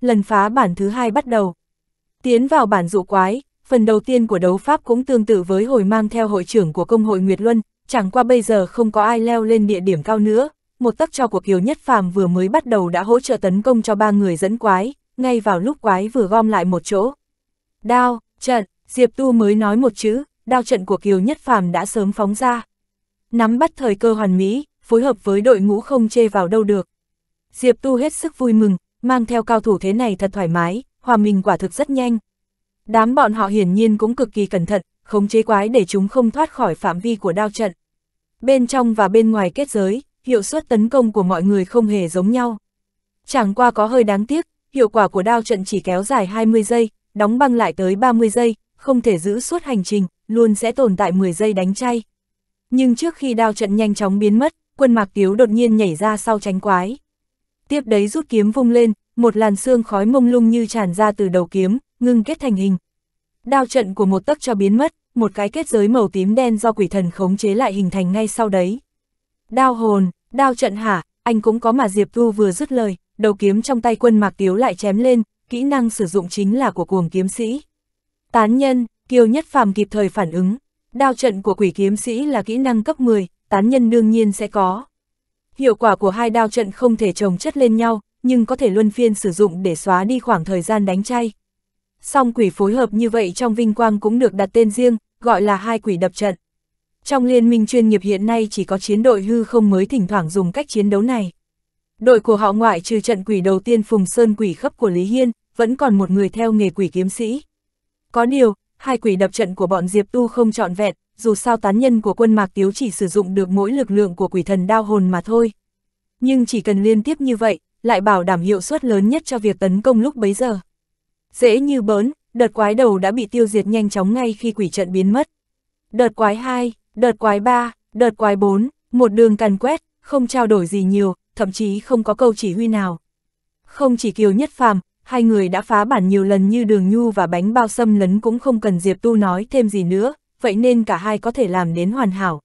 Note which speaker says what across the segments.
Speaker 1: lần phá bản thứ hai bắt đầu. Tiến vào bản dụ quái, phần đầu tiên của đấu pháp cũng tương tự với hồi mang theo hội trưởng của công hội Nguyệt Luân, chẳng qua bây giờ không có ai leo lên địa điểm cao nữa, một tấc cho của Kiều Nhất Phàm vừa mới bắt đầu đã hỗ trợ tấn công cho ba người dẫn quái, ngay vào lúc quái vừa gom lại một chỗ. Đao, trận, Diệp Tu mới nói một chữ, đao trận của Kiều Nhất Phàm đã sớm phóng ra. Nắm bắt thời cơ hoàn mỹ, phối hợp với đội ngũ không chê vào đâu được. Diệp Tu hết sức vui mừng, mang theo cao thủ thế này thật thoải mái, hòa mình quả thực rất nhanh. Đám bọn họ hiển nhiên cũng cực kỳ cẩn thận, khống chế quái để chúng không thoát khỏi phạm vi của đao trận. Bên trong và bên ngoài kết giới, hiệu suất tấn công của mọi người không hề giống nhau. Chẳng qua có hơi đáng tiếc, hiệu quả của đao trận chỉ kéo dài 20 giây, đóng băng lại tới 30 giây, không thể giữ suốt hành trình, luôn sẽ tồn tại 10 giây đánh chay. Nhưng trước khi đao trận nhanh chóng biến mất, quân mạc tiếu đột nhiên nhảy ra sau tránh quái tiếp đấy rút kiếm vung lên, một làn xương khói mông lung như tràn ra từ đầu kiếm, ngưng kết thành hình. Đao trận của một tấc cho biến mất, một cái kết giới màu tím đen do quỷ thần khống chế lại hình thành ngay sau đấy. Đao hồn, đao trận hả, anh cũng có mà Diệp Thu vừa dứt lời, đầu kiếm trong tay quân Mạc Tiếu lại chém lên, kỹ năng sử dụng chính là của cuồng kiếm sĩ. Tán nhân, Kiều Nhất Phàm kịp thời phản ứng, đao trận của quỷ kiếm sĩ là kỹ năng cấp 10, tán nhân đương nhiên sẽ có hiệu quả của hai đao trận không thể trồng chất lên nhau, nhưng có thể luân phiên sử dụng để xóa đi khoảng thời gian đánh chay. Song quỷ phối hợp như vậy trong vinh quang cũng được đặt tên riêng, gọi là hai quỷ đập trận. Trong liên minh chuyên nghiệp hiện nay chỉ có chiến đội hư không mới thỉnh thoảng dùng cách chiến đấu này. Đội của họ ngoại trừ trận quỷ đầu tiên Phùng Sơn quỷ khấp của Lý Hiên, vẫn còn một người theo nghề quỷ kiếm sĩ. Có điều, hai quỷ đập trận của bọn Diệp Tu không trọn vẹn, dù sao tán nhân của quân Mạc Tiếu chỉ sử dụng được mỗi lực lượng của quỷ thần đao hồn mà thôi. Nhưng chỉ cần liên tiếp như vậy, lại bảo đảm hiệu suất lớn nhất cho việc tấn công lúc bấy giờ. Dễ như bớn, đợt quái đầu đã bị tiêu diệt nhanh chóng ngay khi quỷ trận biến mất. Đợt quái 2, đợt quái 3, đợt quái 4, một đường càn quét, không trao đổi gì nhiều, thậm chí không có câu chỉ huy nào. Không chỉ Kiều Nhất Phàm, hai người đã phá bản nhiều lần như đường nhu và bánh bao xâm lấn cũng không cần Diệp Tu nói thêm gì nữa, vậy nên cả hai có thể làm đến hoàn hảo.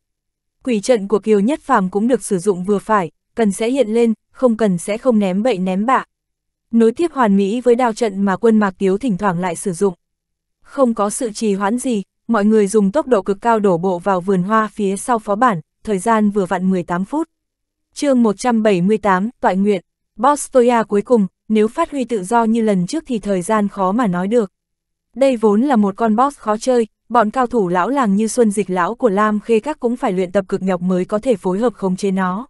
Speaker 1: Quỷ trận của Kiều Nhất Phàm cũng được sử dụng vừa phải, cần sẽ hiện lên, không cần sẽ không ném bậy ném bạ. Nối tiếp hoàn mỹ với đao trận mà quân Mạc Tiếu thỉnh thoảng lại sử dụng. Không có sự trì hoãn gì, mọi người dùng tốc độ cực cao đổ bộ vào vườn hoa phía sau phó bản, thời gian vừa vặn 18 phút. chương 178, Toại Nguyện, Bostoya cuối cùng, nếu phát huy tự do như lần trước thì thời gian khó mà nói được đây vốn là một con boss khó chơi, bọn cao thủ lão làng như xuân dịch lão của Lam Khê các cũng phải luyện tập cực nhọc mới có thể phối hợp khống chế nó.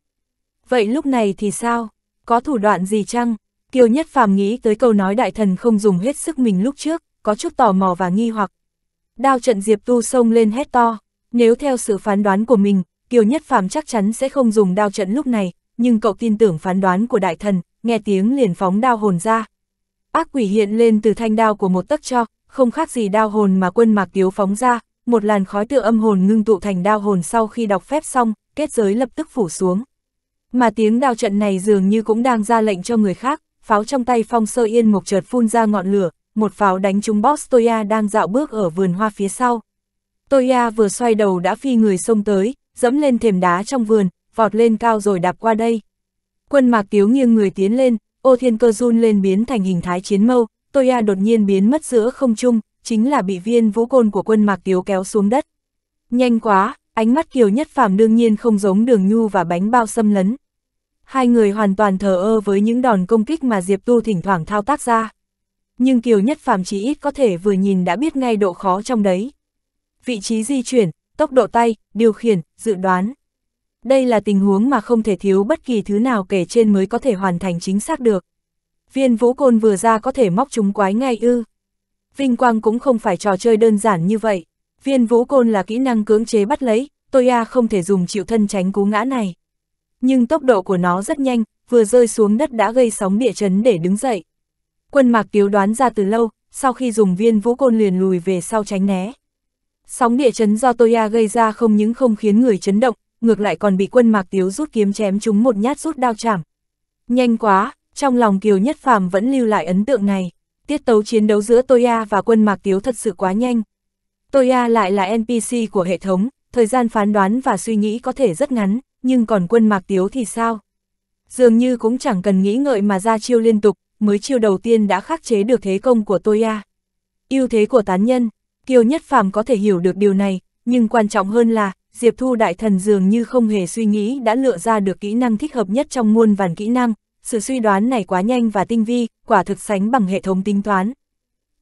Speaker 1: Vậy lúc này thì sao? Có thủ đoạn gì chăng? Kiều Nhất Phàm nghĩ tới câu nói đại thần không dùng hết sức mình lúc trước, có chút tò mò và nghi hoặc. Đao trận Diệp Tu Sông lên hét to, nếu theo sự phán đoán của mình, Kiều Nhất Phàm chắc chắn sẽ không dùng đao trận lúc này, nhưng cậu tin tưởng phán đoán của đại thần, nghe tiếng liền phóng đao hồn ra. Ác quỷ hiện lên từ thanh đao của một tấc cho, không khác gì đao hồn mà quân mạc tiếu phóng ra, một làn khói tựa âm hồn ngưng tụ thành đao hồn sau khi đọc phép xong, kết giới lập tức phủ xuống. Mà tiếng đao trận này dường như cũng đang ra lệnh cho người khác, pháo trong tay phong sơ yên mộc chợt phun ra ngọn lửa, một pháo đánh trúng boss Toya đang dạo bước ở vườn hoa phía sau. Toya vừa xoay đầu đã phi người xông tới, dẫm lên thềm đá trong vườn, vọt lên cao rồi đạp qua đây. Quân mạc tiếu nghiêng người tiến lên, ô thiên cơ run lên biến thành hình thái chiến mâu, Toya đột nhiên biến mất giữa không trung, chính là bị viên vũ côn của quân Mạc Tiếu kéo xuống đất. Nhanh quá, ánh mắt Kiều Nhất Phạm đương nhiên không giống đường nhu và bánh bao xâm lấn. Hai người hoàn toàn thờ ơ với những đòn công kích mà Diệp Tu thỉnh thoảng thao tác ra. Nhưng Kiều Nhất Phạm chỉ ít có thể vừa nhìn đã biết ngay độ khó trong đấy. Vị trí di chuyển, tốc độ tay, điều khiển, dự đoán. Đây là tình huống mà không thể thiếu bất kỳ thứ nào kể trên mới có thể hoàn thành chính xác được. Viên vũ côn vừa ra có thể móc chúng quái ngay ư. Vinh quang cũng không phải trò chơi đơn giản như vậy. Viên vũ côn là kỹ năng cưỡng chế bắt lấy, tôi a không thể dùng chịu thân tránh cú ngã này. Nhưng tốc độ của nó rất nhanh, vừa rơi xuống đất đã gây sóng địa chấn để đứng dậy. Quân mạc tiếu đoán ra từ lâu, sau khi dùng viên vũ côn liền lùi về sau tránh né. Sóng địa chấn do Toya gây ra không những không khiến người chấn động, ngược lại còn bị quân mạc tiếu rút kiếm chém chúng một nhát rút đao chảm. Nhanh quá, trong lòng Kiều Nhất Phàm vẫn lưu lại ấn tượng này. Tiết tấu chiến đấu giữa Toya và quân Mạc Tiếu thật sự quá nhanh. Toya lại là NPC của hệ thống, thời gian phán đoán và suy nghĩ có thể rất ngắn, nhưng còn quân Mạc Tiếu thì sao? Dường như cũng chẳng cần nghĩ ngợi mà ra chiêu liên tục, mới chiêu đầu tiên đã khắc chế được thế công của Toya. ưu thế của tán nhân, Kiều Nhất Phàm có thể hiểu được điều này, nhưng quan trọng hơn là, Diệp Thu Đại Thần dường như không hề suy nghĩ đã lựa ra được kỹ năng thích hợp nhất trong muôn vàn kỹ năng, sự suy đoán này quá nhanh và tinh vi, quả thực sánh bằng hệ thống tính toán.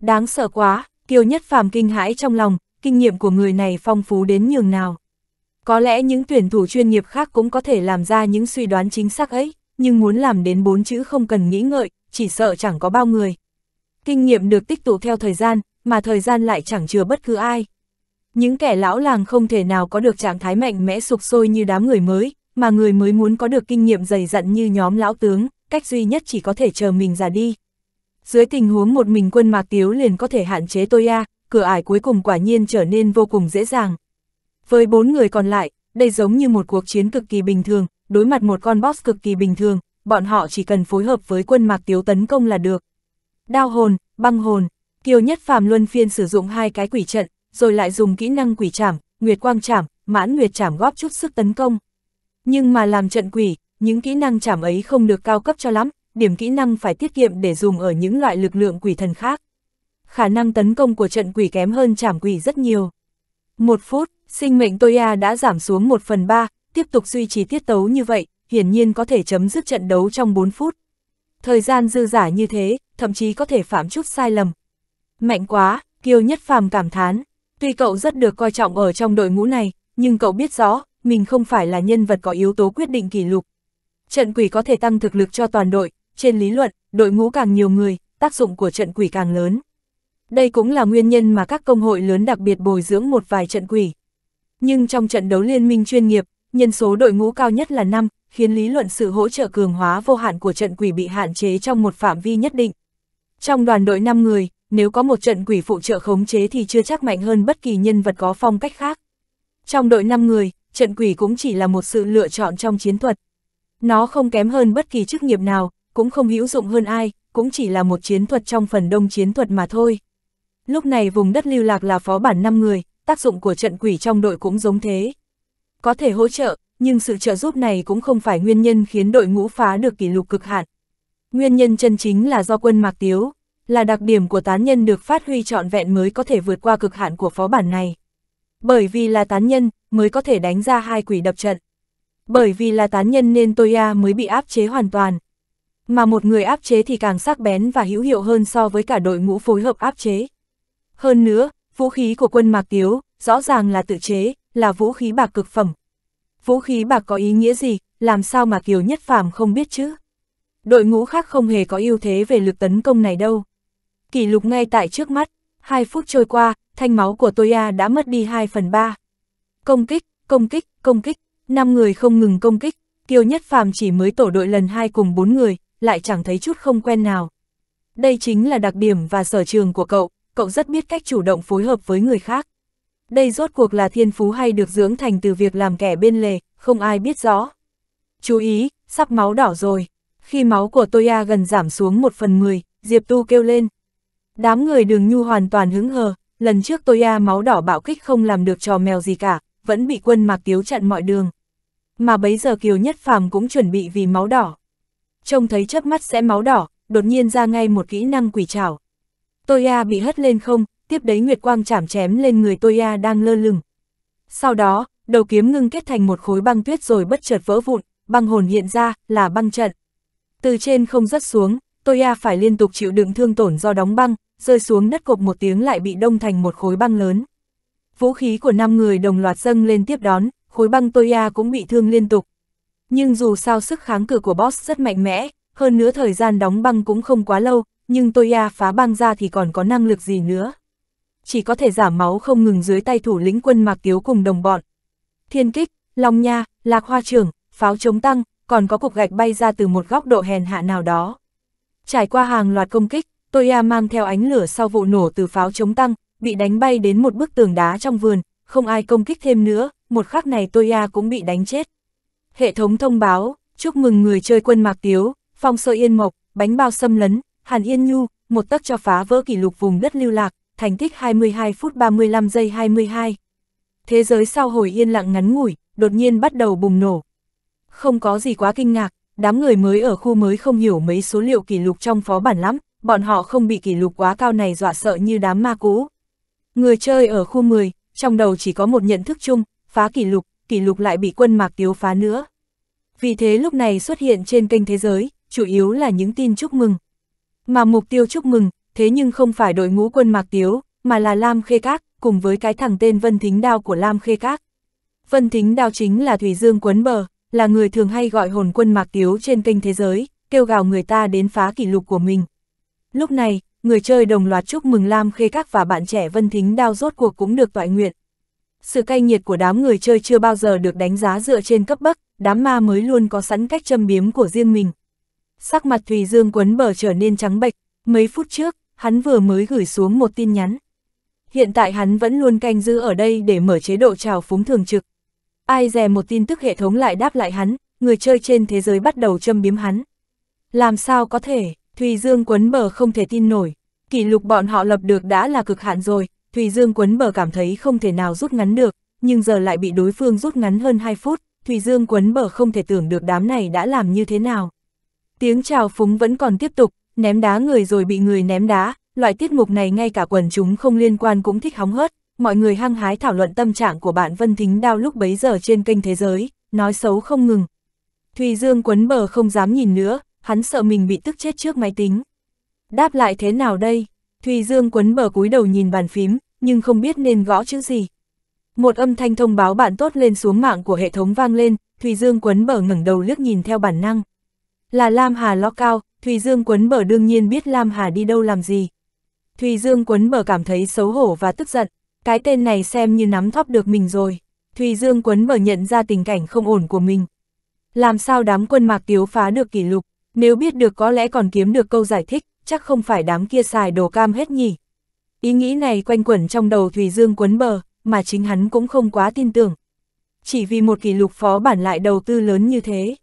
Speaker 1: Đáng sợ quá, Kiều Nhất Phàm kinh hãi trong lòng, kinh nghiệm của người này phong phú đến nhường nào. Có lẽ những tuyển thủ chuyên nghiệp khác cũng có thể làm ra những suy đoán chính xác ấy, nhưng muốn làm đến bốn chữ không cần nghĩ ngợi, chỉ sợ chẳng có bao người. Kinh nghiệm được tích tụ theo thời gian, mà thời gian lại chẳng chừa bất cứ ai. Những kẻ lão làng không thể nào có được trạng thái mạnh mẽ sục sôi như đám người mới, mà người mới muốn có được kinh nghiệm dày dặn như nhóm lão tướng, cách duy nhất chỉ có thể chờ mình già đi. Dưới tình huống một mình quân Mạc Tiếu liền có thể hạn chế tôi a, cửa ải cuối cùng quả nhiên trở nên vô cùng dễ dàng. Với bốn người còn lại, đây giống như một cuộc chiến cực kỳ bình thường, đối mặt một con boss cực kỳ bình thường, bọn họ chỉ cần phối hợp với quân Mạc Tiếu tấn công là được. Đao hồn, băng hồn, Kiều Nhất Phàm luân phiên sử dụng hai cái quỷ trận, rồi lại dùng kỹ năng quỷ trảm, Nguyệt Quang trảm, Mãn Nguyệt trảm góp chút sức tấn công. Nhưng mà làm trận quỷ, những kỹ năng chảm ấy không được cao cấp cho lắm, điểm kỹ năng phải tiết kiệm để dùng ở những loại lực lượng quỷ thần khác. Khả năng tấn công của trận quỷ kém hơn chảm quỷ rất nhiều. Một phút, sinh mệnh Toya đã giảm xuống 1 phần 3, tiếp tục duy trì tiết tấu như vậy, hiển nhiên có thể chấm dứt trận đấu trong 4 phút. Thời gian dư giả như thế, thậm chí có thể phạm chút sai lầm. Mạnh quá, Kiều Nhất Phàm cảm thán. Tuy cậu rất được coi trọng ở trong đội ngũ này, nhưng cậu biết rõ, mình không phải là nhân vật có yếu tố quyết định kỷ lục. Trận quỷ có thể tăng thực lực cho toàn đội, trên lý luận, đội ngũ càng nhiều người, tác dụng của trận quỷ càng lớn. Đây cũng là nguyên nhân mà các công hội lớn đặc biệt bồi dưỡng một vài trận quỷ. Nhưng trong trận đấu liên minh chuyên nghiệp, nhân số đội ngũ cao nhất là 5, khiến lý luận sự hỗ trợ cường hóa vô hạn của trận quỷ bị hạn chế trong một phạm vi nhất định. Trong đoàn đội 5 người, nếu có một trận quỷ phụ trợ khống chế thì chưa chắc mạnh hơn bất kỳ nhân vật có phong cách khác. Trong đội 5 người, trận quỷ cũng chỉ là một sự lựa chọn trong chiến thuật. Nó không kém hơn bất kỳ chức nghiệp nào, cũng không hữu dụng hơn ai, cũng chỉ là một chiến thuật trong phần đông chiến thuật mà thôi. Lúc này vùng đất lưu lạc là phó bản 5 người, tác dụng của trận quỷ trong đội cũng giống thế. Có thể hỗ trợ, nhưng sự trợ giúp này cũng không phải nguyên nhân khiến đội ngũ phá được kỷ lục cực hạn. Nguyên nhân chân chính là do quân Mạc Tiếu, là đặc điểm của tán nhân được phát huy trọn vẹn mới có thể vượt qua cực hạn của phó bản này. Bởi vì là tán nhân, mới có thể đánh ra hai quỷ đập trận. Bởi vì là tán nhân nên Toya mới bị áp chế hoàn toàn. Mà một người áp chế thì càng sắc bén và hữu hiệu hơn so với cả đội ngũ phối hợp áp chế. Hơn nữa, vũ khí của quân Mạc Tiếu, rõ ràng là tự chế, là vũ khí bạc cực phẩm. Vũ khí bạc có ý nghĩa gì, làm sao mà Kiều Nhất Phàm không biết chứ? Đội ngũ khác không hề có ưu thế về lực tấn công này đâu. Kỷ lục ngay tại trước mắt, 2 phút trôi qua, thanh máu của Toya đã mất đi 2 phần 3. Công kích, công kích, công kích, 5 người không ngừng công kích, Tiêu Nhất Phàm chỉ mới tổ đội lần 2 cùng 4 người, lại chẳng thấy chút không quen nào. Đây chính là đặc điểm và sở trường của cậu, cậu rất biết cách chủ động phối hợp với người khác. Đây rốt cuộc là thiên phú hay được dưỡng thành từ việc làm kẻ bên lề, không ai biết rõ. Chú ý, sắp máu đỏ rồi. Khi máu của Toya gần giảm xuống một phần 10, Diệp Tu kêu lên, Đám người đường nhu hoàn toàn hứng hờ, lần trước tôi a máu đỏ bạo kích không làm được trò mèo gì cả, vẫn bị quân mạc tiếu chặn mọi đường. Mà bấy giờ Kiều Nhất Phàm cũng chuẩn bị vì máu đỏ. Trông thấy chớp mắt sẽ máu đỏ, đột nhiên ra ngay một kỹ năng quỷ trảo. Tôi a bị hất lên không, tiếp đấy Nguyệt Quang chảm chém lên người tôi a đang lơ lửng. Sau đó, đầu kiếm ngưng kết thành một khối băng tuyết rồi bất chợt vỡ vụn, băng hồn hiện ra, là băng trận. Từ trên không rớt xuống, Toya à, phải liên tục chịu đựng thương tổn do đóng băng, rơi xuống đất cộp một tiếng lại bị đông thành một khối băng lớn. Vũ khí của 5 người đồng loạt dâng lên tiếp đón, khối băng Toya à cũng bị thương liên tục. Nhưng dù sao sức kháng cự của boss rất mạnh mẽ, hơn nữa thời gian đóng băng cũng không quá lâu, nhưng Toya à, phá băng ra thì còn có năng lực gì nữa. Chỉ có thể giảm máu không ngừng dưới tay thủ lĩnh quân Mạc Tiếu cùng đồng bọn. Thiên kích, Long Nha, Lạc Hoa trưởng, Pháo Chống Tăng, còn có cục gạch bay ra từ một góc độ hèn hạ nào đó. Trải qua hàng loạt công kích, Toya mang theo ánh lửa sau vụ nổ từ pháo chống tăng, bị đánh bay đến một bức tường đá trong vườn, không ai công kích thêm nữa, một khắc này Toya cũng bị đánh chết. Hệ thống thông báo, chúc mừng người chơi quân Mạc Tiếu, phong sơ yên mộc, bánh bao xâm lấn, hàn yên nhu, một tấc cho phá vỡ kỷ lục vùng đất lưu lạc, thành tích 22 phút 35 giây 22. Thế giới sau hồi yên lặng ngắn ngủi, đột nhiên bắt đầu bùng nổ. Không có gì quá kinh ngạc, đám người mới ở khu mới không hiểu mấy số liệu kỷ lục trong phó bản lắm, bọn họ không bị kỷ lục quá cao này dọa sợ như đám ma cũ. Người chơi ở khu 10, trong đầu chỉ có một nhận thức chung, phá kỷ lục, kỷ lục lại bị quân mạc tiếu phá nữa. Vì thế lúc này xuất hiện trên kênh thế giới, chủ yếu là những tin chúc mừng. Mà mục tiêu chúc mừng, thế nhưng không phải đội ngũ quân mạc tiếu, mà là Lam Khê Các, cùng với cái thằng tên Vân Thính Đao của Lam Khê Các. Vân Thính Đao chính là Thủy Dương Quấn Bờ, là người thường hay gọi hồn quân Mạc Tiếu trên kênh thế giới, kêu gào người ta đến phá kỷ lục của mình. Lúc này, người chơi đồng loạt chúc mừng Lam Khê Các và bạn trẻ Vân Thính Đao rốt cuộc cũng được tọa nguyện. Sự cay nghiệt của đám người chơi chưa bao giờ được đánh giá dựa trên cấp bậc, đám ma mới luôn có sẵn cách châm biếm của riêng mình. Sắc mặt Thùy Dương quấn bờ trở nên trắng bệch, mấy phút trước, hắn vừa mới gửi xuống một tin nhắn. Hiện tại hắn vẫn luôn canh giữ ở đây để mở chế độ trào phúng thường trực. Ai dè một tin tức hệ thống lại đáp lại hắn, người chơi trên thế giới bắt đầu châm biếm hắn. Làm sao có thể, Thùy Dương quấn bờ không thể tin nổi, kỷ lục bọn họ lập được đã là cực hạn rồi, Thùy Dương quấn bờ cảm thấy không thể nào rút ngắn được, nhưng giờ lại bị đối phương rút ngắn hơn 2 phút, Thùy Dương quấn bờ không thể tưởng được đám này đã làm như thế nào. Tiếng chào phúng vẫn còn tiếp tục, ném đá người rồi bị người ném đá, loại tiết mục này ngay cả quần chúng không liên quan cũng thích hóng hớt, mọi người hăng hái thảo luận tâm trạng của bạn Vân Thính Đao lúc bấy giờ trên kênh thế giới, nói xấu không ngừng. Thùy Dương quấn bờ không dám nhìn nữa, hắn sợ mình bị tức chết trước máy tính. Đáp lại thế nào đây? Thùy Dương quấn bờ cúi đầu nhìn bàn phím, nhưng không biết nên gõ chữ gì. Một âm thanh thông báo bạn tốt lên xuống mạng của hệ thống vang lên, Thùy Dương quấn bờ ngẩng đầu liếc nhìn theo bản năng. Là Lam Hà lo cao, Thùy Dương quấn bờ đương nhiên biết Lam Hà đi đâu làm gì. Thùy Dương quấn bờ cảm thấy xấu hổ và tức giận, cái tên này xem như nắm thóp được mình rồi. Thùy Dương quấn bờ nhận ra tình cảnh không ổn của mình. Làm sao đám quân mạc tiếu phá được kỷ lục, nếu biết được có lẽ còn kiếm được câu giải thích, chắc không phải đám kia xài đồ cam hết nhỉ. Ý nghĩ này quanh quẩn trong đầu Thùy Dương quấn bờ, mà chính hắn cũng không quá tin tưởng. Chỉ vì một kỷ lục phó bản lại đầu tư lớn như thế.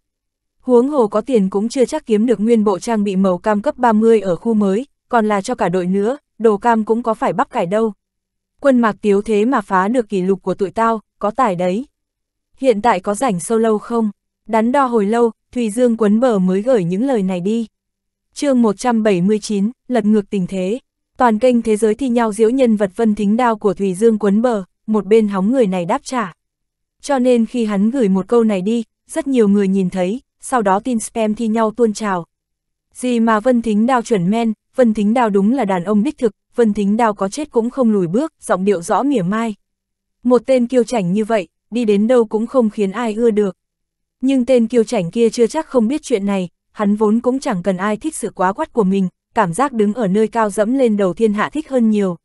Speaker 1: Huống hồ có tiền cũng chưa chắc kiếm được nguyên bộ trang bị màu cam cấp 30 ở khu mới, còn là cho cả đội nữa, đồ cam cũng có phải bắp cải đâu quân mạc tiếu thế mà phá được kỷ lục của tụi tao, có tài đấy. Hiện tại có rảnh sâu lâu không? Đắn đo hồi lâu, Thùy Dương quấn bờ mới gửi những lời này đi. chương 179, lật ngược tình thế. Toàn kênh thế giới thi nhau diễu nhân vật vân thính đao của Thùy Dương quấn bờ, một bên hóng người này đáp trả. Cho nên khi hắn gửi một câu này đi, rất nhiều người nhìn thấy, sau đó tin spam thi nhau tuôn trào. Gì mà vân thính đao chuẩn men, Vân Thính Đào đúng là đàn ông đích thực, Vân Thính Đào có chết cũng không lùi bước, giọng điệu rõ mỉa mai. Một tên kiêu chảnh như vậy, đi đến đâu cũng không khiến ai ưa được. Nhưng tên kiêu chảnh kia chưa chắc không biết chuyện này, hắn vốn cũng chẳng cần ai thích sự quá quát của mình, cảm giác đứng ở nơi cao dẫm lên đầu thiên hạ thích hơn nhiều.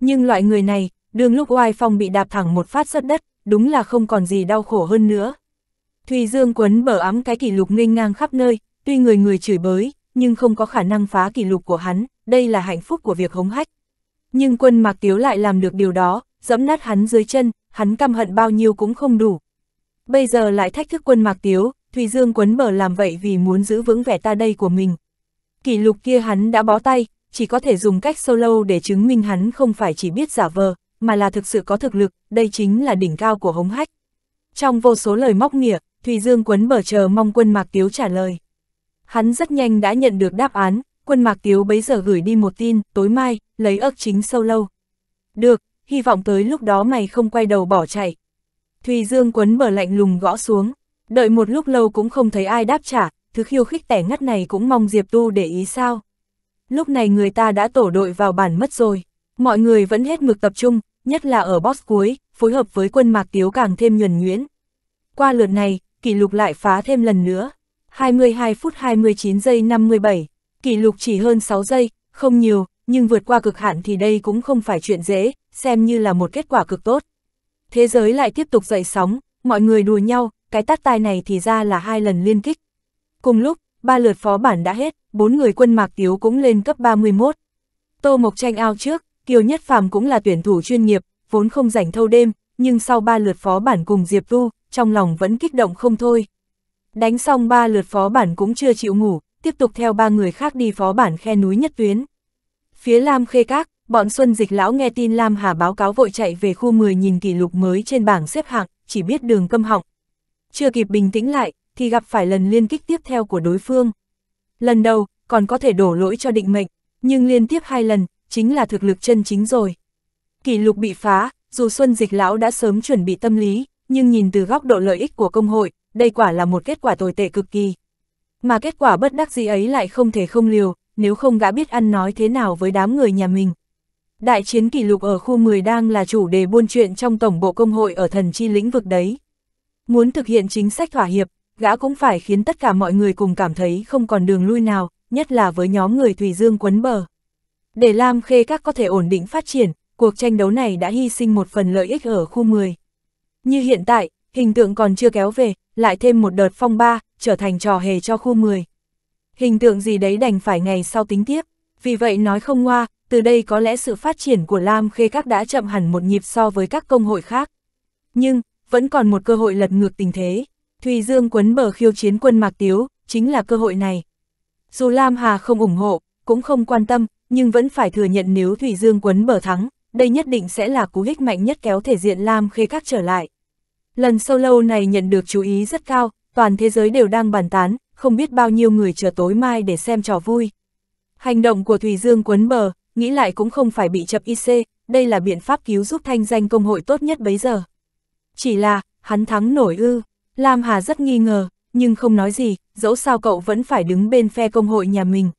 Speaker 1: Nhưng loại người này, Đường lúc oai phong bị đạp thẳng một phát rất đất, đúng là không còn gì đau khổ hơn nữa. Thùy Dương quấn bờ ấm cái kỷ lục nghênh ngang khắp nơi, tuy người người chửi bới, nhưng không có khả năng phá kỷ lục của hắn, đây là hạnh phúc của việc hống hách. Nhưng quân Mạc Tiếu lại làm được điều đó, dẫm nát hắn dưới chân, hắn căm hận bao nhiêu cũng không đủ. Bây giờ lại thách thức quân Mạc Tiếu, Thùy Dương quấn bờ làm vậy vì muốn giữ vững vẻ ta đây của mình. Kỷ lục kia hắn đã bó tay, chỉ có thể dùng cách solo để chứng minh hắn không phải chỉ biết giả vờ, mà là thực sự có thực lực, đây chính là đỉnh cao của hống hách. Trong vô số lời móc nghĩa, Thùy Dương quấn bờ chờ mong quân Mạc Tiếu trả lời. Hắn rất nhanh đã nhận được đáp án, quân Mạc Tiếu bấy giờ gửi đi một tin, tối mai, lấy ức chính sâu lâu. Được, hy vọng tới lúc đó mày không quay đầu bỏ chạy. Thùy Dương quấn bờ lạnh lùng gõ xuống, đợi một lúc lâu cũng không thấy ai đáp trả, thứ khiêu khích tẻ ngắt này cũng mong Diệp Tu để ý sao. Lúc này người ta đã tổ đội vào bản mất rồi, mọi người vẫn hết mực tập trung, nhất là ở boss cuối, phối hợp với quân Mạc Tiếu càng thêm nhuần nhuyễn. Qua lượt này, kỷ lục lại phá thêm lần nữa. 22 phút 29 giây 57, kỷ lục chỉ hơn 6 giây, không nhiều, nhưng vượt qua cực hạn thì đây cũng không phải chuyện dễ, xem như là một kết quả cực tốt. Thế giới lại tiếp tục dậy sóng, mọi người đùa nhau, cái tắt tai này thì ra là hai lần liên kích. Cùng lúc, ba lượt phó bản đã hết, bốn người quân Mạc Tiếu cũng lên cấp 31. Tô Mộc tranh ao trước, Kiều Nhất Phàm cũng là tuyển thủ chuyên nghiệp, vốn không rảnh thâu đêm, nhưng sau ba lượt phó bản cùng Diệp vu trong lòng vẫn kích động không thôi. Đánh xong ba lượt phó bản cũng chưa chịu ngủ, tiếp tục theo ba người khác đi phó bản khe núi nhất tuyến. Phía Lam Khê Các, bọn Xuân Dịch Lão nghe tin Lam Hà báo cáo vội chạy về khu 10 nhìn kỷ lục mới trên bảng xếp hạng, chỉ biết đường câm họng. Chưa kịp bình tĩnh lại, thì gặp phải lần liên kích tiếp theo của đối phương. Lần đầu, còn có thể đổ lỗi cho định mệnh, nhưng liên tiếp hai lần, chính là thực lực chân chính rồi. Kỷ lục bị phá, dù Xuân Dịch Lão đã sớm chuẩn bị tâm lý, nhưng nhìn từ góc độ lợi ích của công hội, đây quả là một kết quả tồi tệ cực kỳ. Mà kết quả bất đắc dĩ ấy lại không thể không liều, nếu không gã biết ăn nói thế nào với đám người nhà mình. Đại chiến kỷ lục ở khu 10 đang là chủ đề buôn chuyện trong Tổng bộ Công hội ở thần chi lĩnh vực đấy. Muốn thực hiện chính sách thỏa hiệp, gã cũng phải khiến tất cả mọi người cùng cảm thấy không còn đường lui nào, nhất là với nhóm người Thủy Dương quấn bờ. Để Lam Khê các có thể ổn định phát triển, cuộc tranh đấu này đã hy sinh một phần lợi ích ở khu 10. Như hiện tại, hình tượng còn chưa kéo về, lại thêm một đợt phong ba, trở thành trò hề cho khu 10. Hình tượng gì đấy đành phải ngày sau tính tiếp, vì vậy nói không ngoa, từ đây có lẽ sự phát triển của Lam Khê Các đã chậm hẳn một nhịp so với các công hội khác. Nhưng, vẫn còn một cơ hội lật ngược tình thế. Thùy Dương quấn bờ khiêu chiến quân Mạc Tiếu, chính là cơ hội này. Dù Lam Hà không ủng hộ, cũng không quan tâm, nhưng vẫn phải thừa nhận nếu Thủy Dương quấn bờ thắng, đây nhất định sẽ là cú hích mạnh nhất kéo thể diện Lam Khê Các trở lại. Lần solo này nhận được chú ý rất cao, toàn thế giới đều đang bàn tán, không biết bao nhiêu người chờ tối mai để xem trò vui. Hành động của Thủy Dương quấn bờ, nghĩ lại cũng không phải bị chập IC, đây là biện pháp cứu giúp thanh danh công hội tốt nhất bấy giờ. Chỉ là, hắn thắng nổi ư, Lam Hà rất nghi ngờ, nhưng không nói gì, dẫu sao cậu vẫn phải đứng bên phe công hội nhà mình.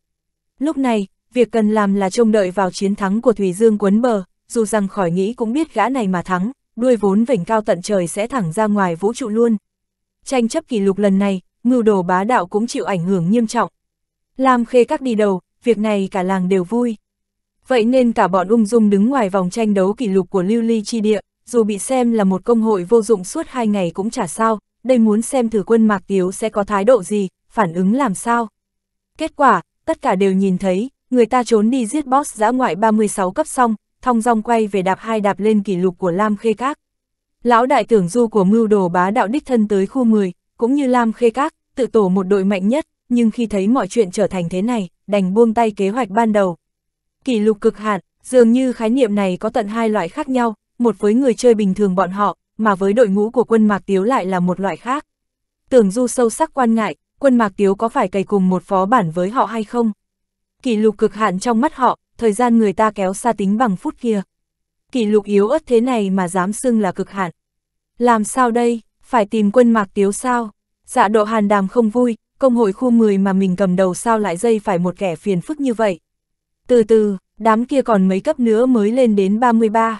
Speaker 1: Lúc này, việc cần làm là trông đợi vào chiến thắng của Thủy Dương quấn bờ, dù rằng khỏi nghĩ cũng biết gã này mà thắng, đuôi vốn vểnh cao tận trời sẽ thẳng ra ngoài vũ trụ luôn. Tranh chấp kỷ lục lần này, mưu đồ bá đạo cũng chịu ảnh hưởng nghiêm trọng. Lam khê các đi đầu, việc này cả làng đều vui. Vậy nên cả bọn ung dung đứng ngoài vòng tranh đấu kỷ lục của Lưu Ly Chi Địa, dù bị xem là một công hội vô dụng suốt hai ngày cũng chả sao, đây muốn xem thử quân Mạc Tiếu sẽ có thái độ gì, phản ứng làm sao. Kết quả, tất cả đều nhìn thấy, người ta trốn đi giết boss giã ngoại 36 cấp xong, thong dong quay về đạp hai đạp lên kỷ lục của Lam Khê Các. Lão đại tưởng du của mưu đồ bá đạo đích thân tới khu 10, cũng như Lam Khê Các, tự tổ một đội mạnh nhất, nhưng khi thấy mọi chuyện trở thành thế này, đành buông tay kế hoạch ban đầu. Kỷ lục cực hạn, dường như khái niệm này có tận hai loại khác nhau, một với người chơi bình thường bọn họ, mà với đội ngũ của quân Mạc Tiếu lại là một loại khác. Tưởng Du sâu sắc quan ngại, quân Mạc Tiếu có phải cày cùng một phó bản với họ hay không? Kỷ lục cực hạn trong mắt họ, thời gian người ta kéo xa tính bằng phút kia. Kỷ lục yếu ớt thế này mà dám xưng là cực hạn. Làm sao đây, phải tìm quân mạc tiếu sao? Dạ độ hàn đàm không vui, công hội khu 10 mà mình cầm đầu sao lại dây phải một kẻ phiền phức như vậy. Từ từ, đám kia còn mấy cấp nữa mới lên đến 33.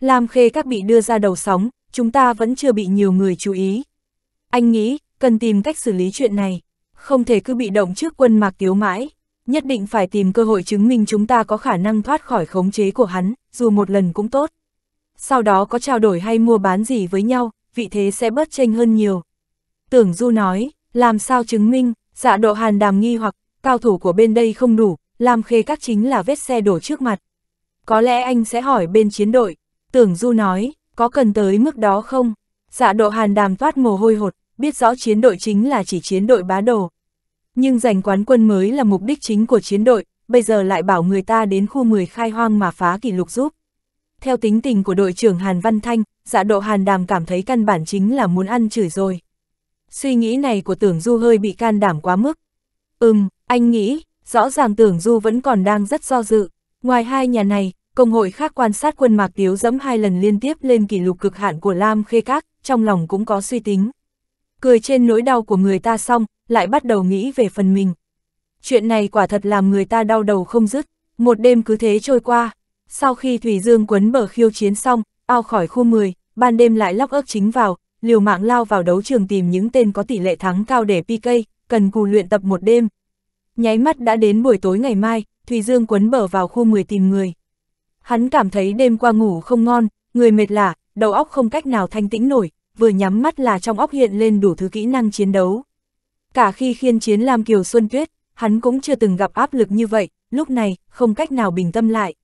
Speaker 1: làm khê các bị đưa ra đầu sóng, chúng ta vẫn chưa bị nhiều người chú ý. Anh nghĩ, cần tìm cách xử lý chuyện này, không thể cứ bị động trước quân mạc tiếu mãi nhất định phải tìm cơ hội chứng minh chúng ta có khả năng thoát khỏi khống chế của hắn, dù một lần cũng tốt. Sau đó có trao đổi hay mua bán gì với nhau, vị thế sẽ bớt tranh hơn nhiều. Tưởng Du nói, làm sao chứng minh, dạ độ hàn đàm nghi hoặc, cao thủ của bên đây không đủ, làm khê các chính là vết xe đổ trước mặt. Có lẽ anh sẽ hỏi bên chiến đội, tưởng Du nói, có cần tới mức đó không? Dạ độ hàn đàm toát mồ hôi hột, biết rõ chiến đội chính là chỉ chiến đội bá đồ, nhưng giành quán quân mới là mục đích chính của chiến đội, bây giờ lại bảo người ta đến khu 10 khai hoang mà phá kỷ lục giúp. Theo tính tình của đội trưởng Hàn Văn Thanh, dạ độ Hàn Đàm cảm thấy căn bản chính là muốn ăn chửi rồi. Suy nghĩ này của tưởng du hơi bị can đảm quá mức. Ừm, anh nghĩ, rõ ràng tưởng du vẫn còn đang rất do dự. Ngoài hai nhà này, công hội khác quan sát quân mạc tiếu dẫm hai lần liên tiếp lên kỷ lục cực hạn của Lam Khê Các, trong lòng cũng có suy tính cười trên nỗi đau của người ta xong, lại bắt đầu nghĩ về phần mình. Chuyện này quả thật làm người ta đau đầu không dứt, một đêm cứ thế trôi qua. Sau khi Thủy Dương quấn bờ khiêu chiến xong, ao khỏi khu 10, ban đêm lại lóc ớt chính vào, liều mạng lao vào đấu trường tìm những tên có tỷ lệ thắng cao để PK, cần cù luyện tập một đêm. Nháy mắt đã đến buổi tối ngày mai, Thùy Dương quấn bờ vào khu 10 tìm người. Hắn cảm thấy đêm qua ngủ không ngon, người mệt lả, đầu óc không cách nào thanh tĩnh nổi, vừa nhắm mắt là trong óc hiện lên đủ thứ kỹ năng chiến đấu. Cả khi khiên chiến làm Kiều Xuân Tuyết, hắn cũng chưa từng gặp áp lực như vậy, lúc này, không cách nào bình tâm lại.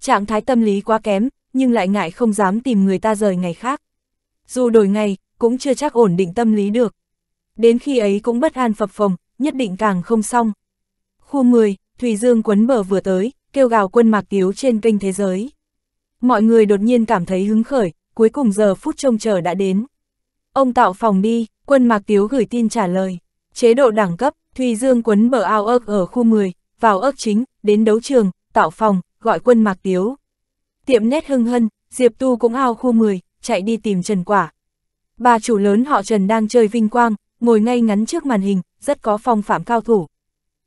Speaker 1: Trạng thái tâm lý quá kém, nhưng lại ngại không dám tìm người ta rời ngày khác. Dù đổi ngày, cũng chưa chắc ổn định tâm lý được. Đến khi ấy cũng bất an phập phồng, nhất định càng không xong. Khu 10, Thùy Dương quấn bờ vừa tới, kêu gào quân mạc tiếu trên kênh thế giới. Mọi người đột nhiên cảm thấy hứng khởi, cuối cùng giờ phút trông chờ đã đến. Ông tạo phòng đi, quân Mạc Tiếu gửi tin trả lời. Chế độ đẳng cấp, Thùy Dương quấn bờ ao ớt ở khu 10, vào ớt chính, đến đấu trường, tạo phòng, gọi quân Mạc Tiếu. Tiệm nét hưng hân, Diệp Tu cũng ao khu 10, chạy đi tìm Trần Quả. Bà chủ lớn họ Trần đang chơi vinh quang, ngồi ngay ngắn trước màn hình, rất có phong phạm cao thủ.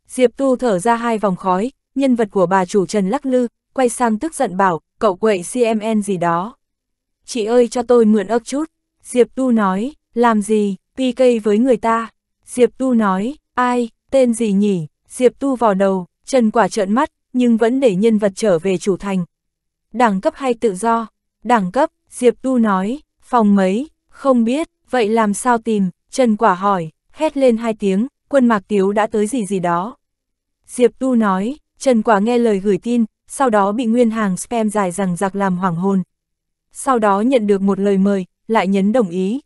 Speaker 1: Diệp Tu thở ra hai vòng khói, nhân vật của bà chủ Trần lắc lư, quay sang tức giận bảo, cậu quậy CMN gì đó chị ơi cho tôi mượn ấp chút. Diệp Tu nói, làm gì, PK với người ta. Diệp Tu nói, ai, tên gì nhỉ? Diệp Tu vào đầu, Trần Quả trợn mắt, nhưng vẫn để nhân vật trở về chủ thành. Đẳng cấp hay tự do? Đẳng cấp, Diệp Tu nói, phòng mấy, không biết, vậy làm sao tìm? Trần Quả hỏi, hét lên hai tiếng, quân Mạc Tiếu đã tới gì gì đó. Diệp Tu nói, Trần Quả nghe lời gửi tin, sau đó bị nguyên hàng spam dài rằng giặc làm hoảng hồn, sau đó nhận được một lời mời, lại nhấn đồng ý.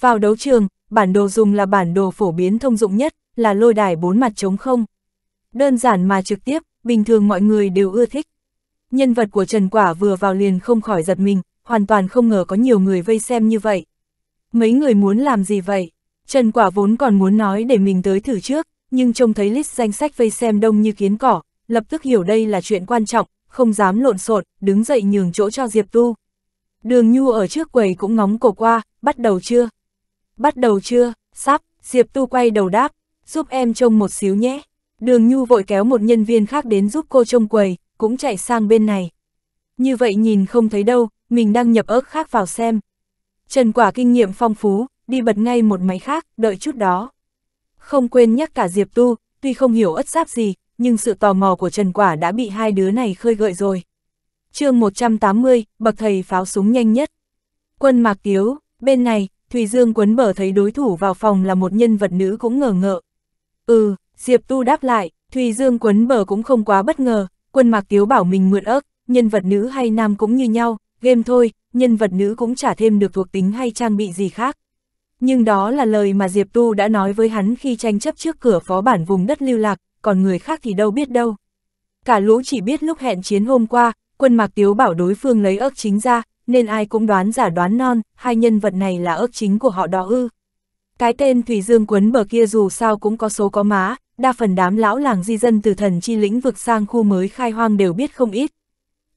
Speaker 1: Vào đấu trường, bản đồ dùng là bản đồ phổ biến thông dụng nhất, là lôi đài bốn mặt chống không. Đơn giản mà trực tiếp, bình thường mọi người đều ưa thích. Nhân vật của Trần Quả vừa vào liền không khỏi giật mình, hoàn toàn không ngờ có nhiều người vây xem như vậy. Mấy người muốn làm gì vậy? Trần Quả vốn còn muốn nói để mình tới thử trước, nhưng trông thấy list danh sách vây xem đông như kiến cỏ, lập tức hiểu đây là chuyện quan trọng, không dám lộn xộn, đứng dậy nhường chỗ cho Diệp Tu. Đường Nhu ở trước quầy cũng ngóng cổ qua, bắt đầu chưa? Bắt đầu chưa? Sắp, Diệp Tu quay đầu đáp, giúp em trông một xíu nhé. Đường Nhu vội kéo một nhân viên khác đến giúp cô trông quầy, cũng chạy sang bên này. Như vậy nhìn không thấy đâu, mình đang nhập ớt khác vào xem. Trần Quả kinh nghiệm phong phú, đi bật ngay một máy khác, đợi chút đó. Không quên nhắc cả Diệp Tu, tuy không hiểu ất giáp gì, nhưng sự tò mò của Trần Quả đã bị hai đứa này khơi gợi rồi chương 180, bậc thầy pháo súng nhanh nhất. Quân Mạc Tiếu, bên này, Thùy Dương quấn bở thấy đối thủ vào phòng là một nhân vật nữ cũng ngờ ngợ. Ừ, Diệp Tu đáp lại, Thùy Dương quấn bở cũng không quá bất ngờ, quân Mạc Tiếu bảo mình mượn ớt, nhân vật nữ hay nam cũng như nhau, game thôi, nhân vật nữ cũng trả thêm được thuộc tính hay trang bị gì khác. Nhưng đó là lời mà Diệp Tu đã nói với hắn khi tranh chấp trước cửa phó bản vùng đất lưu lạc, còn người khác thì đâu biết đâu. Cả lũ chỉ biết lúc hẹn chiến hôm qua, quân mạc tiếu bảo đối phương lấy ước chính ra, nên ai cũng đoán giả đoán non, hai nhân vật này là ước chính của họ đó ư. Cái tên Thủy Dương Quấn bờ kia dù sao cũng có số có má, đa phần đám lão làng di dân từ thần chi lĩnh vực sang khu mới khai hoang đều biết không ít.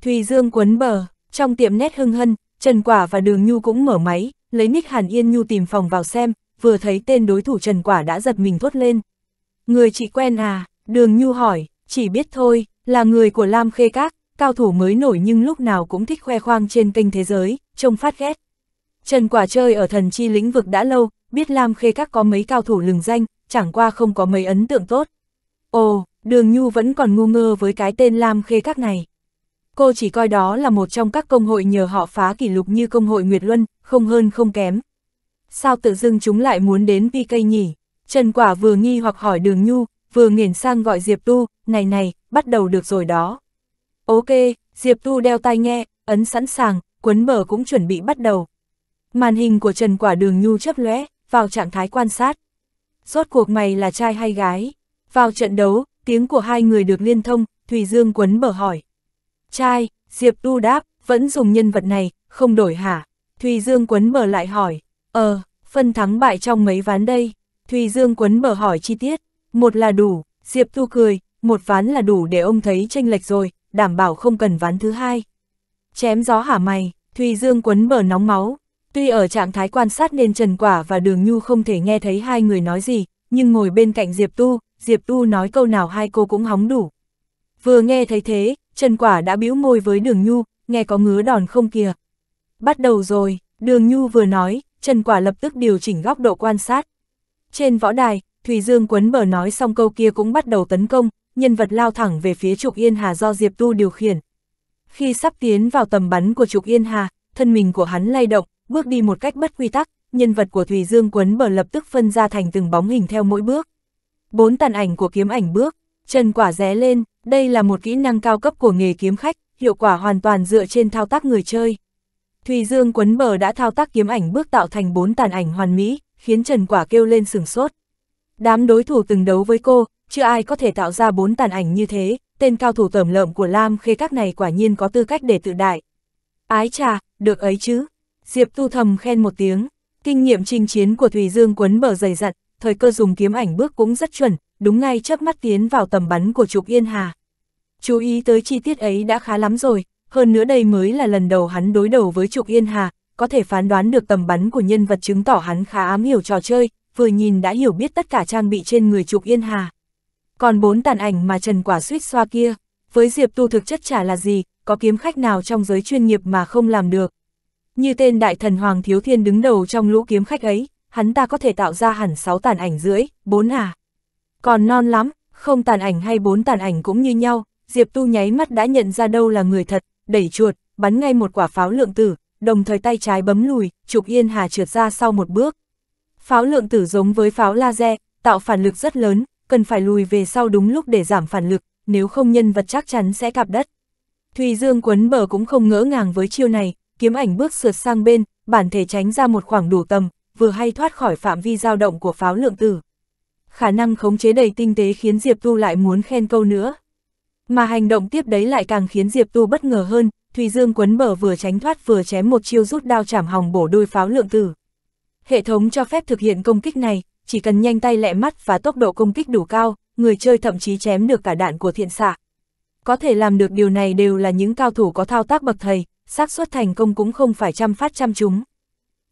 Speaker 1: Thùy Dương quấn bờ, trong tiệm nét hưng hân, Trần Quả và Đường Nhu cũng mở máy, lấy nick Hàn Yên Nhu tìm phòng vào xem, vừa thấy tên đối thủ Trần Quả đã giật mình thốt lên. Người chị quen à, Đường Nhu hỏi, chỉ biết thôi, là người của Lam Khê Các, cao thủ mới nổi nhưng lúc nào cũng thích khoe khoang trên kênh thế giới, trông phát ghét. Trần Quả chơi ở thần chi lĩnh vực đã lâu, biết Lam Khê Các có mấy cao thủ lừng danh, chẳng qua không có mấy ấn tượng tốt. Ồ, Đường Nhu vẫn còn ngu ngơ với cái tên Lam Khê Các này. Cô chỉ coi đó là một trong các công hội nhờ họ phá kỷ lục như công hội Nguyệt Luân, không hơn không kém. Sao tự dưng chúng lại muốn đến PK nhỉ? Trần Quả vừa nghi hoặc hỏi Đường Nhu, vừa nghiền sang gọi Diệp Tu, này này, bắt đầu được rồi đó. Ok, Diệp Tu đeo tai nghe, ấn sẵn sàng, quấn mở cũng chuẩn bị bắt đầu. Màn hình của Trần Quả Đường nhu chấp lóe, vào trạng thái quan sát. Rốt cuộc mày là trai hay gái? Vào trận đấu, tiếng của hai người được liên thông, Thùy Dương quấn bờ hỏi. Trai, Diệp Tu đáp, vẫn dùng nhân vật này, không đổi hả? Thùy Dương quấn bờ lại hỏi. Ờ, phân thắng bại trong mấy ván đây? Thùy Dương quấn bờ hỏi chi tiết. Một là đủ, Diệp Tu cười, một ván là đủ để ông thấy tranh lệch rồi, đảm bảo không cần ván thứ hai. Chém gió hả mày, Thùy Dương quấn bờ nóng máu. Tuy ở trạng thái quan sát nên Trần Quả và Đường Nhu không thể nghe thấy hai người nói gì, nhưng ngồi bên cạnh Diệp Tu, Diệp Tu nói câu nào hai cô cũng hóng đủ. Vừa nghe thấy thế, Trần Quả đã bĩu môi với Đường Nhu, nghe có ngứa đòn không kìa. Bắt đầu rồi, Đường Nhu vừa nói, Trần Quả lập tức điều chỉnh góc độ quan sát. Trên võ đài, Thùy Dương quấn bờ nói xong câu kia cũng bắt đầu tấn công, nhân vật lao thẳng về phía Trục Yên Hà do Diệp Tu điều khiển. Khi sắp tiến vào tầm bắn của Trục Yên Hà, thân mình của hắn lay động, bước đi một cách bất quy tắc, nhân vật của Thùy Dương quấn bờ lập tức phân ra thành từng bóng hình theo mỗi bước. Bốn tàn ảnh của kiếm ảnh bước, chân quả ré lên, đây là một kỹ năng cao cấp của nghề kiếm khách, hiệu quả hoàn toàn dựa trên thao tác người chơi. Thùy Dương quấn bờ đã thao tác kiếm ảnh bước tạo thành bốn tàn ảnh hoàn mỹ, khiến Trần Quả kêu lên sừng sốt. Đám đối thủ từng đấu với cô, chưa ai có thể tạo ra bốn tàn ảnh như thế, tên cao thủ tẩm lợm của Lam Khê các này quả nhiên có tư cách để tự đại. Ái trà, được ấy chứ. Diệp tu thầm khen một tiếng, kinh nghiệm chinh chiến của Thùy Dương quấn bờ dày dặn, thời cơ dùng kiếm ảnh bước cũng rất chuẩn, đúng ngay chớp mắt tiến vào tầm bắn của Trục Yên Hà. Chú ý tới chi tiết ấy đã khá lắm rồi, hơn nữa đây mới là lần đầu hắn đối đầu với Trục Yên Hà, có thể phán đoán được tầm bắn của nhân vật chứng tỏ hắn khá ám hiểu trò chơi, vừa nhìn đã hiểu biết tất cả trang bị trên người Trục Yên Hà còn bốn tàn ảnh mà Trần Quả suýt xoa kia, với Diệp Tu thực chất trả là gì, có kiếm khách nào trong giới chuyên nghiệp mà không làm được. Như tên đại thần Hoàng Thiếu Thiên đứng đầu trong lũ kiếm khách ấy, hắn ta có thể tạo ra hẳn sáu tàn ảnh rưỡi, bốn à. Còn non lắm, không tàn ảnh hay bốn tàn ảnh cũng như nhau, Diệp Tu nháy mắt đã nhận ra đâu là người thật, đẩy chuột, bắn ngay một quả pháo lượng tử, đồng thời tay trái bấm lùi, trục yên hà trượt ra sau một bước. Pháo lượng tử giống với pháo laser, tạo phản lực rất lớn, cần phải lùi về sau đúng lúc để giảm phản lực, nếu không nhân vật chắc chắn sẽ cạp đất. Thùy Dương quấn bờ cũng không ngỡ ngàng với chiêu này, kiếm ảnh bước sượt sang bên, bản thể tránh ra một khoảng đủ tầm, vừa hay thoát khỏi phạm vi dao động của pháo lượng tử. Khả năng khống chế đầy tinh tế khiến Diệp Tu lại muốn khen câu nữa. Mà hành động tiếp đấy lại càng khiến Diệp Tu bất ngờ hơn, Thùy Dương quấn bờ vừa tránh thoát vừa chém một chiêu rút đao chảm hòng bổ đôi pháo lượng tử. Hệ thống cho phép thực hiện công kích này, chỉ cần nhanh tay lẹ mắt và tốc độ công kích đủ cao, người chơi thậm chí chém được cả đạn của thiện xạ. Có thể làm được điều này đều là những cao thủ có thao tác bậc thầy, xác suất thành công cũng không phải trăm phát trăm chúng.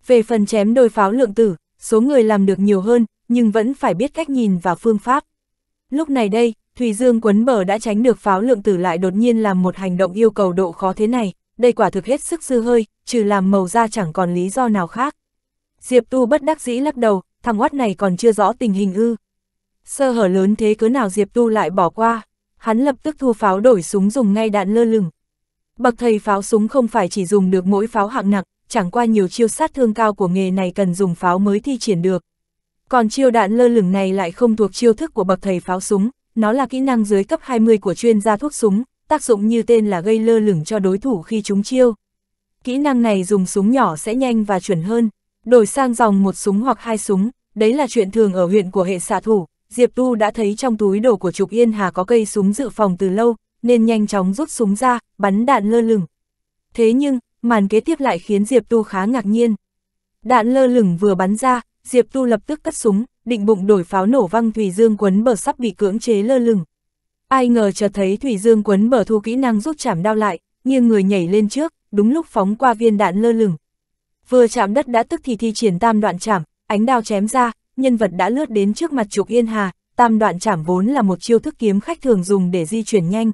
Speaker 1: Về phần chém đôi pháo lượng tử, số người làm được nhiều hơn, nhưng vẫn phải biết cách nhìn và phương pháp. Lúc này đây, Thùy Dương quấn bờ đã tránh được pháo lượng tử lại đột nhiên làm một hành động yêu cầu độ khó thế này, đây quả thực hết sức dư hơi, trừ làm màu da chẳng còn lý do nào khác. Diệp Tu bất đắc dĩ lắc đầu, thằng oát này còn chưa rõ tình hình ư. Sơ hở lớn thế cứ nào Diệp Tu lại bỏ qua, hắn lập tức thu pháo đổi súng dùng ngay đạn lơ lửng. Bậc thầy pháo súng không phải chỉ dùng được mỗi pháo hạng nặng, chẳng qua nhiều chiêu sát thương cao của nghề này cần dùng pháo mới thi triển được. Còn chiêu đạn lơ lửng này lại không thuộc chiêu thức của bậc thầy pháo súng, nó là kỹ năng dưới cấp 20 của chuyên gia thuốc súng, tác dụng như tên là gây lơ lửng cho đối thủ khi chúng chiêu. Kỹ năng này dùng súng nhỏ sẽ nhanh và chuẩn hơn, Đổi sang dòng một súng hoặc hai súng, đấy là chuyện thường ở huyện của hệ xạ thủ, Diệp Tu đã thấy trong túi đồ của Trục Yên Hà có cây súng dự phòng từ lâu, nên nhanh chóng rút súng ra, bắn đạn lơ lửng. Thế nhưng, màn kế tiếp lại khiến Diệp Tu khá ngạc nhiên. Đạn lơ lửng vừa bắn ra, Diệp Tu lập tức cất súng, định bụng đổi pháo nổ văng Thủy Dương quấn bờ sắp bị cưỡng chế lơ lửng. Ai ngờ chợt thấy Thủy Dương quấn bờ thu kỹ năng rút chảm đao lại, nghiêng người nhảy lên trước, đúng lúc phóng qua viên đạn lơ lửng, vừa chạm đất đã tức thì thi triển tam đoạn chạm, ánh đao chém ra, nhân vật đã lướt đến trước mặt Trục Yên Hà, tam đoạn chạm vốn là một chiêu thức kiếm khách thường dùng để di chuyển nhanh.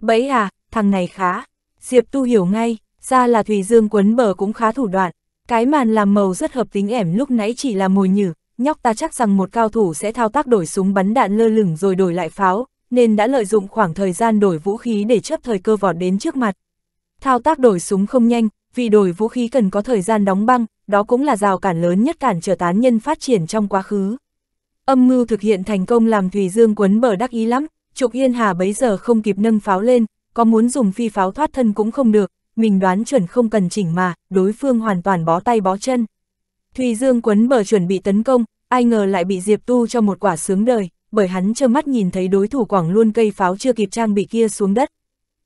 Speaker 1: Bấy à, thằng này khá, Diệp Tu hiểu ngay, ra là Thùy Dương quấn bờ cũng khá thủ đoạn, cái màn làm màu rất hợp tính ẻm lúc nãy chỉ là mồi nhử, nhóc ta chắc rằng một cao thủ sẽ thao tác đổi súng bắn đạn lơ lửng rồi đổi lại pháo, nên đã lợi dụng khoảng thời gian đổi vũ khí để chấp thời cơ vọt đến trước mặt. Thao tác đổi súng không nhanh, vì đổi vũ khí cần có thời gian đóng băng, đó cũng là rào cản lớn nhất cản trở tán nhân phát triển trong quá khứ. Âm mưu thực hiện thành công làm Thùy Dương quấn bờ đắc ý lắm, Trục Yên Hà bấy giờ không kịp nâng pháo lên, có muốn dùng phi pháo thoát thân cũng không được, mình đoán chuẩn không cần chỉnh mà, đối phương hoàn toàn bó tay bó chân. Thùy Dương quấn bờ chuẩn bị tấn công, ai ngờ lại bị Diệp Tu cho một quả sướng đời, bởi hắn trơ mắt nhìn thấy đối thủ quảng luôn cây pháo chưa kịp trang bị kia xuống đất.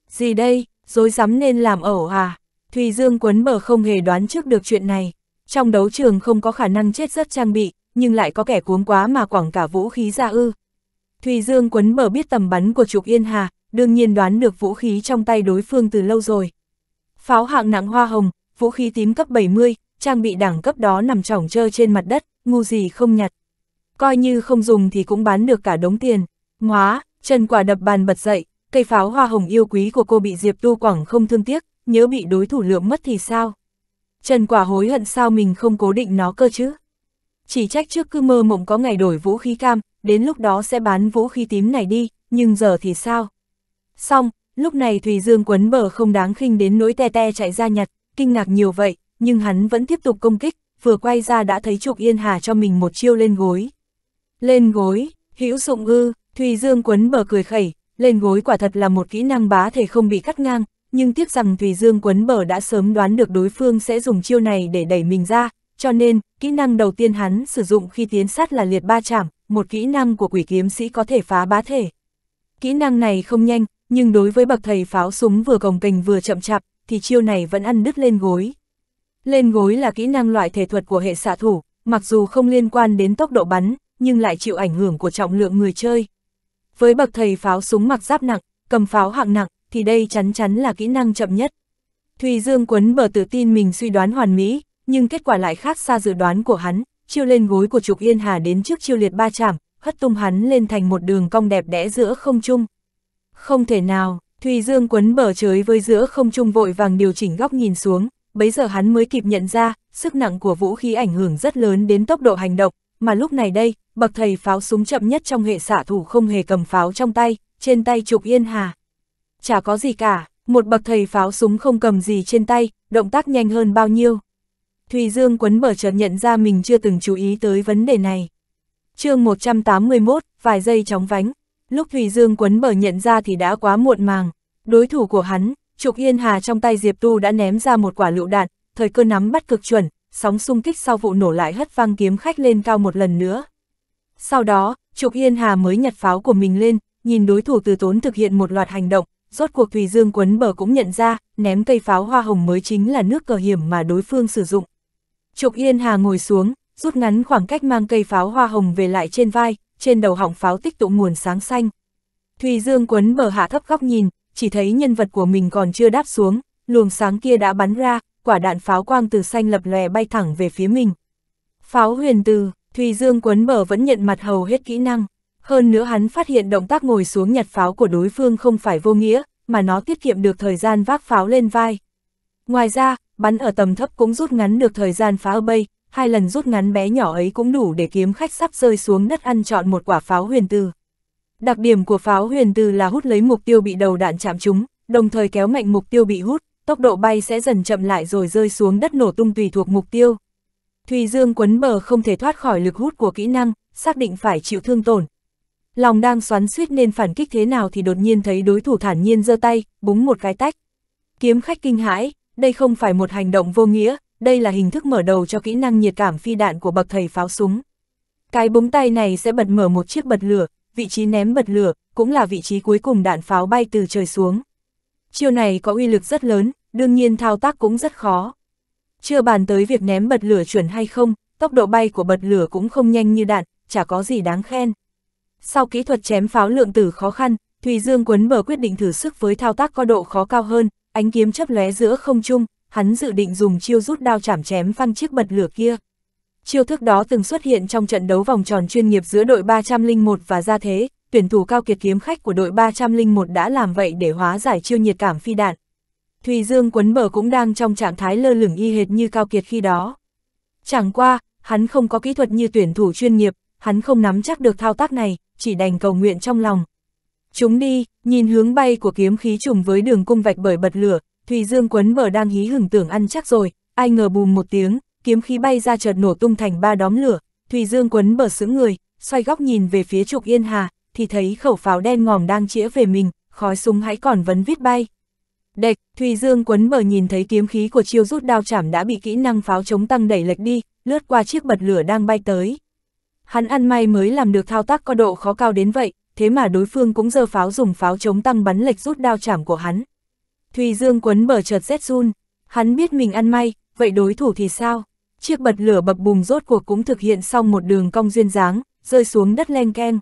Speaker 1: Gì đây, dối rắm nên làm ẩu à? Thùy Dương quấn bờ không hề đoán trước được chuyện này. Trong đấu trường không có khả năng chết rất trang bị, nhưng lại có kẻ cuống quá mà quảng cả vũ khí ra ư. Thùy Dương quấn bờ biết tầm bắn của Trục Yên Hà, đương nhiên đoán được vũ khí trong tay đối phương từ lâu rồi. Pháo hạng nặng hoa hồng, vũ khí tím cấp 70, trang bị đẳng cấp đó nằm trỏng trơ trên mặt đất, ngu gì không nhặt. Coi như không dùng thì cũng bán được cả đống tiền. Ngóa, Trần Quả đập bàn bật dậy, cây pháo hoa hồng yêu quý của cô bị Diệp Tu Quảng không thương tiếc, nhớ bị đối thủ lượm mất thì sao? Trần quả hối hận sao mình không cố định nó cơ chứ? Chỉ trách trước cứ mơ mộng có ngày đổi vũ khí cam, đến lúc đó sẽ bán vũ khí tím này đi, nhưng giờ thì sao? Xong, lúc này Thùy Dương quấn bờ không đáng khinh đến nỗi te te chạy ra nhặt, kinh ngạc nhiều vậy, nhưng hắn vẫn tiếp tục công kích, vừa quay ra đã thấy Trục Yên Hà cho mình một chiêu lên gối. Lên gối, hữu dụng ư, Thùy Dương quấn bờ cười khẩy, lên gối quả thật là một kỹ năng bá thể không bị cắt ngang, nhưng tiếc rằng Thùy Dương quấn bờ đã sớm đoán được đối phương sẽ dùng chiêu này để đẩy mình ra, cho nên, kỹ năng đầu tiên hắn sử dụng khi tiến sát là liệt ba chảm, một kỹ năng của quỷ kiếm sĩ có thể phá bá thể. Kỹ năng này không nhanh, nhưng đối với bậc thầy pháo súng vừa gồng kềnh vừa chậm chạp, thì chiêu này vẫn ăn đứt lên gối. Lên gối là kỹ năng loại thể thuật của hệ xạ thủ, mặc dù không liên quan đến tốc độ bắn, nhưng lại chịu ảnh hưởng của trọng lượng người chơi. Với bậc thầy pháo súng mặc giáp nặng, cầm pháo hạng nặng, thì đây chắn chắn là kỹ năng chậm nhất. Thùy Dương quấn bờ tự tin mình suy đoán hoàn mỹ, nhưng kết quả lại khác xa dự đoán của hắn, chiêu lên gối của Trục Yên Hà đến trước chiêu liệt ba chạm, hất tung hắn lên thành một đường cong đẹp đẽ giữa không trung. Không thể nào, Thùy Dương quấn bờ chới với giữa không trung vội vàng điều chỉnh góc nhìn xuống, bấy giờ hắn mới kịp nhận ra, sức nặng của vũ khí ảnh hưởng rất lớn đến tốc độ hành động, mà lúc này đây, bậc thầy pháo súng chậm nhất trong hệ xạ thủ không hề cầm pháo trong tay, trên tay Trục Yên Hà chả có gì cả, một bậc thầy pháo súng không cầm gì trên tay, động tác nhanh hơn bao nhiêu. Thùy Dương quấn mở chợt nhận ra mình chưa từng chú ý tới vấn đề này. chương 181, vài giây chóng vánh, lúc Thùy Dương quấn mở nhận ra thì đã quá muộn màng, đối thủ của hắn, Trục Yên Hà trong tay Diệp Tu đã ném ra một quả lựu đạn, thời cơ nắm bắt cực chuẩn, sóng xung kích sau vụ nổ lại hất văng kiếm khách lên cao một lần nữa. Sau đó, Trục Yên Hà mới nhặt pháo của mình lên, nhìn đối thủ từ tốn thực hiện một loạt hành động, rốt cuộc Thùy Dương quấn bờ cũng nhận ra, ném cây pháo hoa hồng mới chính là nước cờ hiểm mà đối phương sử dụng. Trục Yên Hà ngồi xuống, rút ngắn khoảng cách mang cây pháo hoa hồng về lại trên vai, trên đầu họng pháo tích tụ nguồn sáng xanh. Thùy Dương quấn bờ hạ thấp góc nhìn, chỉ thấy nhân vật của mình còn chưa đáp xuống, luồng sáng kia đã bắn ra, quả đạn pháo quang từ xanh lập lòe bay thẳng về phía mình. Pháo huyền từ, Thùy Dương quấn bờ vẫn nhận mặt hầu hết kỹ năng. Hơn nữa hắn phát hiện động tác ngồi xuống nhặt pháo của đối phương không phải vô nghĩa, mà nó tiết kiệm được thời gian vác pháo lên vai. Ngoài ra, bắn ở tầm thấp cũng rút ngắn được thời gian phá bay, hai lần rút ngắn bé nhỏ ấy cũng đủ để kiếm khách sắp rơi xuống đất ăn chọn một quả pháo huyền tư. Đặc điểm của pháo huyền tư là hút lấy mục tiêu bị đầu đạn chạm trúng, đồng thời kéo mạnh mục tiêu bị hút, tốc độ bay sẽ dần chậm lại rồi rơi xuống đất nổ tung tùy thuộc mục tiêu. Thùy Dương quấn bờ không thể thoát khỏi lực hút của kỹ năng, xác định phải chịu thương tổn, Lòng đang xoắn suýt nên phản kích thế nào thì đột nhiên thấy đối thủ thản nhiên giơ tay, búng một cái tách. Kiếm khách kinh hãi, đây không phải một hành động vô nghĩa, đây là hình thức mở đầu cho kỹ năng nhiệt cảm phi đạn của bậc thầy pháo súng. Cái búng tay này sẽ bật mở một chiếc bật lửa, vị trí ném bật lửa, cũng là vị trí cuối cùng đạn pháo bay từ trời xuống. Chiêu này có uy lực rất lớn, đương nhiên thao tác cũng rất khó. Chưa bàn tới việc ném bật lửa chuẩn hay không, tốc độ bay của bật lửa cũng không nhanh như đạn, chả có gì đáng khen. Sau kỹ thuật chém pháo lượng tử khó khăn, Thùy Dương quấn bờ quyết định thử sức với thao tác có độ khó cao hơn, ánh kiếm chấp lóe giữa không trung, hắn dự định dùng chiêu rút đao chảm chém phăng chiếc bật lửa kia. Chiêu thức đó từng xuất hiện trong trận đấu vòng tròn chuyên nghiệp giữa đội 301 và Gia Thế, tuyển thủ cao kiệt kiếm khách của đội 301 đã làm vậy để hóa giải chiêu nhiệt cảm phi đạn. Thùy Dương quấn bờ cũng đang trong trạng thái lơ lửng y hệt như cao kiệt khi đó. Chẳng qua, hắn không có kỹ thuật như tuyển thủ chuyên nghiệp, hắn không nắm chắc được thao tác này, chỉ đành cầu nguyện trong lòng. Chúng đi, nhìn hướng bay của kiếm khí trùng với đường cung vạch bởi bật lửa, Thùy Dương quấn bờ đang hí hửng tưởng ăn chắc rồi, ai ngờ bùm một tiếng, kiếm khí bay ra chợt nổ tung thành ba đóm lửa, Thùy Dương quấn bờ sững người, xoay góc nhìn về phía trục Yên Hà, thì thấy khẩu pháo đen ngòm đang chĩa về mình, khói súng hãy còn vấn vít bay. Đệch, Thùy Dương quấn bờ nhìn thấy kiếm khí của chiêu rút đao chảm đã bị kỹ năng pháo chống tăng đẩy lệch đi, lướt qua chiếc bật lửa đang bay tới. Hắn ăn may mới làm được thao tác có độ khó cao đến vậy, thế mà đối phương cũng dơ pháo dùng pháo chống tăng bắn lệch rút đao chảm của hắn. Thùy Dương quấn bờ chợt rét run, hắn biết mình ăn may, vậy đối thủ thì sao? Chiếc bật lửa bập bùng rốt cuộc cũng thực hiện xong một đường cong duyên dáng, rơi xuống đất len keng.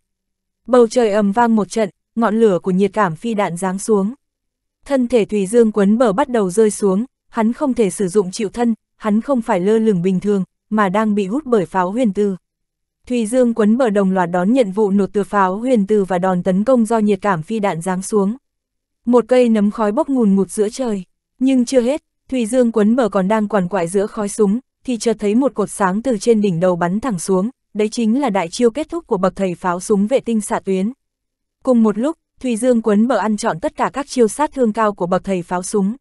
Speaker 1: Bầu trời ầm vang một trận, ngọn lửa của nhiệt cảm phi đạn giáng xuống. Thân thể Thùy Dương quấn bờ bắt đầu rơi xuống, hắn không thể sử dụng chịu thân, hắn không phải lơ lửng bình thường, mà đang bị hút bởi pháo huyền tư. Thùy Dương quấn bờ đồng loạt đón nhận vụ nổ từ pháo huyền từ và đòn tấn công do nhiệt cảm phi đạn giáng xuống. Một cây nấm khói bốc ngùn ngụt giữa trời. Nhưng chưa hết, Thùy Dương quấn bờ còn đang quằn quại giữa khói súng, thì chợt thấy một cột sáng từ trên đỉnh đầu bắn thẳng xuống, đấy chính là đại chiêu kết thúc của bậc thầy pháo súng vệ tinh xạ tuyến. Cùng một lúc, Thùy Dương quấn bờ ăn chọn tất cả các chiêu sát thương cao của bậc thầy pháo súng.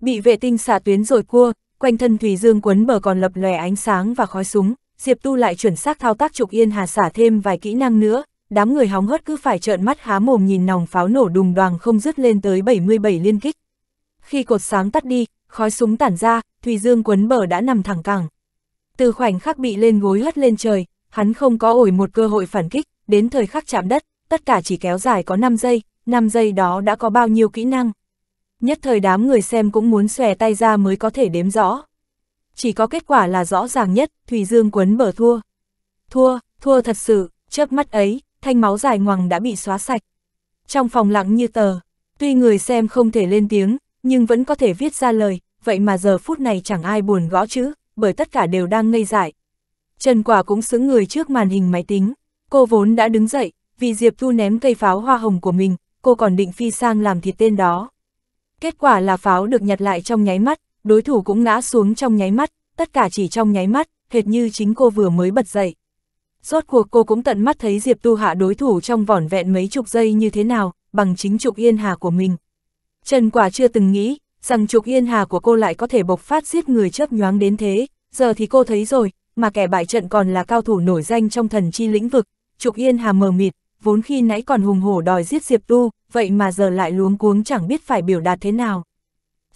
Speaker 1: Bị vệ tinh xạ tuyến rồi cua, quanh thân Thùy Dương quấn bờ còn lập lòe ánh sáng và khói súng, Diệp Tu lại chuẩn xác thao tác Trục Yên Hà xả thêm vài kỹ năng nữa, đám người hóng hớt cứ phải trợn mắt há mồm nhìn nòng pháo nổ đùng đoàn không dứt lên tới 77 liên kích. Khi cột sáng tắt đi, khói súng tản ra, Thùy Dương quấn bờ đã nằm thẳng cẳng. Từ khoảnh khắc bị lên gối hất lên trời, hắn không có ổi một cơ hội phản kích, đến thời khắc chạm đất, tất cả chỉ kéo dài có 5 giây, 5 giây đó đã có bao nhiêu kỹ năng. Nhất thời đám người xem cũng muốn xòe tay ra mới có thể đếm rõ chỉ có kết quả là rõ ràng nhất, Thủy Dương quấn bờ thua. Thua, thua thật sự, chớp mắt ấy, thanh máu dài ngoằng đã bị xóa sạch. Trong phòng lặng như tờ, tuy người xem không thể lên tiếng, nhưng vẫn có thể viết ra lời, vậy mà giờ phút này chẳng ai buồn gõ chữ, bởi tất cả đều đang ngây dại. Trần Quả cũng xứng người trước màn hình máy tính, cô vốn đã đứng dậy, vì Diệp Thu ném cây pháo hoa hồng của mình, cô còn định phi sang làm thịt tên đó. Kết quả là pháo được nhặt lại trong nháy mắt, đối thủ cũng ngã xuống trong nháy mắt, tất cả chỉ trong nháy mắt, hệt như chính cô vừa mới bật dậy. Rốt cuộc cô cũng tận mắt thấy Diệp Tu hạ đối thủ trong vỏn vẹn mấy chục giây như thế nào, bằng chính trục yên hà của mình. Trần quả chưa từng nghĩ, rằng trục yên hà của cô lại có thể bộc phát giết người chớp nhoáng đến thế, giờ thì cô thấy rồi, mà kẻ bại trận còn là cao thủ nổi danh trong thần chi lĩnh vực, trục yên hà mờ mịt, vốn khi nãy còn hùng hổ đòi giết Diệp Tu, vậy mà giờ lại luống cuống chẳng biết phải biểu đạt thế nào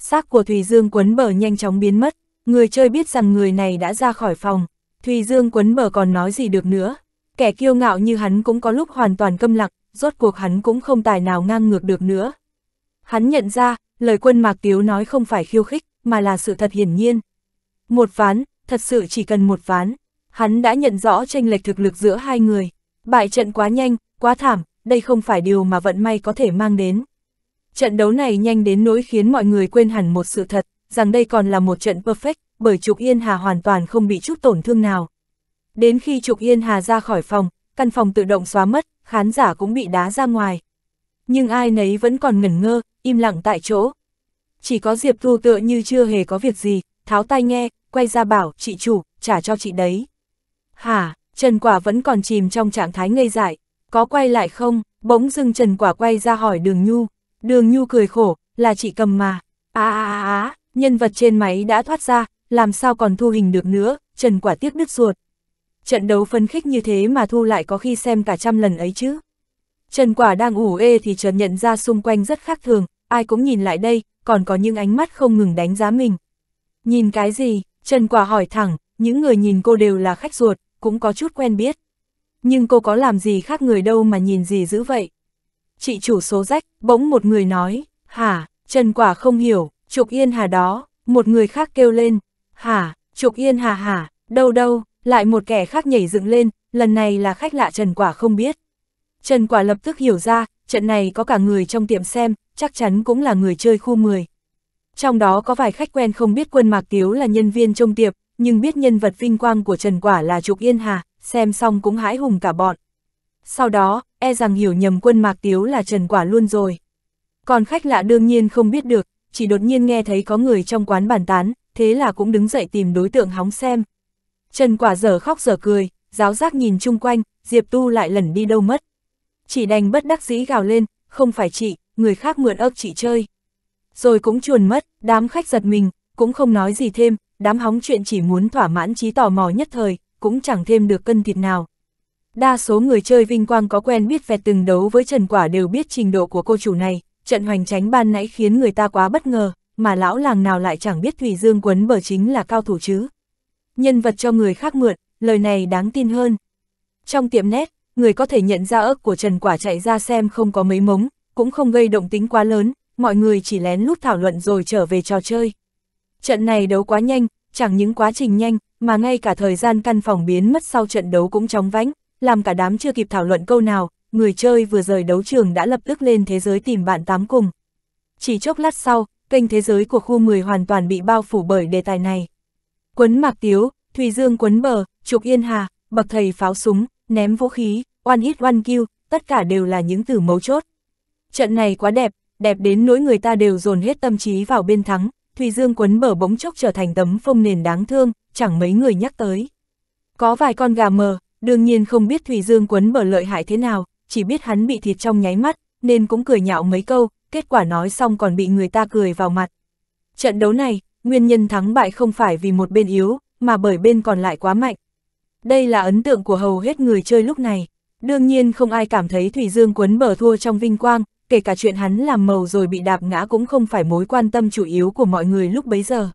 Speaker 1: xác của Thùy Dương quấn bờ nhanh chóng biến mất, người chơi biết rằng người này đã ra khỏi phòng, Thùy Dương quấn bờ còn nói gì được nữa. Kẻ kiêu ngạo như hắn cũng có lúc hoàn toàn câm lặng, rốt cuộc hắn cũng không tài nào ngang ngược được nữa. Hắn nhận ra, lời quân Mạc Tiếu nói không phải khiêu khích, mà là sự thật hiển nhiên. Một ván, thật sự chỉ cần một ván. Hắn đã nhận rõ tranh lệch thực lực giữa hai người. Bại trận quá nhanh, quá thảm, đây không phải điều mà vận may có thể mang đến. Trận đấu này nhanh đến nỗi khiến mọi người quên hẳn một sự thật, rằng đây còn là một trận perfect, bởi Trục Yên Hà hoàn toàn không bị chút tổn thương nào. Đến khi Trục Yên Hà ra khỏi phòng, căn phòng tự động xóa mất, khán giả cũng bị đá ra ngoài. Nhưng ai nấy vẫn còn ngẩn ngơ, im lặng tại chỗ. Chỉ có Diệp Thu tựa như chưa hề có việc gì, tháo tai nghe, quay ra bảo, chị chủ, trả cho chị đấy. Hà, Trần Quả vẫn còn chìm trong trạng thái ngây dại, có quay lại không? Bỗng dưng Trần Quả quay ra hỏi Đường Nhu, Đường Nhu cười khổ, là chị cầm mà. Á á á, nhân vật trên máy đã thoát ra, làm sao còn thu hình được nữa, Trần quả tiếc đứt ruột. Trận đấu phấn khích như thế mà thu lại có khi xem cả trăm lần ấy chứ. Trần quả đang ủ ê thì chợt nhận ra xung quanh rất khác thường, ai cũng nhìn lại đây, còn có những ánh mắt không ngừng đánh giá mình. Nhìn cái gì? Trần quả hỏi thẳng, những người nhìn cô đều là khách ruột, cũng có chút quen biết. Nhưng cô có làm gì khác người đâu mà nhìn gì dữ vậy? chị chủ số rách, bỗng một người nói, hả, Trần Quả không hiểu, Trục Yên Hà đó, một người khác kêu lên, hả, Trục Yên Hà hả, đâu đâu, lại một kẻ khác nhảy dựng lên, lần này là khách lạ Trần Quả không biết. Trần Quả lập tức hiểu ra, trận này có cả người trong tiệm xem, chắc chắn cũng là người chơi khu 10. Trong đó có vài khách quen không biết quân Mạc Tiếu là nhân viên trong tiệp, nhưng biết nhân vật vinh quang của Trần Quả là Trục Yên Hà, xem xong cũng hãi hùng cả bọn sau đó, e rằng hiểu nhầm quân Mạc Tiếu là Trần Quả luôn rồi. Còn khách lạ đương nhiên không biết được, chỉ đột nhiên nghe thấy có người trong quán bàn tán, thế là cũng đứng dậy tìm đối tượng hóng xem. Trần Quả giờ khóc giờ cười, giáo giác nhìn chung quanh, Diệp Tu lại lẩn đi đâu mất. Chỉ đành bất đắc dĩ gào lên, không phải chị, người khác mượn ớt chị chơi. Rồi cũng chuồn mất, đám khách giật mình, cũng không nói gì thêm, đám hóng chuyện chỉ muốn thỏa mãn trí tò mò nhất thời, cũng chẳng thêm được cân thịt nào. Đa số người chơi Vinh Quang có quen biết vẹt từng đấu với Trần Quả đều biết trình độ của cô chủ này, trận hoành tránh ban nãy khiến người ta quá bất ngờ, mà lão làng nào lại chẳng biết Thủy Dương quấn bờ chính là cao thủ chứ. Nhân vật cho người khác mượn, lời này đáng tin hơn. Trong tiệm nét, người có thể nhận ra ớt của Trần Quả chạy ra xem không có mấy mống, cũng không gây động tính quá lớn, mọi người chỉ lén lút thảo luận rồi trở về trò chơi. Trận này đấu quá nhanh, chẳng những quá trình nhanh, mà ngay cả thời gian căn phòng biến mất sau trận đấu cũng chóng vánh làm cả đám chưa kịp thảo luận câu nào, người chơi vừa rời đấu trường đã lập tức lên thế giới tìm bạn tám cùng. Chỉ chốc lát sau, kênh thế giới của khu 10 hoàn toàn bị bao phủ bởi đề tài này. Quấn mạc tiếu, Thùy Dương quấn bờ, Trục Yên Hà, bậc thầy pháo súng, ném vũ khí, one hit one kill, tất cả đều là những từ mấu chốt. Trận này quá đẹp, đẹp đến nỗi người ta đều dồn hết tâm trí vào bên thắng, Thùy Dương quấn bờ bỗng chốc trở thành tấm phông nền đáng thương, chẳng mấy người nhắc tới. Có vài con gà mờ, đương nhiên không biết Thủy Dương quấn bờ lợi hại thế nào, chỉ biết hắn bị thịt trong nháy mắt, nên cũng cười nhạo mấy câu, kết quả nói xong còn bị người ta cười vào mặt. Trận đấu này, nguyên nhân thắng bại không phải vì một bên yếu, mà bởi bên còn lại quá mạnh. Đây là ấn tượng của hầu hết người chơi lúc này. Đương nhiên không ai cảm thấy Thủy Dương quấn bờ thua trong vinh quang, kể cả chuyện hắn làm màu rồi bị đạp ngã cũng không phải mối quan tâm chủ yếu của mọi người lúc bấy giờ.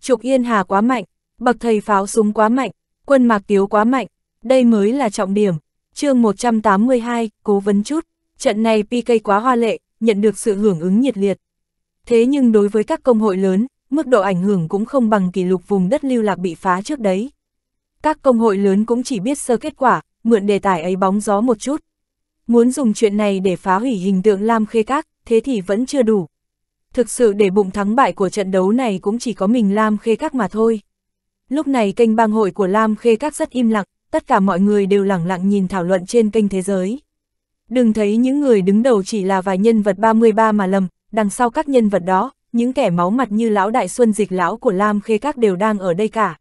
Speaker 1: Trục Yên Hà quá mạnh, bậc thầy pháo súng quá mạnh, quân mạc tiếu quá mạnh, đây mới là trọng điểm. chương 182, cố vấn chút, trận này PK quá hoa lệ, nhận được sự hưởng ứng nhiệt liệt. Thế nhưng đối với các công hội lớn, mức độ ảnh hưởng cũng không bằng kỷ lục vùng đất lưu lạc bị phá trước đấy. Các công hội lớn cũng chỉ biết sơ kết quả, mượn đề tài ấy bóng gió một chút. Muốn dùng chuyện này để phá hủy hình tượng Lam Khê Các, thế thì vẫn chưa đủ. Thực sự để bụng thắng bại của trận đấu này cũng chỉ có mình Lam Khê Các mà thôi. Lúc này kênh bang hội của Lam Khê Các rất im lặng, tất cả mọi người đều lẳng lặng nhìn thảo luận trên kênh thế giới. Đừng thấy những người đứng đầu chỉ là vài nhân vật 33 mà lầm, đằng sau các nhân vật đó, những kẻ máu mặt như lão đại xuân dịch lão của Lam Khê các đều đang ở đây cả.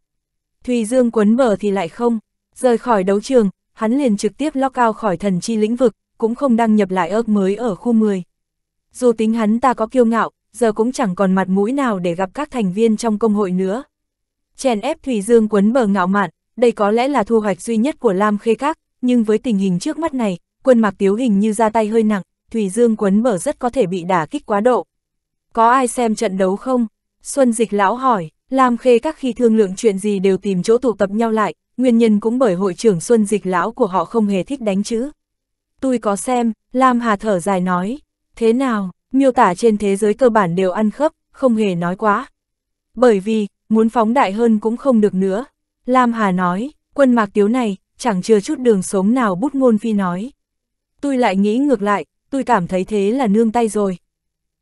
Speaker 1: Thùy Dương quấn bờ thì lại không, rời khỏi đấu trường, hắn liền trực tiếp lo cao khỏi thần chi lĩnh vực, cũng không đăng nhập lại ớt mới ở khu 10. Dù tính hắn ta có kiêu ngạo, giờ cũng chẳng còn mặt mũi nào để gặp các thành viên trong công hội nữa. Chèn ép Thùy Dương quấn bờ ngạo mạn, đây có lẽ là thu hoạch duy nhất của Lam Khê Các, nhưng với tình hình trước mắt này, quân mạc tiếu hình như ra tay hơi nặng, Thủy Dương quấn mở rất có thể bị đả kích quá độ. Có ai xem trận đấu không? Xuân Dịch Lão hỏi, Lam Khê Các khi thương lượng chuyện gì đều tìm chỗ tụ tập nhau lại, nguyên nhân cũng bởi hội trưởng Xuân Dịch Lão của họ không hề thích đánh chữ. Tôi có xem, Lam Hà thở dài nói, thế nào, miêu tả trên thế giới cơ bản đều ăn khớp, không hề nói quá. Bởi vì, muốn phóng đại hơn cũng không được nữa, Lam Hà nói, quân mạc tiếu này, chẳng chừa chút đường sống nào bút ngôn phi nói. Tôi lại nghĩ ngược lại, tôi cảm thấy thế là nương tay rồi.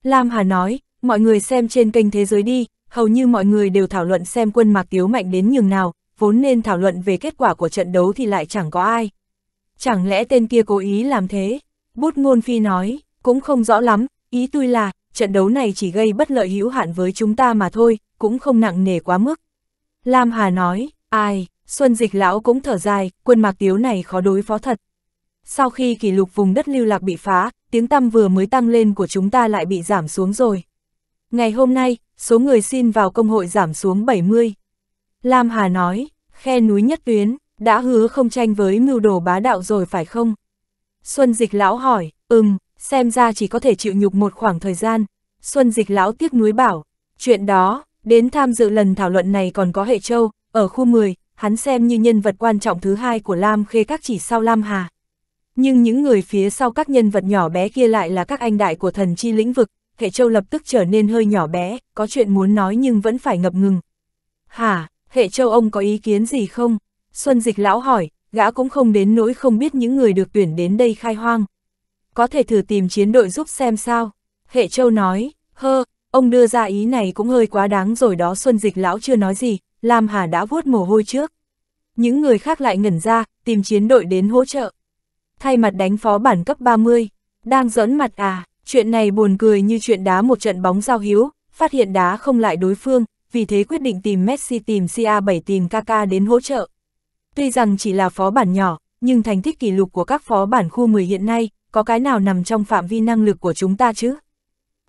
Speaker 1: Lam Hà nói, mọi người xem trên kênh Thế Giới đi, hầu như mọi người đều thảo luận xem quân mạc tiếu mạnh đến nhường nào, vốn nên thảo luận về kết quả của trận đấu thì lại chẳng có ai. Chẳng lẽ tên kia cố ý làm thế? Bút ngôn phi nói, cũng không rõ lắm, ý tôi là, trận đấu này chỉ gây bất lợi hữu hạn với chúng ta mà thôi, cũng không nặng nề quá mức. Lam Hà nói, Ai, Xuân Dịch Lão cũng thở dài, quân mạc tiếu này khó đối phó thật. Sau khi kỷ lục vùng đất lưu lạc bị phá, tiếng tăm vừa mới tăng lên của chúng ta lại bị giảm xuống rồi. Ngày hôm nay, số người xin vào công hội giảm xuống 70. Lam Hà nói, khe núi nhất tuyến, đã hứa không tranh với mưu đồ bá đạo rồi phải không? Xuân Dịch Lão hỏi, ừm, xem ra chỉ có thể chịu nhục một khoảng thời gian. Xuân Dịch Lão tiếc núi bảo, chuyện đó, đến tham dự lần thảo luận này còn có hệ châu, ở khu 10, hắn xem như nhân vật quan trọng thứ hai của Lam Khê các chỉ sau Lam Hà. Nhưng những người phía sau các nhân vật nhỏ bé kia lại là các anh đại của thần chi lĩnh vực, Hệ Châu lập tức trở nên hơi nhỏ bé, có chuyện muốn nói nhưng vẫn phải ngập ngừng. Hả, Hệ Châu ông có ý kiến gì không? Xuân Dịch lão hỏi, gã cũng không đến nỗi không biết những người được tuyển đến đây khai hoang. Có thể thử tìm chiến đội giúp xem sao. Hệ Châu nói, hơ, ông đưa ra ý này cũng hơi quá đáng rồi đó Xuân Dịch lão chưa nói gì, Lam Hà đã vuốt mồ hôi trước. Những người khác lại ngẩn ra, tìm chiến đội đến hỗ trợ. Thay mặt đánh phó bản cấp 30, đang dẫn mặt à, chuyện này buồn cười như chuyện đá một trận bóng giao hiếu, phát hiện đá không lại đối phương, vì thế quyết định tìm Messi tìm CA7 tìm Kaka đến hỗ trợ. Tuy rằng chỉ là phó bản nhỏ, nhưng thành tích kỷ lục của các phó bản khu 10 hiện nay, có cái nào nằm trong phạm vi năng lực của chúng ta chứ?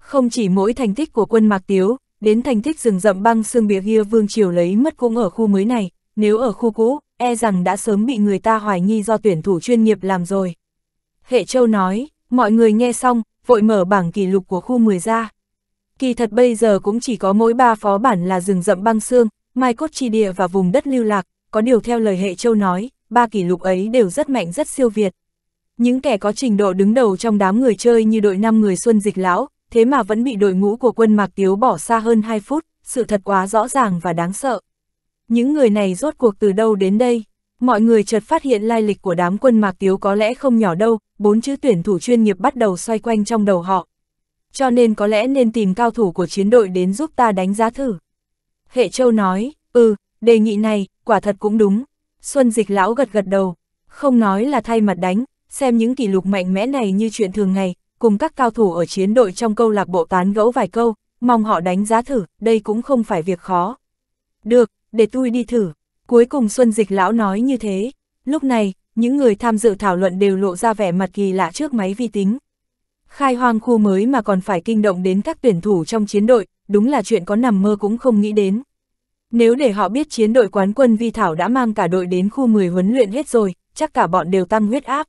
Speaker 1: Không chỉ mỗi thành tích của quân Mạc Tiếu, đến thành tích rừng rậm băng xương bìa hia vương triều lấy mất cũng ở khu mới này, nếu ở khu cũ, e rằng đã sớm bị người ta hoài nghi do tuyển thủ chuyên nghiệp làm rồi. Hệ Châu nói, mọi người nghe xong, vội mở bảng kỷ lục của khu 10 ra. Kỳ thật bây giờ cũng chỉ có mỗi ba phó bản là rừng rậm băng xương, mai cốt chi địa và vùng đất lưu lạc, có điều theo lời hệ châu nói, ba kỷ lục ấy đều rất mạnh rất siêu việt. Những kẻ có trình độ đứng đầu trong đám người chơi như đội năm người Xuân Dịch Lão, thế mà vẫn bị đội ngũ của quân Mạc Tiếu bỏ xa hơn 2 phút, sự thật quá rõ ràng và đáng sợ. Những người này rốt cuộc từ đâu đến đây? Mọi người chợt phát hiện lai lịch của đám quân Mạc Tiếu có lẽ không nhỏ đâu, bốn chữ tuyển thủ chuyên nghiệp bắt đầu xoay quanh trong đầu họ. Cho nên có lẽ nên tìm cao thủ của chiến đội đến giúp ta đánh giá thử. Hệ Châu nói, ừ, đề nghị này, quả thật cũng đúng. Xuân Dịch Lão gật gật đầu, không nói là thay mặt đánh, xem những kỷ lục mạnh mẽ này như chuyện thường ngày, cùng các cao thủ ở chiến đội trong câu lạc bộ tán gẫu vài câu, mong họ đánh giá thử, đây cũng không phải việc khó. Được, để tôi đi thử. Cuối cùng Xuân Dịch lão nói như thế. Lúc này, những người tham dự thảo luận đều lộ ra vẻ mặt kỳ lạ trước máy vi tính. Khai hoang khu mới mà còn phải kinh động đến các tuyển thủ trong chiến đội, đúng là chuyện có nằm mơ cũng không nghĩ đến. Nếu để họ biết chiến đội quán quân Vi Thảo đã mang cả đội đến khu 10 huấn luyện hết rồi, chắc cả bọn đều tăng huyết áp.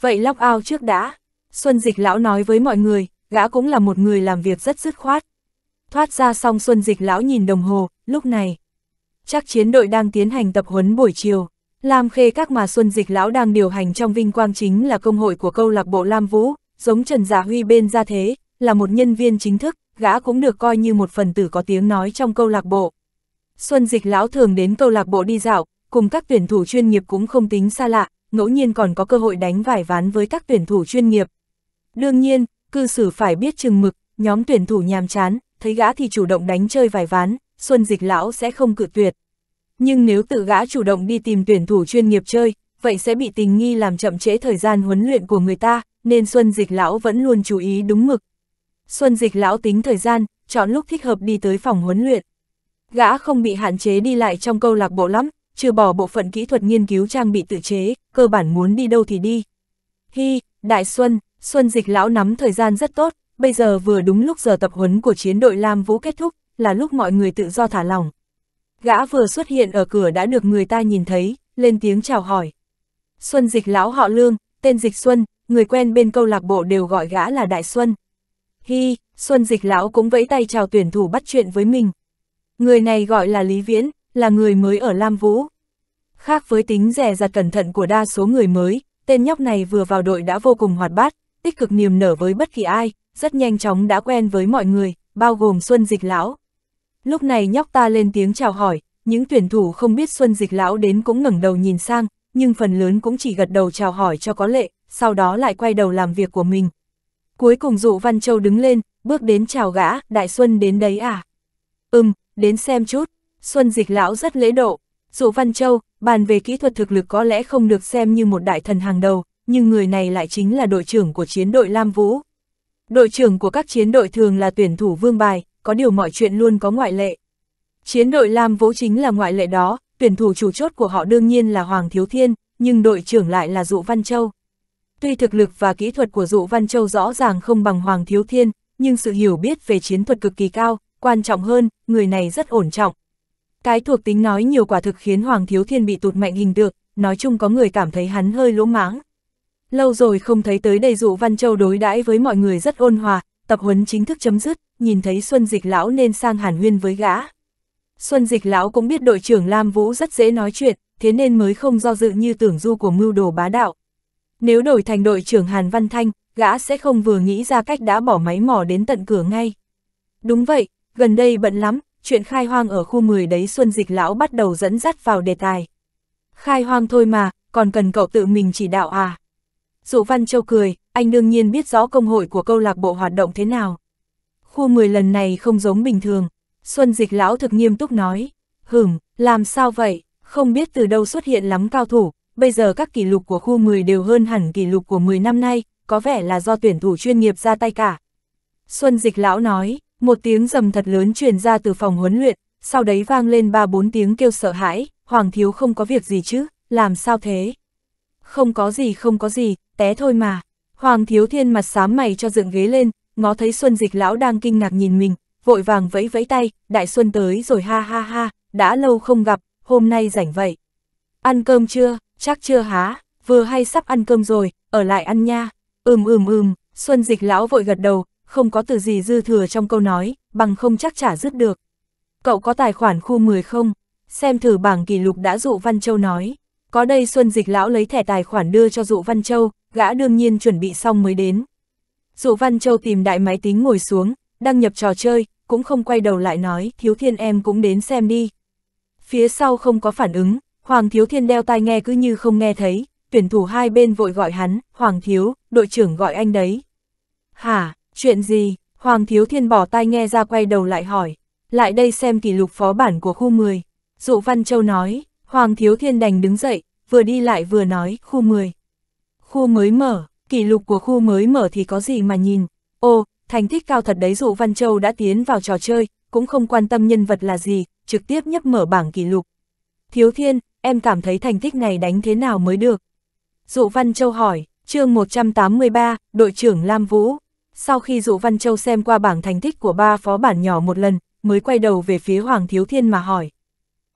Speaker 1: Vậy lóc ao trước đã. Xuân Dịch Lão nói với mọi người, gã cũng là một người làm việc rất dứt khoát. Thoát ra xong Xuân Dịch Lão nhìn đồng hồ, lúc này. Chắc chiến đội đang tiến hành tập huấn buổi chiều. Lam Khê các mà Xuân Dịch Lão đang điều hành trong vinh quang chính là công hội của câu lạc bộ Lam Vũ, giống Trần Giả Huy bên ra thế, là một nhân viên chính thức, gã cũng được coi như một phần tử có tiếng nói trong câu lạc bộ. Xuân Dịch Lão thường đến câu lạc bộ đi dạo, cùng các tuyển thủ chuyên nghiệp cũng không tính xa lạ, ngẫu nhiên còn có cơ hội đánh vải ván với các tuyển thủ chuyên nghiệp, Đương nhiên, cư xử phải biết chừng mực, nhóm tuyển thủ nhàm chán, thấy gã thì chủ động đánh chơi vài ván, Xuân Dịch lão sẽ không cự tuyệt. Nhưng nếu tự gã chủ động đi tìm tuyển thủ chuyên nghiệp chơi, vậy sẽ bị tình nghi làm chậm trễ thời gian huấn luyện của người ta, nên Xuân Dịch lão vẫn luôn chú ý đúng mực. Xuân Dịch lão tính thời gian, chọn lúc thích hợp đi tới phòng huấn luyện. Gã không bị hạn chế đi lại trong câu lạc bộ lắm, trừ bỏ bộ phận kỹ thuật nghiên cứu trang bị tự chế, cơ bản muốn đi đâu thì đi. Hi, Đại Xuân, Xuân Dịch Lão nắm thời gian rất tốt, bây giờ vừa đúng lúc giờ tập huấn của chiến đội Lam Vũ kết thúc, là lúc mọi người tự do thả lỏng. Gã vừa xuất hiện ở cửa đã được người ta nhìn thấy, lên tiếng chào hỏi. Xuân Dịch Lão họ Lương, tên Dịch Xuân, người quen bên câu lạc bộ đều gọi gã là Đại Xuân. Hi, Xuân Dịch Lão cũng vẫy tay chào tuyển thủ bắt chuyện với mình. Người này gọi là Lý Viễn, là người mới ở Lam Vũ. Khác với tính rẻ rặt cẩn thận của đa số người mới, tên nhóc này vừa vào đội đã vô cùng hoạt bát, tích cực niềm nở với bất kỳ ai, rất nhanh chóng đã quen với mọi người, bao gồm Xuân Dịch Lão. Lúc này nhóc ta lên tiếng chào hỏi, những tuyển thủ không biết Xuân Dịch Lão đến cũng ngẩng đầu nhìn sang, nhưng phần lớn cũng chỉ gật đầu chào hỏi cho có lệ, sau đó lại quay đầu làm việc của mình. Cuối cùng dụ Văn Châu đứng lên, bước đến chào gã, Đại Xuân đến đấy à? Ừm, đến xem chút, Xuân Dịch Lão rất lễ độ. Dụ Văn Châu, bàn về kỹ thuật thực lực có lẽ không được xem như một đại thần hàng đầu, nhưng người này lại chính là đội trưởng của chiến đội Lam Vũ. Đội trưởng của các chiến đội thường là tuyển thủ vương bài, có điều mọi chuyện luôn có ngoại lệ. Chiến đội Lam Vũ chính là ngoại lệ đó, tuyển thủ chủ chốt của họ đương nhiên là Hoàng Thiếu Thiên, nhưng đội trưởng lại là Dụ Văn Châu. Tuy thực lực và kỹ thuật của Dụ Văn Châu rõ ràng không bằng Hoàng Thiếu Thiên, nhưng sự hiểu biết về chiến thuật cực kỳ cao, quan trọng hơn, người này rất ổn trọng. Cái thuộc tính nói nhiều quả thực khiến Hoàng Thiếu Thiên bị tụt mạnh hình được, nói chung có người cảm thấy hắn hơi lỗ mãng. Lâu rồi không thấy tới đây dụ Văn Châu đối đãi với mọi người rất ôn hòa, tập huấn chính thức chấm dứt, nhìn thấy Xuân Dịch Lão nên sang hàn huyên với gã. Xuân Dịch Lão cũng biết đội trưởng Lam Vũ rất dễ nói chuyện, thế nên mới không do dự như tưởng du của mưu đồ bá đạo. Nếu đổi thành đội trưởng Hàn Văn Thanh, gã sẽ không vừa nghĩ ra cách đã bỏ máy mỏ đến tận cửa ngay. Đúng vậy, gần đây bận lắm, chuyện khai hoang ở khu 10 đấy Xuân Dịch Lão bắt đầu dẫn dắt vào đề tài. Khai hoang thôi mà, còn cần cậu tự mình chỉ đạo à? Dụ Văn Châu cười, anh đương nhiên biết rõ công hội của câu lạc bộ hoạt động thế nào. Khu 10 lần này không giống bình thường. Xuân Dịch Lão thực nghiêm túc nói, hửm, làm sao vậy, không biết từ đâu xuất hiện lắm cao thủ, bây giờ các kỷ lục của khu 10 đều hơn hẳn kỷ lục của 10 năm nay, có vẻ là do tuyển thủ chuyên nghiệp ra tay cả. Xuân Dịch Lão nói, một tiếng rầm thật lớn truyền ra từ phòng huấn luyện, sau đấy vang lên ba bốn tiếng kêu sợ hãi, Hoàng Thiếu không có việc gì chứ, làm sao thế? Không có gì không có gì, té thôi mà. Hoàng thiếu thiên mặt xám mày cho dựng ghế lên, ngó thấy Xuân Dịch lão đang kinh ngạc nhìn mình, vội vàng vẫy vẫy tay, đại Xuân tới rồi ha ha ha, đã lâu không gặp, hôm nay rảnh vậy. Ăn cơm chưa, chắc chưa há, vừa hay sắp ăn cơm rồi, ở lại ăn nha. Ừm ừm ừm, Xuân Dịch lão vội gật đầu, không có từ gì dư thừa trong câu nói, bằng không chắc trả dứt được. Cậu có tài khoản khu 10 không? Xem thử bảng kỷ lục đã dụ Văn Châu nói. Có đây Xuân Dịch Lão lấy thẻ tài khoản đưa cho Dụ Văn Châu, gã đương nhiên chuẩn bị xong mới đến. Dụ Văn Châu tìm đại máy tính ngồi xuống, đăng nhập trò chơi, cũng không quay đầu lại nói, Thiếu Thiên em cũng đến xem đi. Phía sau không có phản ứng, Hoàng Thiếu Thiên đeo tai nghe cứ như không nghe thấy, tuyển thủ hai bên vội gọi hắn, Hoàng Thiếu, đội trưởng gọi anh đấy. Hả, chuyện gì? Hoàng Thiếu Thiên bỏ tai nghe ra quay đầu lại hỏi, lại đây xem kỷ lục phó bản của khu 10. Dụ Văn Châu nói, Hoàng Thiếu Thiên đành đứng dậy, vừa đi lại vừa nói, khu 10. Khu mới mở, kỷ lục của khu mới mở thì có gì mà nhìn. Ô, thành tích cao thật đấy dụ Văn Châu đã tiến vào trò chơi, cũng không quan tâm nhân vật là gì, trực tiếp nhấp mở bảng kỷ lục. Thiếu Thiên, em cảm thấy thành tích này đánh thế nào mới được? Dụ Văn Châu hỏi, chương 183, đội trưởng Lam Vũ. Sau khi Dụ Văn Châu xem qua bảng thành tích của ba phó bản nhỏ một lần, mới quay đầu về phía Hoàng Thiếu Thiên mà hỏi,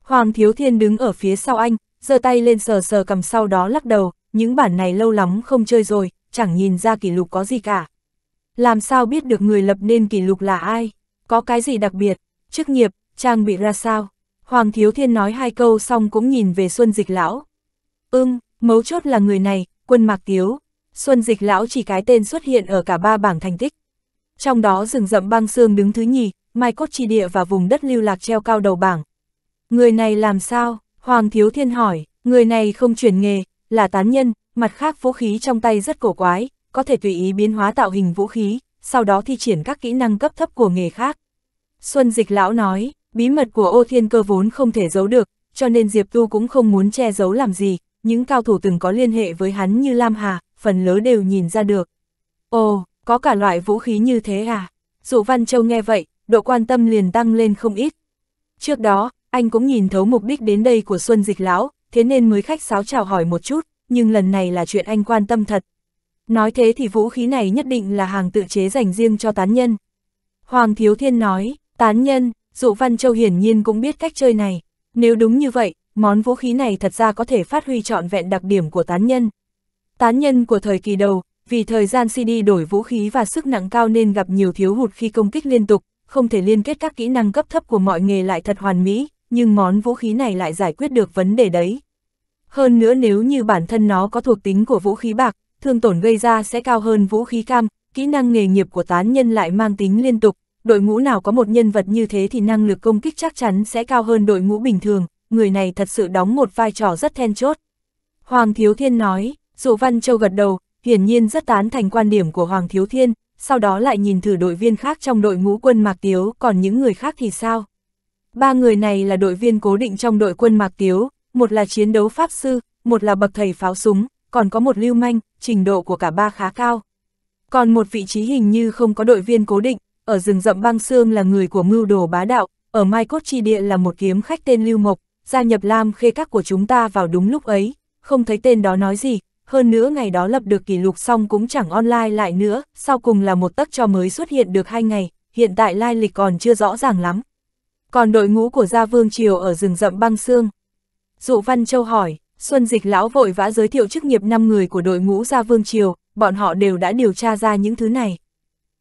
Speaker 1: Hoàng Thiếu Thiên đứng ở phía sau anh, giơ tay lên sờ sờ cầm sau đó lắc đầu, những bản này lâu lắm không chơi rồi, chẳng nhìn ra kỷ lục có gì cả. Làm sao biết được người lập nên kỷ lục là ai? Có cái gì đặc biệt? Chức nghiệp, trang bị ra sao? Hoàng Thiếu Thiên nói hai câu xong cũng nhìn về Xuân Dịch Lão. Ưm, mấu chốt là người này, quân Mạc Tiếu. Xuân Dịch Lão chỉ cái tên xuất hiện ở cả ba bảng thành tích. Trong đó rừng rậm băng xương đứng thứ nhì, Mai Cốt Chi Địa và vùng đất lưu lạc treo cao đầu bảng, Người này làm sao? Hoàng Thiếu Thiên hỏi, người này không chuyển nghề, là tán nhân, mặt khác vũ khí trong tay rất cổ quái, có thể tùy ý biến hóa tạo hình vũ khí, sau đó thi triển các kỹ năng cấp thấp của nghề khác. Xuân Dịch Lão nói, bí mật của ô thiên cơ vốn không thể giấu được, cho nên Diệp Tu cũng không muốn che giấu làm gì, những cao thủ từng có liên hệ với hắn như Lam Hà, phần lớn đều nhìn ra được. Ồ, có cả loại vũ khí như thế à? Dụ Văn Châu nghe vậy, độ quan tâm liền tăng lên không ít. Trước đó, anh cũng nhìn thấu mục đích đến đây của Xuân Dịch Lão, thế nên mới khách sáo chào hỏi một chút, nhưng lần này là chuyện anh quan tâm thật. Nói thế thì vũ khí này nhất định là hàng tự chế dành riêng cho tán nhân. Hoàng Thiếu Thiên nói, tán nhân, dụ Văn Châu hiển nhiên cũng biết cách chơi này. Nếu đúng như vậy, món vũ khí này thật ra có thể phát huy trọn vẹn đặc điểm của tán nhân. Tán nhân của thời kỳ đầu, vì thời gian CD đổi vũ khí và sức nặng cao nên gặp nhiều thiếu hụt khi công kích liên tục, không thể liên kết các kỹ năng cấp thấp của mọi nghề lại thật hoàn mỹ, nhưng món vũ khí này lại giải quyết được vấn đề đấy. Hơn nữa nếu như bản thân nó có thuộc tính của vũ khí bạc, thương tổn gây ra sẽ cao hơn vũ khí cam, kỹ năng nghề nghiệp của tán nhân lại mang tính liên tục, đội ngũ nào có một nhân vật như thế thì năng lực công kích chắc chắn sẽ cao hơn đội ngũ bình thường, người này thật sự đóng một vai trò rất then chốt. Hoàng Thiếu Thiên nói, Dụ Văn Châu gật đầu, hiển nhiên rất tán thành quan điểm của Hoàng Thiếu Thiên, sau đó lại nhìn thử đội viên khác trong đội ngũ quân Mạc Tiếu, còn những người khác thì sao? Ba người này là đội viên cố định trong đội quân Mạc Tiếu, một là chiến đấu pháp sư, một là bậc thầy pháo súng, còn có một lưu manh, trình độ của cả ba khá cao. Còn một vị trí hình như không có đội viên cố định, ở rừng rậm băng xương là người của mưu đồ bá đạo, ở Mai Cốt tri Địa là một kiếm khách tên Lưu Mộc, gia nhập Lam khê các của chúng ta vào đúng lúc ấy, không thấy tên đó nói gì, hơn nữa ngày đó lập được kỷ lục xong cũng chẳng online lại nữa, sau cùng là một tấc cho mới xuất hiện được hai ngày, hiện tại lai lịch còn chưa rõ ràng lắm. Còn đội ngũ của gia vương triều ở rừng rậm băng xương. Dụ Văn Châu hỏi, Xuân Dịch lão vội vã giới thiệu chức nghiệp 5 người của đội ngũ gia vương triều, bọn họ đều đã điều tra ra những thứ này.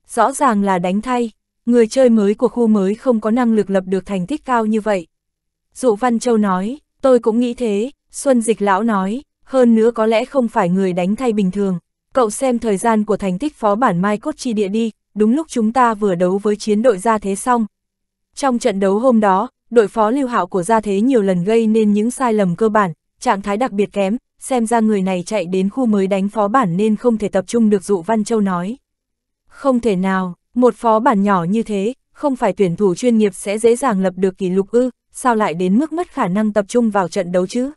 Speaker 1: Rõ ràng là đánh thay, người chơi mới của khu mới không có năng lực lập được thành tích cao như vậy. Dụ Văn Châu nói, tôi cũng nghĩ thế, Xuân Dịch lão nói, hơn nữa có lẽ không phải người đánh thay bình thường. Cậu xem thời gian của thành tích phó bản Mai Cốt Chi Địa đi, đúng lúc chúng ta vừa đấu với chiến đội ra thế xong, trong trận đấu hôm đó, đội phó lưu hạo của gia thế nhiều lần gây nên những sai lầm cơ bản, trạng thái đặc biệt kém, xem ra người này chạy đến khu mới đánh phó bản nên không thể tập trung được dụ Văn Châu nói. Không thể nào, một phó bản nhỏ như thế, không phải tuyển thủ chuyên nghiệp sẽ dễ dàng lập được kỷ lục ư, sao lại đến mức mất khả năng tập trung vào trận đấu chứ?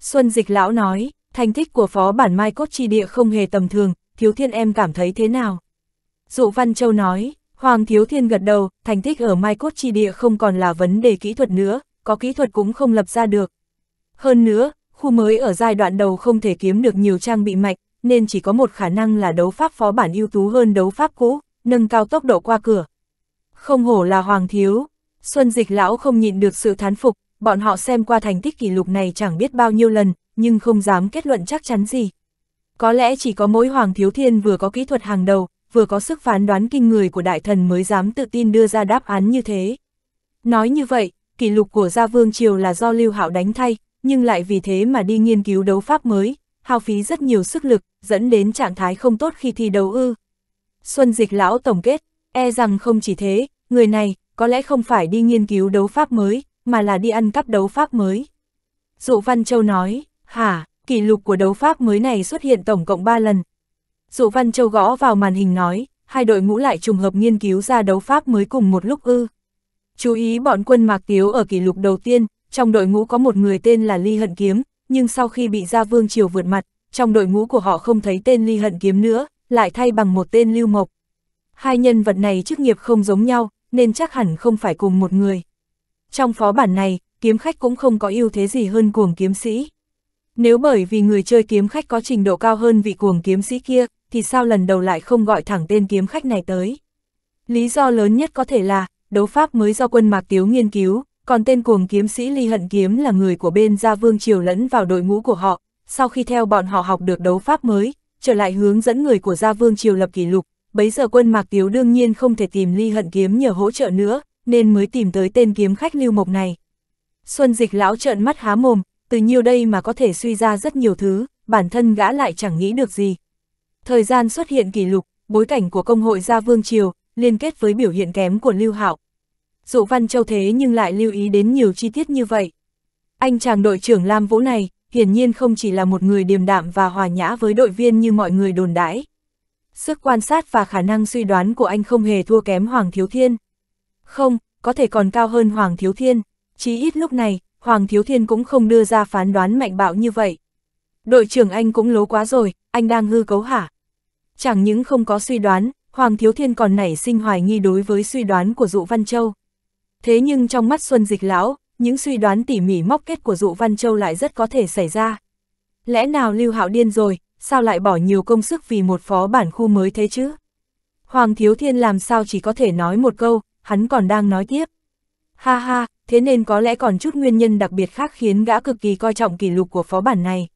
Speaker 1: Xuân Dịch Lão nói, thành tích của phó bản Mai Cốt Tri Địa không hề tầm thường, Thiếu Thiên em cảm thấy thế nào? Dụ Văn Châu nói, Hoàng Thiếu Thiên gật đầu, thành tích ở Mai Cốt Chi Địa không còn là vấn đề kỹ thuật nữa, có kỹ thuật cũng không lập ra được. Hơn nữa, khu mới ở giai đoạn đầu không thể kiếm được nhiều trang bị mạnh, nên chỉ có một khả năng là đấu pháp phó bản ưu tú hơn đấu pháp cũ, nâng cao tốc độ qua cửa. Không hổ là Hoàng Thiếu, Xuân Dịch Lão không nhịn được sự thán phục, bọn họ xem qua thành tích kỷ lục này chẳng biết bao nhiêu lần, nhưng không dám kết luận chắc chắn gì. Có lẽ chỉ có mỗi Hoàng Thiếu Thiên vừa có kỹ thuật hàng đầu, vừa có sức phán đoán kinh người của đại thần mới dám tự tin đưa ra đáp án như thế. Nói như vậy, kỷ lục của Gia Vương Triều là do Lưu Hạo đánh thay, nhưng lại vì thế mà đi nghiên cứu đấu pháp mới, hao phí rất nhiều sức lực, dẫn đến trạng thái không tốt khi thi đấu ư. Xuân Dịch Lão tổng kết, e rằng không chỉ thế, người này có lẽ không phải đi nghiên cứu đấu pháp mới, mà là đi ăn cắp đấu pháp mới. Dụ Văn Châu nói, hả, kỷ lục của đấu pháp mới này xuất hiện tổng cộng 3 lần, Dụ Văn Châu gõ vào màn hình nói, hai đội ngũ lại trùng hợp nghiên cứu ra đấu pháp mới cùng một lúc ư. Chú ý bọn quân Mạc Tiếu ở kỷ lục đầu tiên, trong đội ngũ có một người tên là Ly Hận Kiếm, nhưng sau khi bị Gia Vương Triều vượt mặt, trong đội ngũ của họ không thấy tên Ly Hận Kiếm nữa, lại thay bằng một tên Lưu Mộc. Hai nhân vật này chức nghiệp không giống nhau, nên chắc hẳn không phải cùng một người. Trong phó bản này, kiếm khách cũng không có ưu thế gì hơn cuồng kiếm sĩ. Nếu bởi vì người chơi kiếm khách có trình độ cao hơn vị cuồng kiếm sĩ kia, thì sao lần đầu lại không gọi thẳng tên kiếm khách này tới. Lý do lớn nhất có thể là, đấu pháp mới do quân Mạc Tiếu nghiên cứu, còn tên cuồng kiếm sĩ Ly Hận Kiếm là người của bên Gia Vương Triều lẫn vào đội ngũ của họ, sau khi theo bọn họ học được đấu pháp mới, trở lại hướng dẫn người của Gia Vương Triều lập kỷ lục, bấy giờ quân Mạc Tiếu đương nhiên không thể tìm Ly Hận Kiếm nhờ hỗ trợ nữa, nên mới tìm tới tên kiếm khách lưu mộc này. Xuân dịch lão trợn mắt há mồm, từ nhiều đây mà có thể suy ra rất nhiều thứ, bản thân gã lại chẳng nghĩ được gì, Thời gian xuất hiện kỷ lục, bối cảnh của công hội gia vương triều, liên kết với biểu hiện kém của Lưu Hạo. Dụ Văn Châu thế nhưng lại lưu ý đến nhiều chi tiết như vậy. Anh chàng đội trưởng Lam Vũ này, hiển nhiên không chỉ là một người điềm đạm và hòa nhã với đội viên như mọi người đồn đãi. Sức quan sát và khả năng suy đoán của anh không hề thua kém Hoàng Thiếu Thiên. Không, có thể còn cao hơn Hoàng Thiếu Thiên. Chí ít lúc này, Hoàng Thiếu Thiên cũng không đưa ra phán đoán mạnh bạo như vậy. Đội trưởng anh cũng lố quá rồi, anh đang hư cấu hả? chẳng những không có suy đoán, Hoàng Thiếu Thiên còn nảy sinh hoài nghi đối với suy đoán của Dụ Văn Châu. Thế nhưng trong mắt Xuân Dịch Lão, những suy đoán tỉ mỉ móc kết của Dụ Văn Châu lại rất có thể xảy ra. Lẽ nào Lưu Hạo điên rồi, sao lại bỏ nhiều công sức vì một phó bản khu mới thế chứ? Hoàng Thiếu Thiên làm sao chỉ có thể nói một câu, hắn còn đang nói tiếp. Ha ha, thế nên có lẽ còn chút nguyên nhân đặc biệt khác khiến gã cực kỳ coi trọng kỷ lục của phó bản này.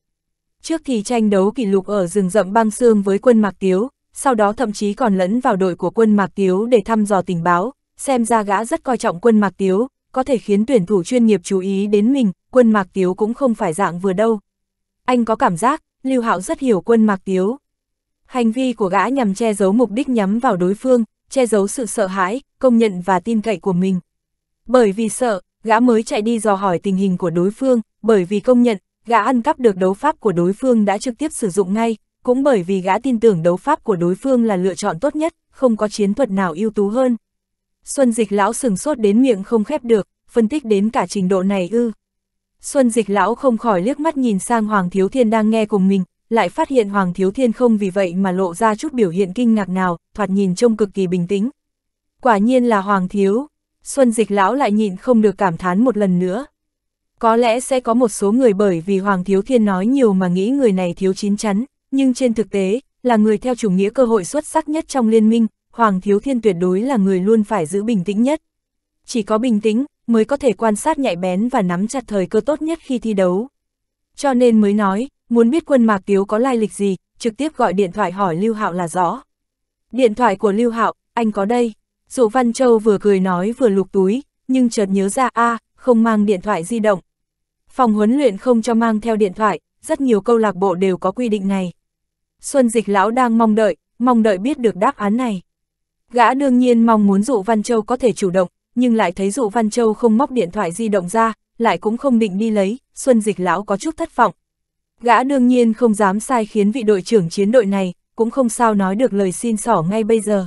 Speaker 1: Trước thì tranh đấu kỷ lục ở rừng rậm băng xương với quân Mạc Tiếu, sau đó thậm chí còn lẫn vào đội của quân Mạc Tiếu để thăm dò tình báo, xem ra gã rất coi trọng quân Mạc Tiếu, có thể khiến tuyển thủ chuyên nghiệp chú ý đến mình, quân Mạc Tiếu cũng không phải dạng vừa đâu. Anh có cảm giác, Lưu Hạo rất hiểu quân Mạc Tiếu. Hành vi của gã nhằm che giấu mục đích nhắm vào đối phương, che giấu sự sợ hãi, công nhận và tin cậy của mình. Bởi vì sợ, gã mới chạy đi dò hỏi tình hình của đối phương, bởi vì công nhận, gã ăn cắp được đấu pháp của đối phương đã trực tiếp sử dụng ngay, cũng bởi vì gã tin tưởng đấu pháp của đối phương là lựa chọn tốt nhất, không có chiến thuật nào ưu tú hơn. Xuân dịch lão sừng sốt đến miệng không khép được, phân tích đến cả trình độ này ư. Xuân dịch lão không khỏi liếc mắt nhìn sang Hoàng Thiếu Thiên đang nghe cùng mình, lại phát hiện Hoàng Thiếu Thiên không vì vậy mà lộ ra chút biểu hiện kinh ngạc nào, thoạt nhìn trông cực kỳ bình tĩnh. Quả nhiên là Hoàng Thiếu, Xuân dịch lão lại nhịn không được cảm thán một lần nữa, có lẽ sẽ có một số người bởi vì Hoàng Thiếu Thiên nói nhiều mà nghĩ người này thiếu chín chắn, nhưng trên thực tế, là người theo chủ nghĩa cơ hội xuất sắc nhất trong liên minh, Hoàng Thiếu Thiên tuyệt đối là người luôn phải giữ bình tĩnh nhất. Chỉ có bình tĩnh, mới có thể quan sát nhạy bén và nắm chặt thời cơ tốt nhất khi thi đấu. Cho nên mới nói, muốn biết quân Mạc Tiếu có lai lịch gì, trực tiếp gọi điện thoại hỏi Lưu Hạo là rõ. Điện thoại của Lưu Hạo, anh có đây. Dụ Văn Châu vừa cười nói vừa lục túi, nhưng chợt nhớ ra a à, không mang điện thoại di động, Phòng huấn luyện không cho mang theo điện thoại, rất nhiều câu lạc bộ đều có quy định này. Xuân Dịch Lão đang mong đợi, mong đợi biết được đáp án này. Gã đương nhiên mong muốn Dụ Văn Châu có thể chủ động, nhưng lại thấy Dụ Văn Châu không móc điện thoại di động ra, lại cũng không định đi lấy, Xuân Dịch Lão có chút thất vọng. Gã đương nhiên không dám sai khiến vị đội trưởng chiến đội này, cũng không sao nói được lời xin xỏ ngay bây giờ.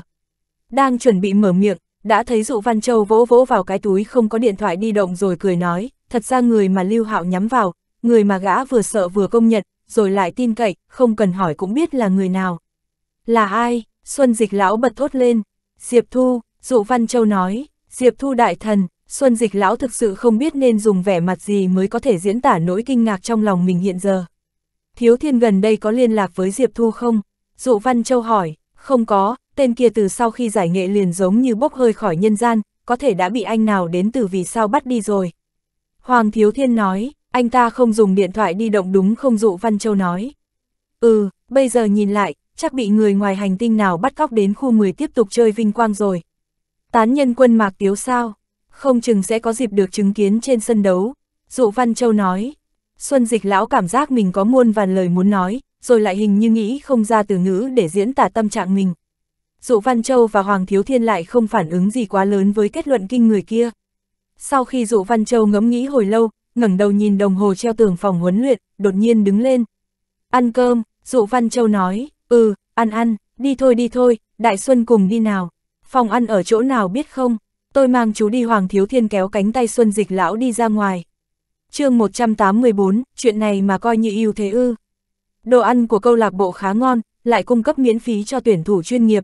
Speaker 1: Đang chuẩn bị mở miệng, đã thấy Dụ Văn Châu vỗ vỗ vào cái túi không có điện thoại di động rồi cười nói, thật ra người mà Lưu Hạo nhắm vào, người mà gã vừa sợ vừa công nhận, rồi lại tin cậy, không cần hỏi cũng biết là người nào. Là ai? Xuân Dịch Lão bật thốt lên. Diệp Thu, Dụ Văn Châu nói, Diệp Thu đại thần, Xuân Dịch Lão thực sự không biết nên dùng vẻ mặt gì mới có thể diễn tả nỗi kinh ngạc trong lòng mình hiện giờ. Thiếu Thiên gần đây có liên lạc với Diệp Thu không? Dụ Văn Châu hỏi, không có, tên kia từ sau khi giải nghệ liền giống như bốc hơi khỏi nhân gian, có thể đã bị anh nào đến từ vì sao bắt đi rồi. Hoàng Thiếu Thiên nói, anh ta không dùng điện thoại đi động đúng không dụ Văn Châu nói. Ừ, bây giờ nhìn lại, chắc bị người ngoài hành tinh nào bắt cóc đến khu 10 tiếp tục chơi vinh quang rồi. Tán nhân quân mạc tiếu sao, không chừng sẽ có dịp được chứng kiến trên sân đấu. Dụ Văn Châu nói, Xuân Dịch Lão cảm giác mình có muôn vàn lời muốn nói, rồi lại hình như nghĩ không ra từ ngữ để diễn tả tâm trạng mình. Dụ Văn Châu và Hoàng Thiếu Thiên lại không phản ứng gì quá lớn với kết luận kinh người kia. Sau khi dụ Văn Châu ngẫm nghĩ hồi lâu, ngẩng đầu nhìn đồng hồ treo tường phòng huấn luyện, đột nhiên đứng lên. Ăn cơm, dụ Văn Châu nói, ừ, ăn ăn, đi thôi đi thôi, Đại Xuân cùng đi nào. Phòng ăn ở chỗ nào biết không, tôi mang chú đi Hoàng Thiếu Thiên kéo cánh tay Xuân Dịch Lão đi ra ngoài. chương 184, chuyện này mà coi như yêu thế ư. Đồ ăn của câu lạc bộ khá ngon, lại cung cấp miễn phí cho tuyển thủ chuyên nghiệp.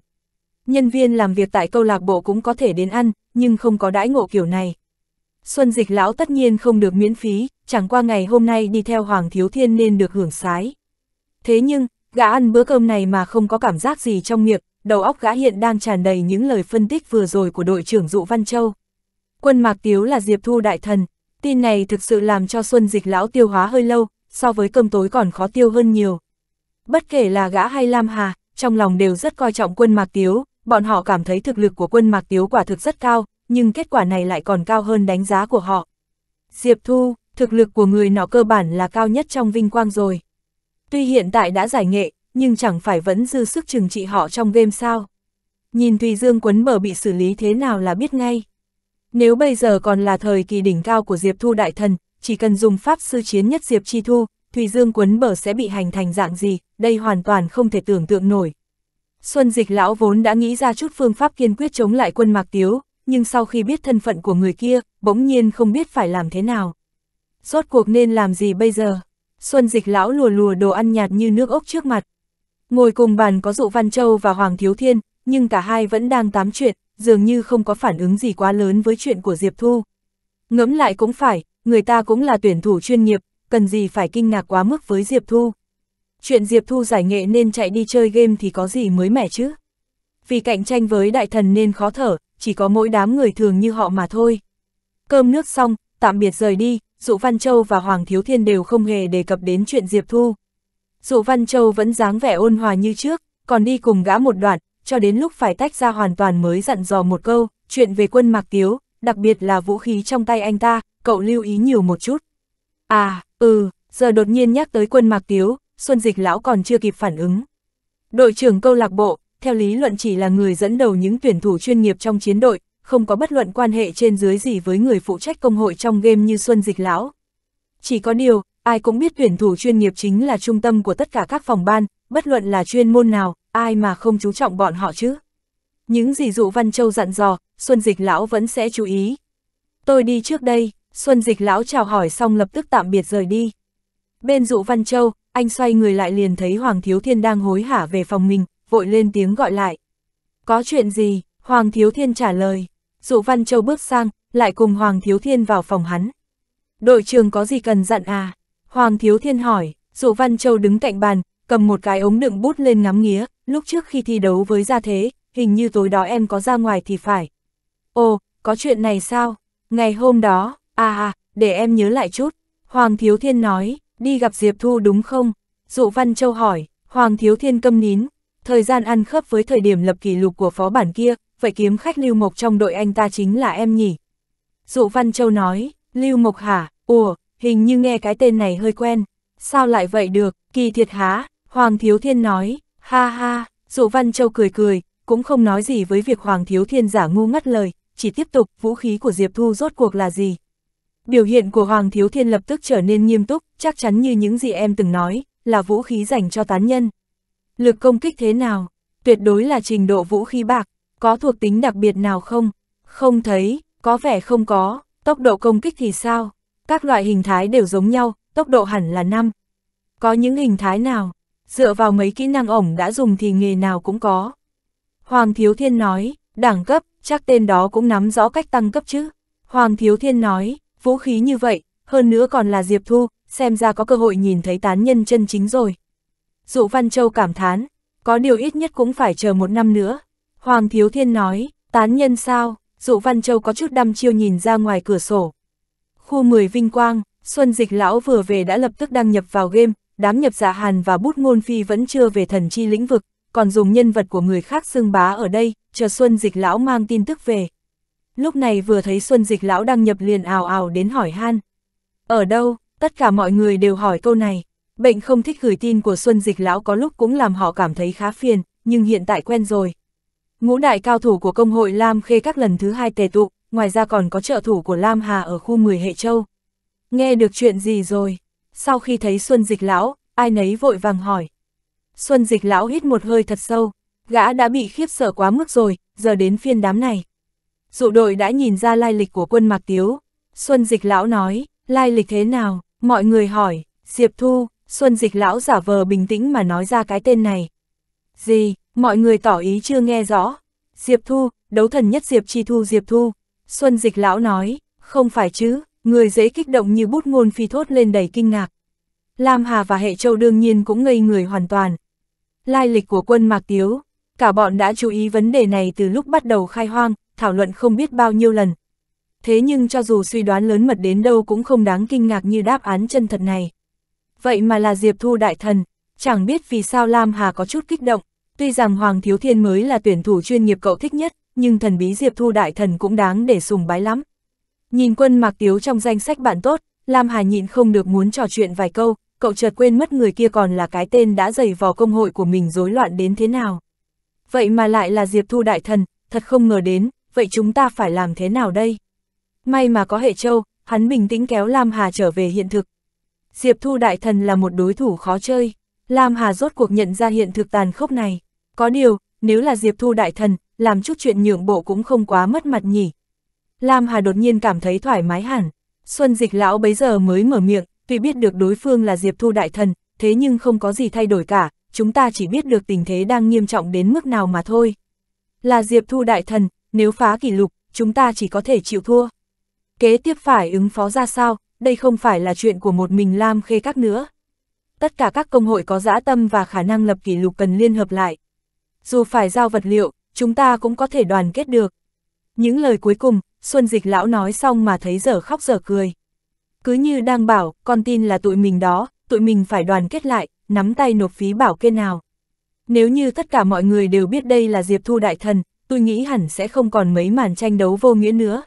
Speaker 1: Nhân viên làm việc tại câu lạc bộ cũng có thể đến ăn, nhưng không có đãi ngộ kiểu này. Xuân dịch lão tất nhiên không được miễn phí, chẳng qua ngày hôm nay đi theo Hoàng Thiếu Thiên nên được hưởng sái. Thế nhưng, gã ăn bữa cơm này mà không có cảm giác gì trong miệng, đầu óc gã hiện đang tràn đầy những lời phân tích vừa rồi của đội trưởng Dụ Văn Châu. Quân Mạc Tiếu là Diệp Thu Đại Thần, tin này thực sự làm cho Xuân Dịch Lão tiêu hóa hơi lâu, so với cơm tối còn khó tiêu hơn nhiều. Bất kể là gã hay Lam Hà, trong lòng đều rất coi trọng quân Mạc Tiếu, bọn họ cảm thấy thực lực của quân Mạc Tiếu quả thực rất cao, nhưng kết quả này lại còn cao hơn đánh giá của họ. Diệp Thu, thực lực của người nó cơ bản là cao nhất trong vinh quang rồi. Tuy hiện tại đã giải nghệ, nhưng chẳng phải vẫn dư sức trừng trị họ trong game sao. Nhìn Thùy Dương quấn bờ bị xử lý thế nào là biết ngay. Nếu bây giờ còn là thời kỳ đỉnh cao của Diệp Thu Đại Thần, chỉ cần dùng pháp sư chiến nhất Diệp Chi Thu, Thùy Dương quấn bờ sẽ bị hành thành dạng gì, đây hoàn toàn không thể tưởng tượng nổi. Xuân Dịch Lão vốn đã nghĩ ra chút phương pháp kiên quyết chống lại quân Mạc Tiếu, nhưng sau khi biết thân phận của người kia, bỗng nhiên không biết phải làm thế nào. Rốt cuộc nên làm gì bây giờ? Xuân dịch lão lùa lùa đồ ăn nhạt như nước ốc trước mặt. Ngồi cùng bàn có dụ Văn Châu và Hoàng Thiếu Thiên, nhưng cả hai vẫn đang tám chuyện, dường như không có phản ứng gì quá lớn với chuyện của Diệp Thu. Ngẫm lại cũng phải, người ta cũng là tuyển thủ chuyên nghiệp, cần gì phải kinh ngạc quá mức với Diệp Thu. Chuyện Diệp Thu giải nghệ nên chạy đi chơi game thì có gì mới mẻ chứ. Vì cạnh tranh với đại thần nên khó thở, chỉ có mỗi đám người thường như họ mà thôi. Cơm nước xong, tạm biệt rời đi, Dụ Văn Châu và Hoàng Thiếu Thiên đều không hề đề cập đến chuyện Diệp Thu. Dụ Văn Châu vẫn dáng vẻ ôn hòa như trước, còn đi cùng gã một đoạn, cho đến lúc phải tách ra hoàn toàn mới dặn dò một câu, chuyện về quân Mạc Tiếu, đặc biệt là vũ khí trong tay anh ta, cậu lưu ý nhiều một chút. À, ừ, giờ đột nhiên nhắc tới quân Mạc Tiếu, Xuân Dịch lão còn chưa kịp phản ứng. Đội trưởng câu lạc bộ, theo lý luận chỉ là người dẫn đầu những tuyển thủ chuyên nghiệp trong chiến đội, không có bất luận quan hệ trên dưới gì với người phụ trách công hội trong game như Xuân Dịch Lão. Chỉ có điều, ai cũng biết tuyển thủ chuyên nghiệp chính là trung tâm của tất cả các phòng ban, bất luận là chuyên môn nào, ai mà không chú trọng bọn họ chứ. Những gì dụ Văn Châu dặn dò, Xuân Dịch Lão vẫn sẽ chú ý. Tôi đi trước đây, Xuân Dịch Lão chào hỏi xong lập tức tạm biệt rời đi. Bên dụ Văn Châu, anh xoay người lại liền thấy Hoàng Thiếu Thiên đang hối hả về phòng mình, vội lên tiếng gọi lại. Có chuyện gì? Hoàng Thiếu Thiên trả lời. Dụ Văn Châu bước sang, lại cùng Hoàng Thiếu Thiên vào phòng hắn. Đội trường có gì cần dặn à? Hoàng Thiếu Thiên hỏi, Dụ Văn Châu đứng cạnh bàn, cầm một cái ống đựng bút lên ngắm nghía, lúc trước khi thi đấu với gia thế, hình như tối đó em có ra ngoài thì phải. Ồ, có chuyện này sao? Ngày hôm đó, à à, để em nhớ lại chút. Hoàng Thiếu Thiên nói, đi gặp Diệp Thu đúng không? Dụ Văn Châu hỏi, Hoàng Thiếu Thiên câm nín, thời gian ăn khớp với thời điểm lập kỷ lục của phó bản kia, vậy kiếm khách Lưu Mộc trong đội anh ta chính là em nhỉ? Dụ Văn Châu nói, Lưu Mộc hả, ủa, hình như nghe cái tên này hơi quen, sao lại vậy được, kỳ thiệt há, Hoàng Thiếu Thiên nói, ha ha, Dụ Văn Châu cười cười, cũng không nói gì với việc Hoàng Thiếu Thiên giả ngu ngắt lời, chỉ tiếp tục vũ khí của Diệp Thu rốt cuộc là gì. Biểu hiện của Hoàng Thiếu Thiên lập tức trở nên nghiêm túc, chắc chắn như những gì em từng nói, là vũ khí dành cho tán nhân. Lực công kích thế nào? Tuyệt đối là trình độ vũ khí bạc, có thuộc tính đặc biệt nào không? Không thấy, có vẻ không có, tốc độ công kích thì sao? Các loại hình thái đều giống nhau, tốc độ hẳn là 5. Có những hình thái nào? Dựa vào mấy kỹ năng ổng đã dùng thì nghề nào cũng có. Hoàng Thiếu Thiên nói, đẳng cấp, chắc tên đó cũng nắm rõ cách tăng cấp chứ. Hoàng Thiếu Thiên nói, vũ khí như vậy, hơn nữa còn là Diệp Thu, xem ra có cơ hội nhìn thấy tán nhân chân chính rồi. Dụ Văn Châu cảm thán, có điều ít nhất cũng phải chờ một năm nữa. Hoàng Thiếu Thiên nói, tán nhân sao, Dụ Văn Châu có chút đăm chiêu nhìn ra ngoài cửa sổ. Khu 10 Vinh Quang, Xuân Dịch Lão vừa về đã lập tức đăng nhập vào game, đám nhập giả dạ hàn và bút ngôn phi vẫn chưa về thần chi lĩnh vực, còn dùng nhân vật của người khác xưng bá ở đây, chờ Xuân Dịch Lão mang tin tức về. Lúc này vừa thấy Xuân Dịch Lão đăng nhập liền ào ào đến hỏi han. Ở đâu, tất cả mọi người đều hỏi câu này. Bệnh không thích gửi tin của Xuân Dịch Lão có lúc cũng làm họ cảm thấy khá phiền, nhưng hiện tại quen rồi. Ngũ đại cao thủ của công hội Lam Khê các lần thứ hai tề tụ, ngoài ra còn có trợ thủ của Lam Hà ở khu 10 Hệ Châu. Nghe được chuyện gì rồi? Sau khi thấy Xuân Dịch Lão, ai nấy vội vàng hỏi. Xuân Dịch Lão hít một hơi thật sâu, gã đã bị khiếp sợ quá mức rồi, giờ đến phiên đám này. Dụ đội đã nhìn ra lai lịch của quân Mạc Tiếu. Xuân Dịch Lão nói, lai lịch thế nào? Mọi người hỏi, Diệp Thu, Xuân Dịch lão giả vờ bình tĩnh mà nói ra cái tên này. Gì, mọi người tỏ ý chưa nghe rõ. Diệp Thu, đấu thần nhất Diệp Chi Thu Diệp Thu. Xuân Dịch lão nói, không phải chứ, người dễ kích động như bút ngôn phi thốt lên đầy kinh ngạc. Lam Hà và Hệ Châu đương nhiên cũng ngây người hoàn toàn. Lai lịch của quân Mạc Tiếu, cả bọn đã chú ý vấn đề này từ lúc bắt đầu khai hoang, thảo luận không biết bao nhiêu lần. Thế nhưng cho dù suy đoán lớn mật đến đâu cũng không đáng kinh ngạc như đáp án chân thật này vậy mà là Diệp Thu Đại Thần. Chẳng biết vì sao Lam Hà có chút kích động, tuy rằng Hoàng Thiếu Thiên mới là tuyển thủ chuyên nghiệp cậu thích nhất, nhưng thần bí Diệp Thu Đại Thần cũng đáng để sùng bái lắm. Nhìn quân Mạc Tiếu trong danh sách bạn tốt, Lam Hà nhịn không được muốn trò chuyện vài câu, cậu chợt quên mất người kia còn là cái tên đã dày vò công hội của mình rối loạn đến thế nào. Vậy mà lại là Diệp Thu Đại Thần, thật không ngờ đến, vậy chúng ta phải làm thế nào đây? May mà có hệ châu, hắn bình tĩnh kéo Lam Hà trở về hiện thực, Diệp Thu Đại Thần là một đối thủ khó chơi. Lam Hà rốt cuộc nhận ra hiện thực tàn khốc này. Có điều, nếu là Diệp Thu Đại Thần, làm chút chuyện nhượng bộ cũng không quá mất mặt nhỉ. Lam Hà đột nhiên cảm thấy thoải mái hẳn. Xuân Dịch Lão bấy giờ mới mở miệng, tuy biết được đối phương là Diệp Thu Đại Thần, thế nhưng không có gì thay đổi cả, chúng ta chỉ biết được tình thế đang nghiêm trọng đến mức nào mà thôi. Là Diệp Thu Đại Thần, nếu phá kỷ lục, chúng ta chỉ có thể chịu thua. Kế tiếp phải ứng phó ra sao, đây không phải là chuyện của một mình Lam Khê Các nữa. Tất cả các công hội có dã tâm và khả năng lập kỷ lục cần liên hợp lại. Dù phải giao vật liệu, chúng ta cũng có thể đoàn kết được. Những lời cuối cùng, Xuân Dịch Lão nói xong mà thấy dở khóc dở cười. Cứ như đang bảo, con tin là tụi mình đó, tụi mình phải đoàn kết lại, nắm tay nộp phí bảo kê nào. Nếu như tất cả mọi người đều biết đây là Diệp Thu Đại Thần, tôi nghĩ hẳn sẽ không còn mấy màn tranh đấu vô nghĩa nữa.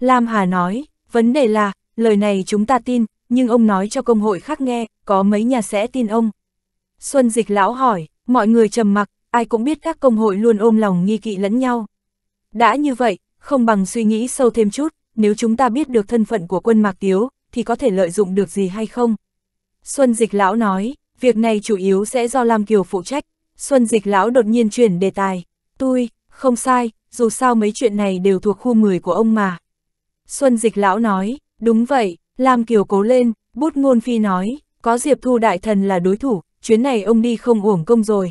Speaker 1: Lam Hà nói, vấn đề là, lời này chúng ta tin, nhưng ông nói cho công hội khác nghe, có mấy nhà sẽ tin ông. Xuân dịch lão hỏi, mọi người trầm mặc, ai cũng biết các công hội luôn ôm lòng nghi kỵ lẫn nhau. Đã như vậy, không bằng suy nghĩ sâu thêm chút, nếu chúng ta biết được thân phận của quân Mạc Tiếu, thì có thể lợi dụng được gì hay không? Xuân dịch lão nói, việc này chủ yếu sẽ do Lam Kiều phụ trách. Xuân dịch lão đột nhiên chuyển đề tài, tôi, không sai, dù sao mấy chuyện này đều thuộc khu 10 của ông mà. Xuân dịch lão nói, Đúng vậy, lam Kiều cố lên, bút ngôn phi nói, có Diệp Thu Đại Thần là đối thủ, chuyến này ông đi không uổng công rồi.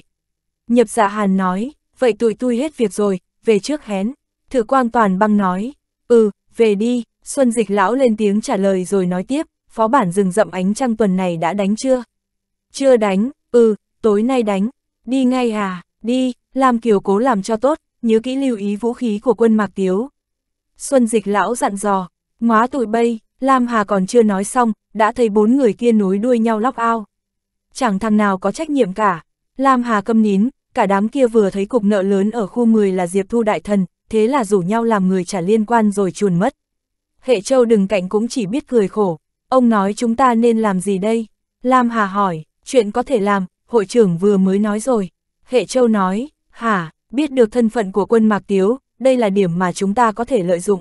Speaker 1: Nhập dạ hàn nói, vậy tụi tôi hết việc rồi, về trước hén. thừa quang toàn băng nói, ừ, về đi, Xuân Dịch Lão lên tiếng trả lời rồi nói tiếp, phó bản rừng rậm ánh trăng tuần này đã đánh chưa? Chưa đánh, ừ, tối nay đánh, đi ngay à, đi, lam Kiều cố làm cho tốt, nhớ kỹ lưu ý vũ khí của quân Mạc Tiếu. Xuân Dịch Lão dặn dò, Ngoá tụi bây, Lam Hà còn chưa nói xong, đã thấy bốn người kia nối đuôi nhau lóc ao. Chẳng thằng nào có trách nhiệm cả. Lam Hà câm nín, cả đám kia vừa thấy cục nợ lớn ở khu 10 là Diệp Thu Đại Thần, thế là rủ nhau làm người trả liên quan rồi chuồn mất. Hệ Châu đừng cạnh cũng chỉ biết cười khổ. Ông nói chúng ta nên làm gì đây? Lam Hà hỏi, chuyện có thể làm, hội trưởng vừa mới nói rồi. Hệ Châu nói, hả, biết được thân phận của quân Mạc Tiếu, đây là điểm mà chúng ta có thể lợi dụng.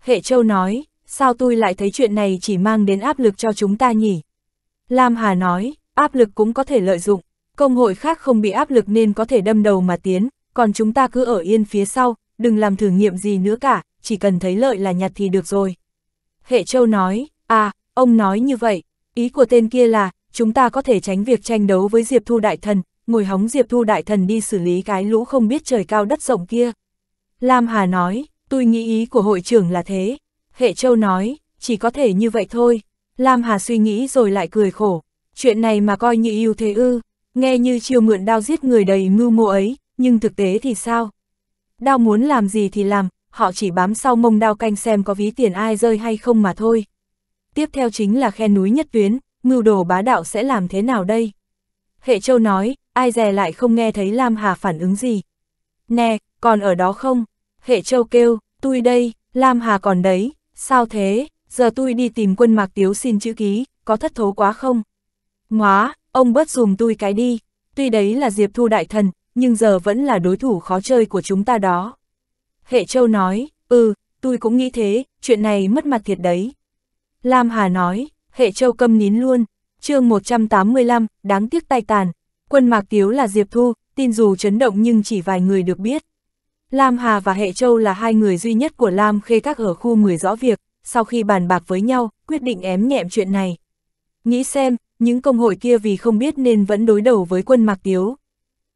Speaker 1: Hệ Châu nói, sao tôi lại thấy chuyện này chỉ mang đến áp lực cho chúng ta nhỉ? Lam Hà nói, áp lực cũng có thể lợi dụng, công hội khác không bị áp lực nên có thể đâm đầu mà tiến, còn chúng ta cứ ở yên phía sau, đừng làm thử nghiệm gì nữa cả, chỉ cần thấy lợi là nhặt thì được rồi. Hệ Châu nói, à, ông nói như vậy, ý của tên kia là, chúng ta có thể tránh việc tranh đấu với Diệp Thu Đại Thần, ngồi hóng Diệp Thu Đại Thần đi xử lý cái lũ không biết trời cao đất rộng kia. Lam Hà nói, Tôi nghĩ ý của hội trưởng là thế. Hệ Châu nói, chỉ có thể như vậy thôi. Lam Hà suy nghĩ rồi lại cười khổ. Chuyện này mà coi như yêu thế ư. Nghe như chiêu mượn đao giết người đầy mưu mô ấy, nhưng thực tế thì sao? Đao muốn làm gì thì làm, họ chỉ bám sau mông đao canh xem có ví tiền ai rơi hay không mà thôi. Tiếp theo chính là khe núi nhất tuyến, mưu đồ bá đạo sẽ làm thế nào đây? Hệ Châu nói, ai dè lại không nghe thấy Lam Hà phản ứng gì. Nè, còn ở đó không? Hệ Châu kêu, Tôi đây, Lam Hà còn đấy, sao thế, giờ tôi đi tìm quân mạc tiếu xin chữ ký, có thất thố quá không? Ngóa, ông bớt dùm tôi cái đi, tuy đấy là Diệp Thu Đại Thần, nhưng giờ vẫn là đối thủ khó chơi của chúng ta đó. Hệ Châu nói, ừ, tôi cũng nghĩ thế, chuyện này mất mặt thiệt đấy. Lam Hà nói, Hệ Châu câm nín luôn, chương 185, đáng tiếc tai tàn, quân Mạc Tiếu là Diệp Thu, tin dù chấn động nhưng chỉ vài người được biết. Lam Hà và Hệ Châu là hai người duy nhất của Lam Khê Các ở khu người rõ việc, sau khi bàn bạc với nhau, quyết định ém nhẹm chuyện này. Nghĩ xem, những công hội kia vì không biết nên vẫn đối đầu với quân Mạc Tiếu.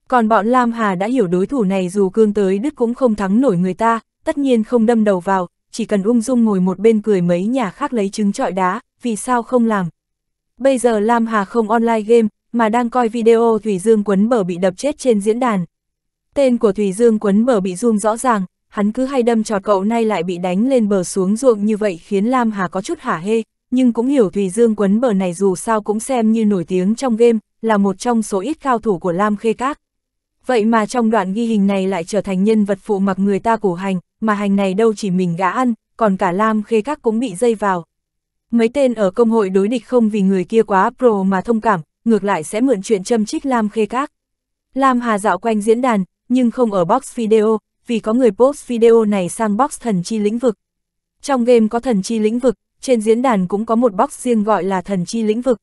Speaker 1: Còn bọn Lam Hà đã hiểu đối thủ này dù cương tới đứt cũng không thắng nổi người ta, tất nhiên không đâm đầu vào, chỉ cần ung dung ngồi một bên cười mấy nhà khác lấy trứng trọi đá, vì sao không làm. Bây giờ Lam Hà không online game, mà đang coi video Thủy Dương Quấn Bở bị đập chết trên diễn đàn, Tên của Thùy Dương quấn bờ bị rung rõ ràng, hắn cứ hay đâm trọt cậu nay lại bị đánh lên bờ xuống ruộng như vậy khiến Lam Hà có chút hả hê, nhưng cũng hiểu Thùy Dương quấn bờ này dù sao cũng xem như nổi tiếng trong game, là một trong số ít cao thủ của Lam Khê Các. Vậy mà trong đoạn ghi hình này lại trở thành nhân vật phụ mặc người ta củ hành, mà hành này đâu chỉ mình gã ăn, còn cả Lam Khê Các cũng bị dây vào. Mấy tên ở công hội đối địch không vì người kia quá pro mà thông cảm, ngược lại sẽ mượn chuyện châm trích Lam Khê Các. Lam Hà dạo quanh diễn đàn, nhưng không ở box video, vì có người post video này sang box thần chi lĩnh vực. Trong game có thần chi lĩnh vực, trên diễn đàn cũng có một box riêng gọi là thần chi lĩnh vực.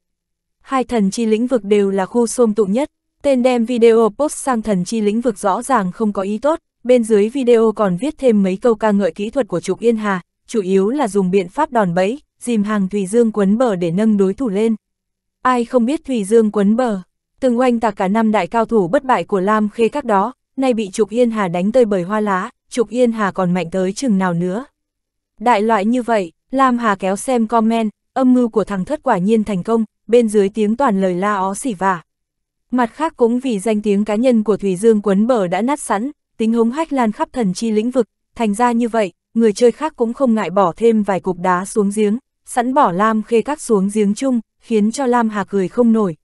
Speaker 1: Hai thần chi lĩnh vực đều là khu xôm tụ nhất, tên đem video post sang thần chi lĩnh vực rõ ràng không có ý tốt, bên dưới video còn viết thêm mấy câu ca ngợi kỹ thuật của Trục Yên Hà, chủ yếu là dùng biện pháp đòn bẫy, dìm hàng Thùy Dương quấn bờ để nâng đối thủ lên. Ai không biết Thùy Dương quấn bờ, từng oanh tạc cả năm đại cao thủ bất bại của Lam Khê các đó, nay bị Trục Yên Hà đánh tơi bởi hoa lá, Trục Yên Hà còn mạnh tới chừng nào nữa. Đại loại như vậy, Lam Hà kéo xem comment, âm mưu của thằng thất quả nhiên thành công, bên dưới tiếng toàn lời la ó xỉ vả. Mặt khác cũng vì danh tiếng cá nhân của Thủy Dương quấn bờ đã nát sẵn, tính hống hách lan khắp thần chi lĩnh vực, thành ra như vậy, người chơi khác cũng không ngại bỏ thêm vài cục đá xuống giếng, sẵn bỏ Lam Khê các xuống giếng chung, khiến cho Lam Hà cười không nổi.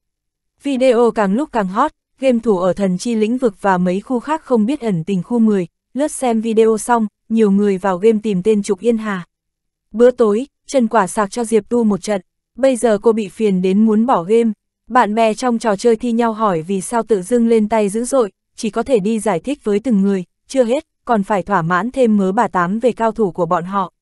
Speaker 1: Video càng lúc càng hot, game thủ ở thần chi lĩnh vực và mấy khu khác không biết ẩn tình khu 10, lướt xem video xong, nhiều người vào game tìm tên Trục Yên Hà. Bữa tối, Trần Quả sạc cho Diệp Tu một trận, bây giờ cô bị phiền đến muốn bỏ game. Bạn bè trong trò chơi thi nhau hỏi vì sao tự dưng lên tay dữ dội, chỉ có thể đi giải thích với từng người, chưa hết, còn phải thỏa mãn thêm mớ bà tám về cao thủ của bọn họ.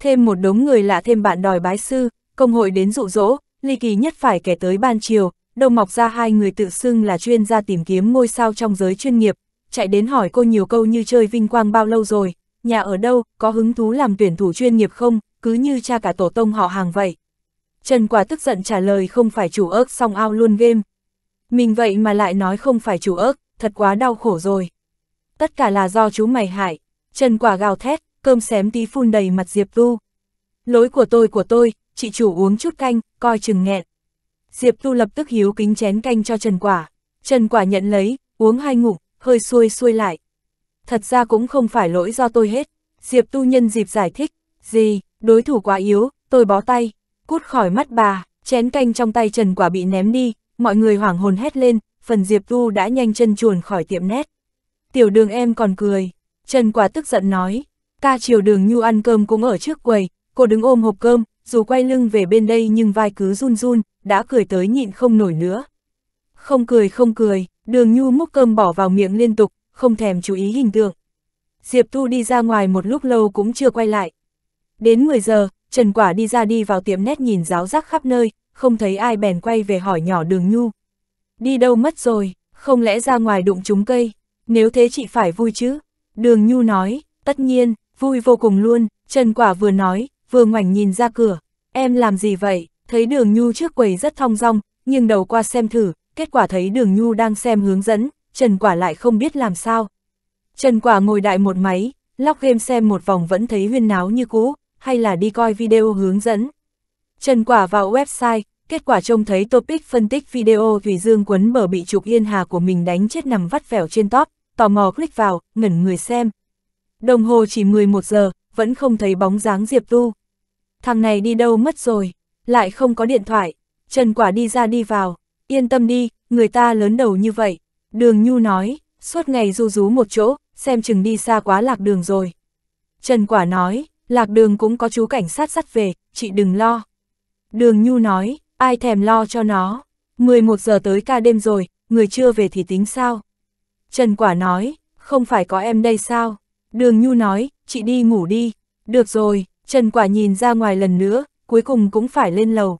Speaker 1: Thêm một đống người lạ thêm bạn đòi bái sư, công hội đến dụ dỗ, ly kỳ nhất phải kể tới ban chiều, Đông Mọc ra hai người tự xưng là chuyên gia tìm kiếm ngôi sao trong giới chuyên nghiệp, chạy đến hỏi cô nhiều câu như chơi vinh quang bao lâu rồi, nhà ở đâu, có hứng thú làm tuyển thủ chuyên nghiệp không, cứ như cha cả tổ tông họ hàng vậy. Trần Quả tức giận trả lời không phải chủ ớt song ao luôn game. Mình vậy mà lại nói không phải chủ ớt, thật quá đau khổ rồi. Tất cả là do chú mày hại, Trần Quả gào thét, cơm xém tí phun đầy mặt Diệp Tu. lối của tôi của tôi, chị chủ uống chút canh, coi chừng nghẹn. Diệp Tu lập tức hiếu kính chén canh cho Trần Quả. Trần Quả nhận lấy, uống hai ngụm, hơi xuôi xuôi lại. Thật ra cũng không phải lỗi do tôi hết. Diệp Tu nhân dịp giải thích, gì, đối thủ quá yếu, tôi bó tay, cút khỏi mắt bà, chén canh trong tay Trần Quả bị ném đi, mọi người hoảng hồn hét lên, phần Diệp Tu đã nhanh chân chuồn khỏi tiệm nét. Tiểu đường em còn cười, Trần Quả tức giận nói, ca chiều đường nhu ăn cơm cũng ở trước quầy, cô đứng ôm hộp cơm, dù quay lưng về bên đây nhưng vai cứ run run, đã cười tới nhịn không nổi nữa. Không cười không cười, đường nhu múc cơm bỏ vào miệng liên tục, không thèm chú ý hình tượng. Diệp Thu đi ra ngoài một lúc lâu cũng chưa quay lại. Đến 10 giờ, Trần Quả đi ra đi vào tiệm nét nhìn giáo giác khắp nơi, không thấy ai bèn quay về hỏi nhỏ đường nhu. Đi đâu mất rồi, không lẽ ra ngoài đụng trúng cây, nếu thế chị phải vui chứ? Đường nhu nói, tất nhiên, vui vô cùng luôn, Trần Quả vừa nói, vừa ngoảnh nhìn ra cửa, em làm gì vậy? thấy đường Nhu trước quầy rất thong dong, nghiêng đầu qua xem thử, kết quả thấy đường Nhu đang xem hướng dẫn, Trần Quả lại không biết làm sao. Trần Quả ngồi đại một máy, lóc game xem một vòng vẫn thấy huyên náo như cũ, hay là đi coi video hướng dẫn. Trần Quả vào website, kết quả trông thấy topic phân tích video Thủy Dương quấn bờ bị trục yên hà của mình đánh chết nằm vắt vẻo trên top, tò mò click vào, ngẩn người xem. Đồng hồ chỉ 11 giờ, vẫn không thấy bóng dáng Diệp Tu. Thằng này đi đâu mất rồi lại không có điện thoại. Trần Quả đi ra đi vào, yên tâm đi, người ta lớn đầu như vậy. Đường Nhu nói, suốt ngày du rú một chỗ, xem chừng đi xa quá lạc đường rồi. Trần Quả nói, lạc đường cũng có chú cảnh sát sắt về, chị đừng lo. Đường Nhu nói, ai thèm lo cho nó. 11 giờ tới ca đêm rồi, người chưa về thì tính sao? Trần Quả nói, không phải có em đây sao? Đường Nhu nói, chị đi ngủ đi. Được rồi, Trần Quả nhìn ra ngoài lần nữa, cuối cùng cũng phải lên lầu.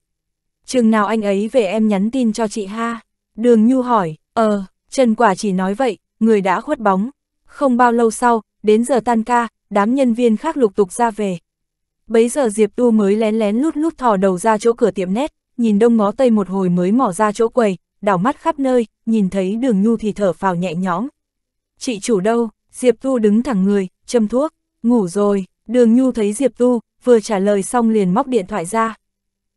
Speaker 1: Chừng nào anh ấy về em nhắn tin cho chị ha? Đường Nhu hỏi, ờ, Trần Quả chỉ nói vậy, người đã khuất bóng. Không bao lâu sau, đến giờ tan ca, đám nhân viên khác lục tục ra về. Bấy giờ Diệp Tu mới lén lén lút lút thò đầu ra chỗ cửa tiệm nét, nhìn đông ngó tây một hồi mới mỏ ra chỗ quầy, đảo mắt khắp nơi, nhìn thấy đường nhu thì thở phào nhẹ nhõm. Chị chủ đâu, Diệp Tu đứng thẳng người, châm thuốc, ngủ rồi, đường nhu thấy Diệp Tu, vừa trả lời xong liền móc điện thoại ra.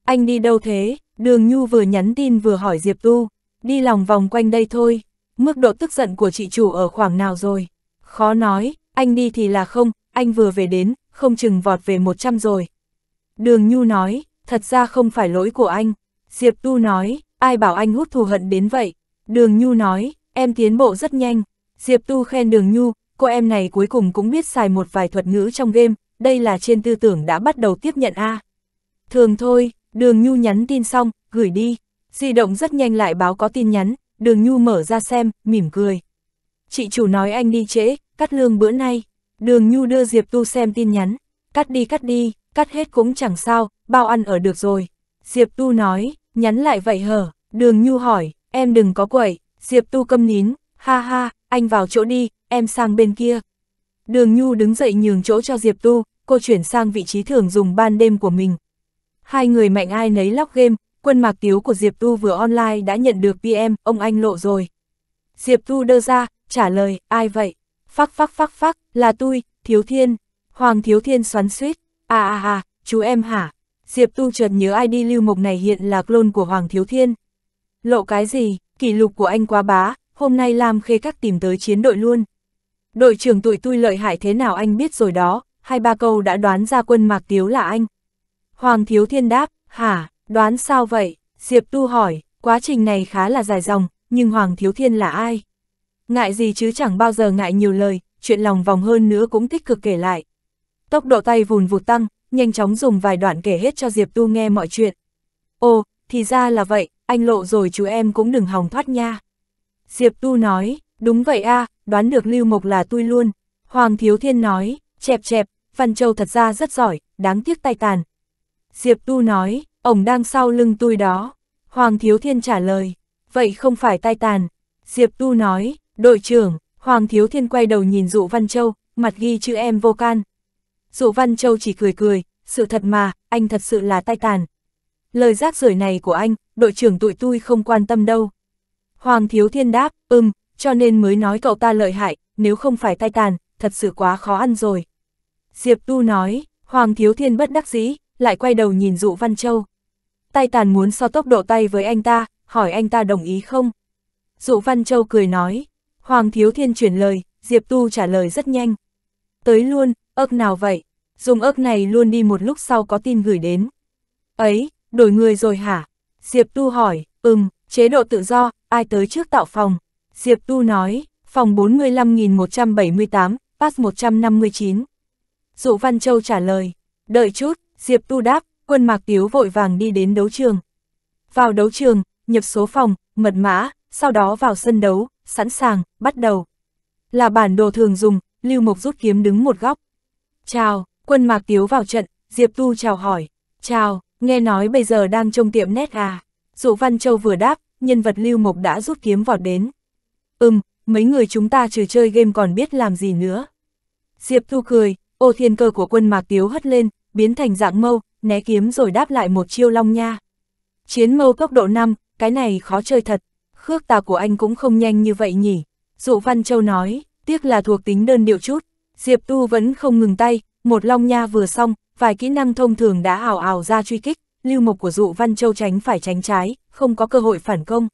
Speaker 1: Anh đi đâu thế? Đường Nhu vừa nhắn tin vừa hỏi Diệp Tu. Đi lòng vòng quanh đây thôi. Mức độ tức giận của chị chủ ở khoảng nào rồi? Khó nói, anh đi thì là không, anh vừa về đến, không chừng vọt về 100 rồi. Đường Nhu nói, thật ra không phải lỗi của anh. Diệp Tu nói, ai bảo anh hút thù hận đến vậy? Đường Nhu nói, em tiến bộ rất nhanh. Diệp Tu khen Đường Nhu, cô em này cuối cùng cũng biết xài một vài thuật ngữ trong game, đây là trên tư tưởng đã bắt đầu tiếp nhận A. Thường thôi, đường nhu nhắn tin xong, gửi đi. Di động rất nhanh lại báo có tin nhắn, đường nhu mở ra xem, mỉm cười. Chị chủ nói anh đi trễ, cắt lương bữa nay. Đường nhu đưa Diệp Tu xem tin nhắn. Cắt đi cắt đi, cắt hết cũng chẳng sao, bao ăn ở được rồi. Diệp Tu nói, nhắn lại vậy hở. Đường nhu hỏi, em đừng có quẩy. Diệp Tu câm nín, ha ha, anh vào chỗ đi, em sang bên kia. Đường Nhu đứng dậy nhường chỗ cho Diệp Tu, cô chuyển sang vị trí thường dùng ban đêm của mình. Hai người mạnh ai nấy lóc game, quân mạc tiếu của Diệp Tu vừa online đã nhận được PM, ông anh lộ rồi. Diệp Tu đơ ra, trả lời, ai vậy? Phắc phắc phắc phắc, là tôi, Thiếu Thiên. Hoàng Thiếu Thiên xoắn suýt, à à à, chú em hả? Diệp Tu chợt nhớ ID lưu mục này hiện là clone của Hoàng Thiếu Thiên. Lộ cái gì, kỷ lục của anh quá bá, hôm nay Lam Khê Các tìm tới chiến đội luôn. Đội trưởng tụi tôi lợi hại thế nào anh biết rồi đó, hai ba câu đã đoán ra quân Mạc Tiếu là anh. Hoàng Thiếu Thiên đáp, hả, đoán sao vậy? Diệp Tu hỏi, quá trình này khá là dài dòng, nhưng Hoàng Thiếu Thiên là ai? Ngại gì chứ chẳng bao giờ ngại nhiều lời, chuyện lòng vòng hơn nữa cũng tích cực kể lại. Tốc độ tay vùn vụt tăng, nhanh chóng dùng vài đoạn kể hết cho Diệp Tu nghe mọi chuyện. Ồ, thì ra là vậy, anh lộ rồi chú em cũng đừng hòng thoát nha. Diệp Tu nói, đúng vậy a à, đoán được Lưu Mộc là tôi luôn. Hoàng Thiếu Thiên nói, chẹp chẹp, Văn Châu thật ra rất giỏi, đáng tiếc tay tàn. Diệp Tu nói, ổng đang sau lưng tôi đó. Hoàng Thiếu Thiên trả lời, vậy không phải tay tàn. Diệp Tu nói, đội trưởng, Hoàng Thiếu Thiên quay đầu nhìn Dụ Văn Châu, mặt ghi chữ em vô can. Dụ Văn Châu chỉ cười cười, sự thật mà, anh thật sự là tay tàn. Lời rác rưởi này của anh, đội trưởng tụi tôi không quan tâm đâu. Hoàng Thiếu Thiên đáp, ừm, cho nên mới nói cậu ta lợi hại, nếu không phải tay tàn, thật sự quá khó ăn rồi. Diệp Tu nói, Hoàng Thiếu Thiên bất đắc dĩ, lại quay đầu nhìn Dụ Văn Châu. Tay tàn muốn so tốc độ tay với anh ta, hỏi anh ta đồng ý không? Dụ Văn Châu cười nói, Hoàng Thiếu Thiên chuyển lời, Diệp Tu trả lời rất nhanh. Tới luôn, ớt nào vậy? Dùng ớt này luôn đi một lúc sau có tin gửi đến. Ấy, đổi người rồi hả? Diệp Tu hỏi, ừm, chế độ tự do, ai tới trước tạo phòng? Diệp Tu nói, phòng 45178, pass 159. Dụ Văn Châu trả lời, đợi chút, Diệp Tu đáp, quân mạc tiếu vội vàng đi đến đấu trường. Vào đấu trường, nhập số phòng, mật mã, sau đó vào sân đấu, sẵn sàng, bắt đầu. Là bản đồ thường dùng, Lưu Mộc rút kiếm đứng một góc. Chào, quân mạc tiếu vào trận, Diệp Tu chào hỏi. Chào, nghe nói bây giờ đang trông tiệm nét à. Dụ Văn Châu vừa đáp, nhân vật Lưu Mộc đã rút kiếm vọt đến. Ừm, mấy người chúng ta trừ chơi game còn biết làm gì nữa. Diệp Tu cười, Ô thiên cơ của quân mạc tiếu hất lên, biến thành dạng mâu, né kiếm rồi đáp lại một chiêu long nha. Chiến mâu cấp độ 5, cái này khó chơi thật, khước tà của anh cũng không nhanh như vậy nhỉ. Dụ Văn Châu nói, tiếc là thuộc tính đơn điệu chút, Diệp Tu vẫn không ngừng tay, một long nha vừa xong, vài kỹ năng thông thường đã ảo ảo ra truy kích, lưu mộc của Dụ Văn Châu tránh phải tránh trái, không có cơ hội phản công.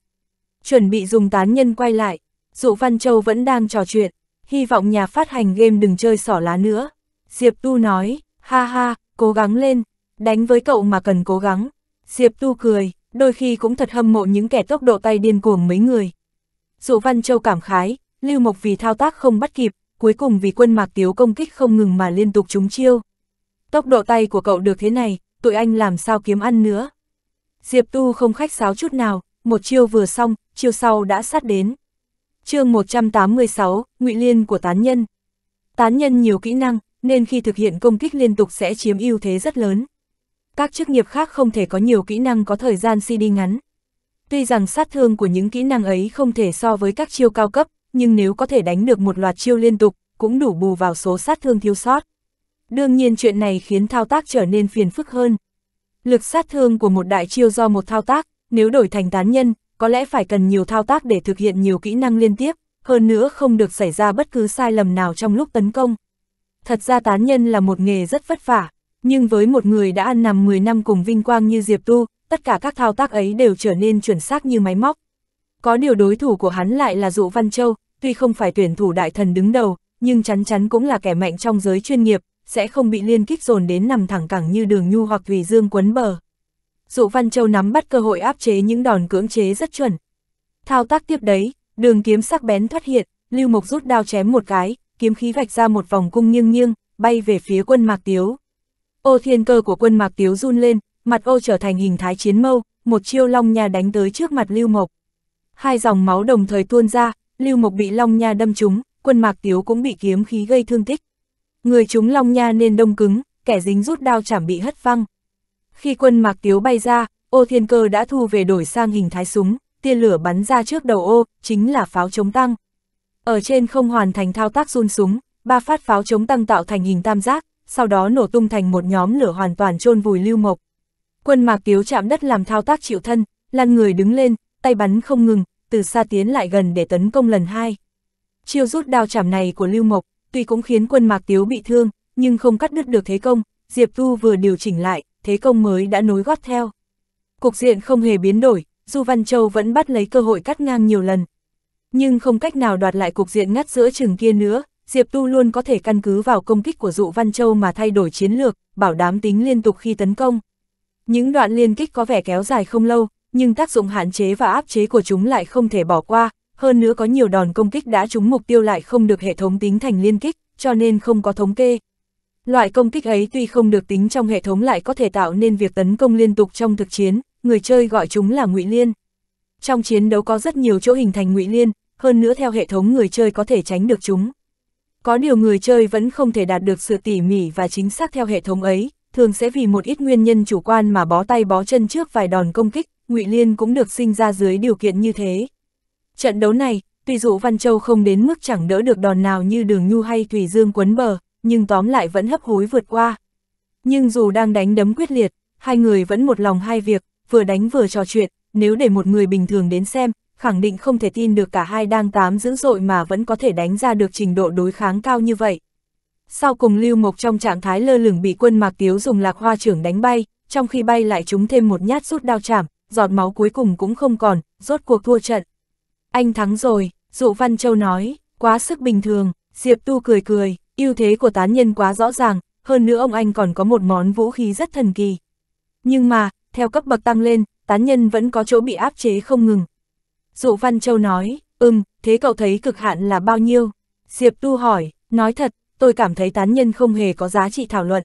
Speaker 1: Chuẩn bị dùng tán nhân quay lại, Dụ Văn Châu vẫn đang trò chuyện, hy vọng nhà phát hành game đừng chơi sỏ lá nữa. Diệp Tu nói, ha ha, cố gắng lên, đánh với cậu mà cần cố gắng. Diệp Tu cười, đôi khi cũng thật hâm mộ những kẻ tốc độ tay điên cuồng mấy người. Dụ Văn Châu cảm khái, Lưu Mộc vì thao tác không bắt kịp, cuối cùng vì quân mạc tiếu công kích không ngừng mà liên tục trúng chiêu. Tốc độ tay của cậu được thế này, tụi anh làm sao kiếm ăn nữa. Diệp Tu không khách sáo chút nào, một chiêu vừa xong, chiêu sau đã sát đến. chương 186, ngụy Liên của tán nhân. Tán nhân nhiều kỹ năng, nên khi thực hiện công kích liên tục sẽ chiếm ưu thế rất lớn. Các chức nghiệp khác không thể có nhiều kỹ năng có thời gian CD ngắn. Tuy rằng sát thương của những kỹ năng ấy không thể so với các chiêu cao cấp, nhưng nếu có thể đánh được một loạt chiêu liên tục, cũng đủ bù vào số sát thương thiếu sót. Đương nhiên chuyện này khiến thao tác trở nên phiền phức hơn. Lực sát thương của một đại chiêu do một thao tác, nếu đổi thành tán nhân, có lẽ phải cần nhiều thao tác để thực hiện nhiều kỹ năng liên tiếp, hơn nữa không được xảy ra bất cứ sai lầm nào trong lúc tấn công. Thật ra tán nhân là một nghề rất vất vả, nhưng với một người đã ăn nằm 10 năm cùng vinh quang như Diệp Tu, tất cả các thao tác ấy đều trở nên chuẩn xác như máy móc. Có điều đối thủ của hắn lại là Dụ Văn Châu, tuy không phải tuyển thủ đại thần đứng đầu, nhưng chắn chắn cũng là kẻ mạnh trong giới chuyên nghiệp, sẽ không bị liên kích dồn đến nằm thẳng cẳng như đường nhu hoặc thủy dương quấn bờ. Dụ Văn Châu nắm bắt cơ hội áp chế những đòn cưỡng chế rất chuẩn. Thao tác tiếp đấy, đường kiếm sắc bén thoát hiện, Lưu Mộc rút đao chém một cái, kiếm khí vạch ra một vòng cung nghiêng nghiêng, bay về phía quân Mạc Tiếu. Ô thiên cơ của quân Mạc Tiếu run lên, mặt ô trở thành hình thái chiến mâu, một chiêu long nha đánh tới trước mặt Lưu Mộc. Hai dòng máu đồng thời tuôn ra, Lưu Mộc bị long nha đâm trúng, quân Mạc Tiếu cũng bị kiếm khí gây thương tích. Người trúng long nha nên đông cứng, kẻ dính rút đao chảm bị hất văng. Khi quân Mạc Tiếu bay ra, ô thiên cơ đã thu về đổi sang hình thái súng, tia lửa bắn ra trước đầu ô, chính là pháo chống tăng. Ở trên không hoàn thành thao tác run súng, ba phát pháo chống tăng tạo thành hình tam giác, sau đó nổ tung thành một nhóm lửa hoàn toàn chôn vùi lưu mộc. Quân mạc kiếu chạm đất làm thao tác chịu thân, lăn người đứng lên, tay bắn không ngừng, từ xa tiến lại gần để tấn công lần hai. Chiêu rút đao chạm này của lưu mộc, tuy cũng khiến quân mạc tiếu bị thương, nhưng không cắt đứt được thế công, Diệp Thu vừa điều chỉnh lại, thế công mới đã nối gót theo. Cục diện không hề biến đổi, Du Văn Châu vẫn bắt lấy cơ hội cắt ngang nhiều lần, nhưng không cách nào đoạt lại cục diện ngắt giữa chừng kia nữa, Diệp Tu luôn có thể căn cứ vào công kích của Dụ Văn Châu mà thay đổi chiến lược, bảo đảm tính liên tục khi tấn công. Những đoạn liên kích có vẻ kéo dài không lâu, nhưng tác dụng hạn chế và áp chế của chúng lại không thể bỏ qua, hơn nữa có nhiều đòn công kích đã trúng mục tiêu lại không được hệ thống tính thành liên kích, cho nên không có thống kê. Loại công kích ấy tuy không được tính trong hệ thống lại có thể tạo nên việc tấn công liên tục trong thực chiến, người chơi gọi chúng là ngụy liên. Trong chiến đấu có rất nhiều chỗ hình thành ngụy liên, hơn nữa theo hệ thống người chơi có thể tránh được chúng. Có điều người chơi vẫn không thể đạt được sự tỉ mỉ và chính xác theo hệ thống ấy, thường sẽ vì một ít nguyên nhân chủ quan mà bó tay bó chân trước vài đòn công kích, Ngụy Liên cũng được sinh ra dưới điều kiện như thế. Trận đấu này, tuy dụ Văn Châu không đến mức chẳng đỡ được đòn nào như Đường Nhu hay Thủy Dương quấn bờ, nhưng tóm lại vẫn hấp hối vượt qua. Nhưng dù đang đánh đấm quyết liệt, hai người vẫn một lòng hai việc, vừa đánh vừa trò chuyện, nếu để một người bình thường đến xem, khẳng định không thể tin được cả hai đang tám dữ dội mà vẫn có thể đánh ra được trình độ đối kháng cao như vậy. Sau cùng Lưu Mộc trong trạng thái lơ lửng bị quân Mạc Tiếu dùng lạc hoa trưởng đánh bay, trong khi bay lại chúng thêm một nhát rút đao chảm, giọt máu cuối cùng cũng không còn, rốt cuộc thua trận. Anh thắng rồi, Dụ Văn Châu nói, quá sức bình thường, Diệp Tu cười cười, ưu thế của tán nhân quá rõ ràng, hơn nữa ông anh còn có một món vũ khí rất thần kỳ. Nhưng mà, theo cấp bậc tăng lên, tán nhân vẫn có chỗ bị áp chế không ngừng, Dụ Văn Châu nói, ừm, thế cậu thấy cực hạn là bao nhiêu? Diệp Tu hỏi, nói thật, tôi cảm thấy tán nhân không hề có giá trị thảo luận.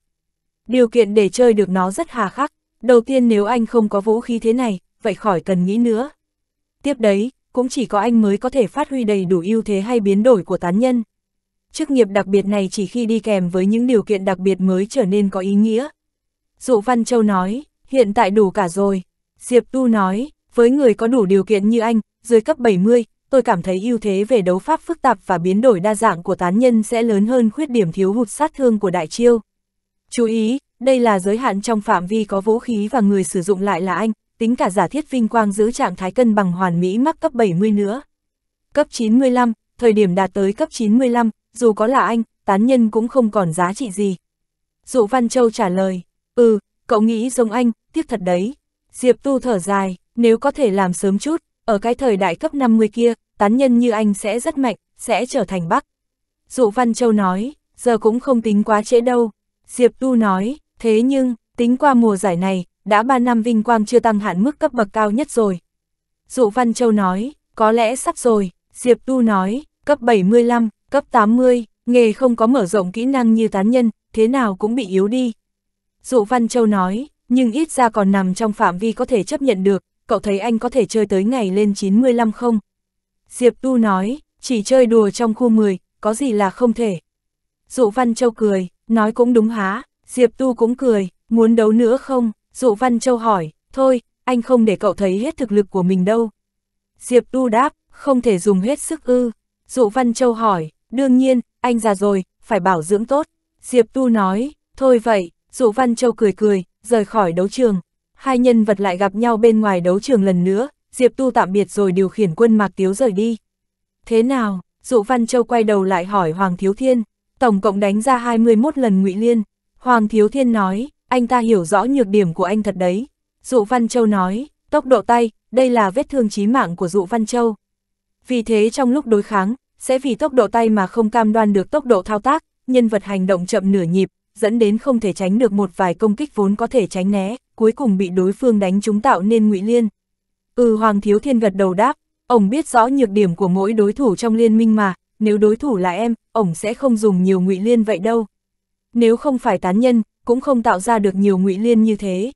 Speaker 1: Điều kiện để chơi được nó rất hà khắc, đầu tiên nếu anh không có vũ khí thế này, vậy khỏi cần nghĩ nữa. Tiếp đấy, cũng chỉ có anh mới có thể phát huy đầy đủ ưu thế hay biến đổi của tán nhân. Chức nghiệp đặc biệt này chỉ khi đi kèm với những điều kiện đặc biệt mới trở nên có ý nghĩa. Dụ Văn Châu nói, hiện tại đủ cả rồi. Diệp Tu nói, với người có đủ điều kiện như anh, dưới cấp 70, tôi cảm thấy ưu thế về đấu pháp phức tạp và biến đổi đa dạng của tán nhân sẽ lớn hơn khuyết điểm thiếu hụt sát thương của đại chiêu. Chú ý, đây là giới hạn trong phạm vi có vũ khí và người sử dụng lại là anh, tính cả giả thiết vinh quang giữ trạng thái cân bằng hoàn mỹ mắc cấp 70 nữa. Cấp 95, thời điểm đạt tới cấp 95, dù có là anh, tán nhân cũng không còn giá trị gì. Dụ Văn Châu trả lời, ừ, cậu nghĩ giống anh, tiếc thật đấy. Diệp Tu thở dài, nếu có thể làm sớm chút, ở cái thời đại cấp 50 kia, tán nhân như anh sẽ rất mạnh, sẽ trở thành Bắc. Dụ Văn Châu nói, giờ cũng không tính quá trễ đâu. Diệp Tu nói, thế nhưng, tính qua mùa giải này, đã 3 năm vinh quang chưa tăng hạn mức cấp bậc cao nhất rồi. Dụ Văn Châu nói, có lẽ sắp rồi, Diệp Tu nói, cấp 75, cấp 80, nghề không có mở rộng kỹ năng như tán nhân, thế nào cũng bị yếu đi. Dụ Văn Châu nói, nhưng ít ra còn nằm trong phạm vi có thể chấp nhận được, cậu thấy anh có thể chơi tới ngày lên 95 không? Diệp Tu nói, chỉ chơi đùa trong khu 10, có gì là không thể. Dụ Văn Châu cười, nói cũng đúng há, Diệp Tu cũng cười, muốn đấu nữa không? Dụ Văn Châu hỏi, thôi, anh không để cậu thấy hết thực lực của mình đâu. Diệp Tu đáp, không thể dùng hết sức ư. Dụ Văn Châu hỏi, đương nhiên, anh già rồi, phải bảo dưỡng tốt. Diệp Tu nói, thôi vậy, Dụ Văn Châu cười cười, rời khỏi đấu trường hai nhân vật lại gặp nhau bên ngoài đấu trường lần nữa, Diệp Tu tạm biệt rồi điều khiển quân Mạc Tiếu rời đi. Thế nào, Dụ Văn Châu quay đầu lại hỏi Hoàng Thiếu Thiên, tổng cộng đánh ra 21 lần ngụy Liên. Hoàng Thiếu Thiên nói, anh ta hiểu rõ nhược điểm của anh thật đấy. Dụ Văn Châu nói, tốc độ tay, đây là vết thương chí mạng của Dụ Văn Châu. Vì thế trong lúc đối kháng, sẽ vì tốc độ tay mà không cam đoan được tốc độ thao tác, nhân vật hành động chậm nửa nhịp, dẫn đến không thể tránh được một vài công kích vốn có thể tránh né, cuối cùng bị đối phương đánh trúng tạo nên ngụy liên. Ừ Hoàng Thiếu Thiên gật đầu đáp, ổng biết rõ nhược điểm của mỗi đối thủ trong liên minh mà, nếu đối thủ là em, ổng sẽ không dùng nhiều ngụy liên vậy đâu. Nếu không phải tán nhân, cũng không tạo ra được nhiều ngụy liên như thế.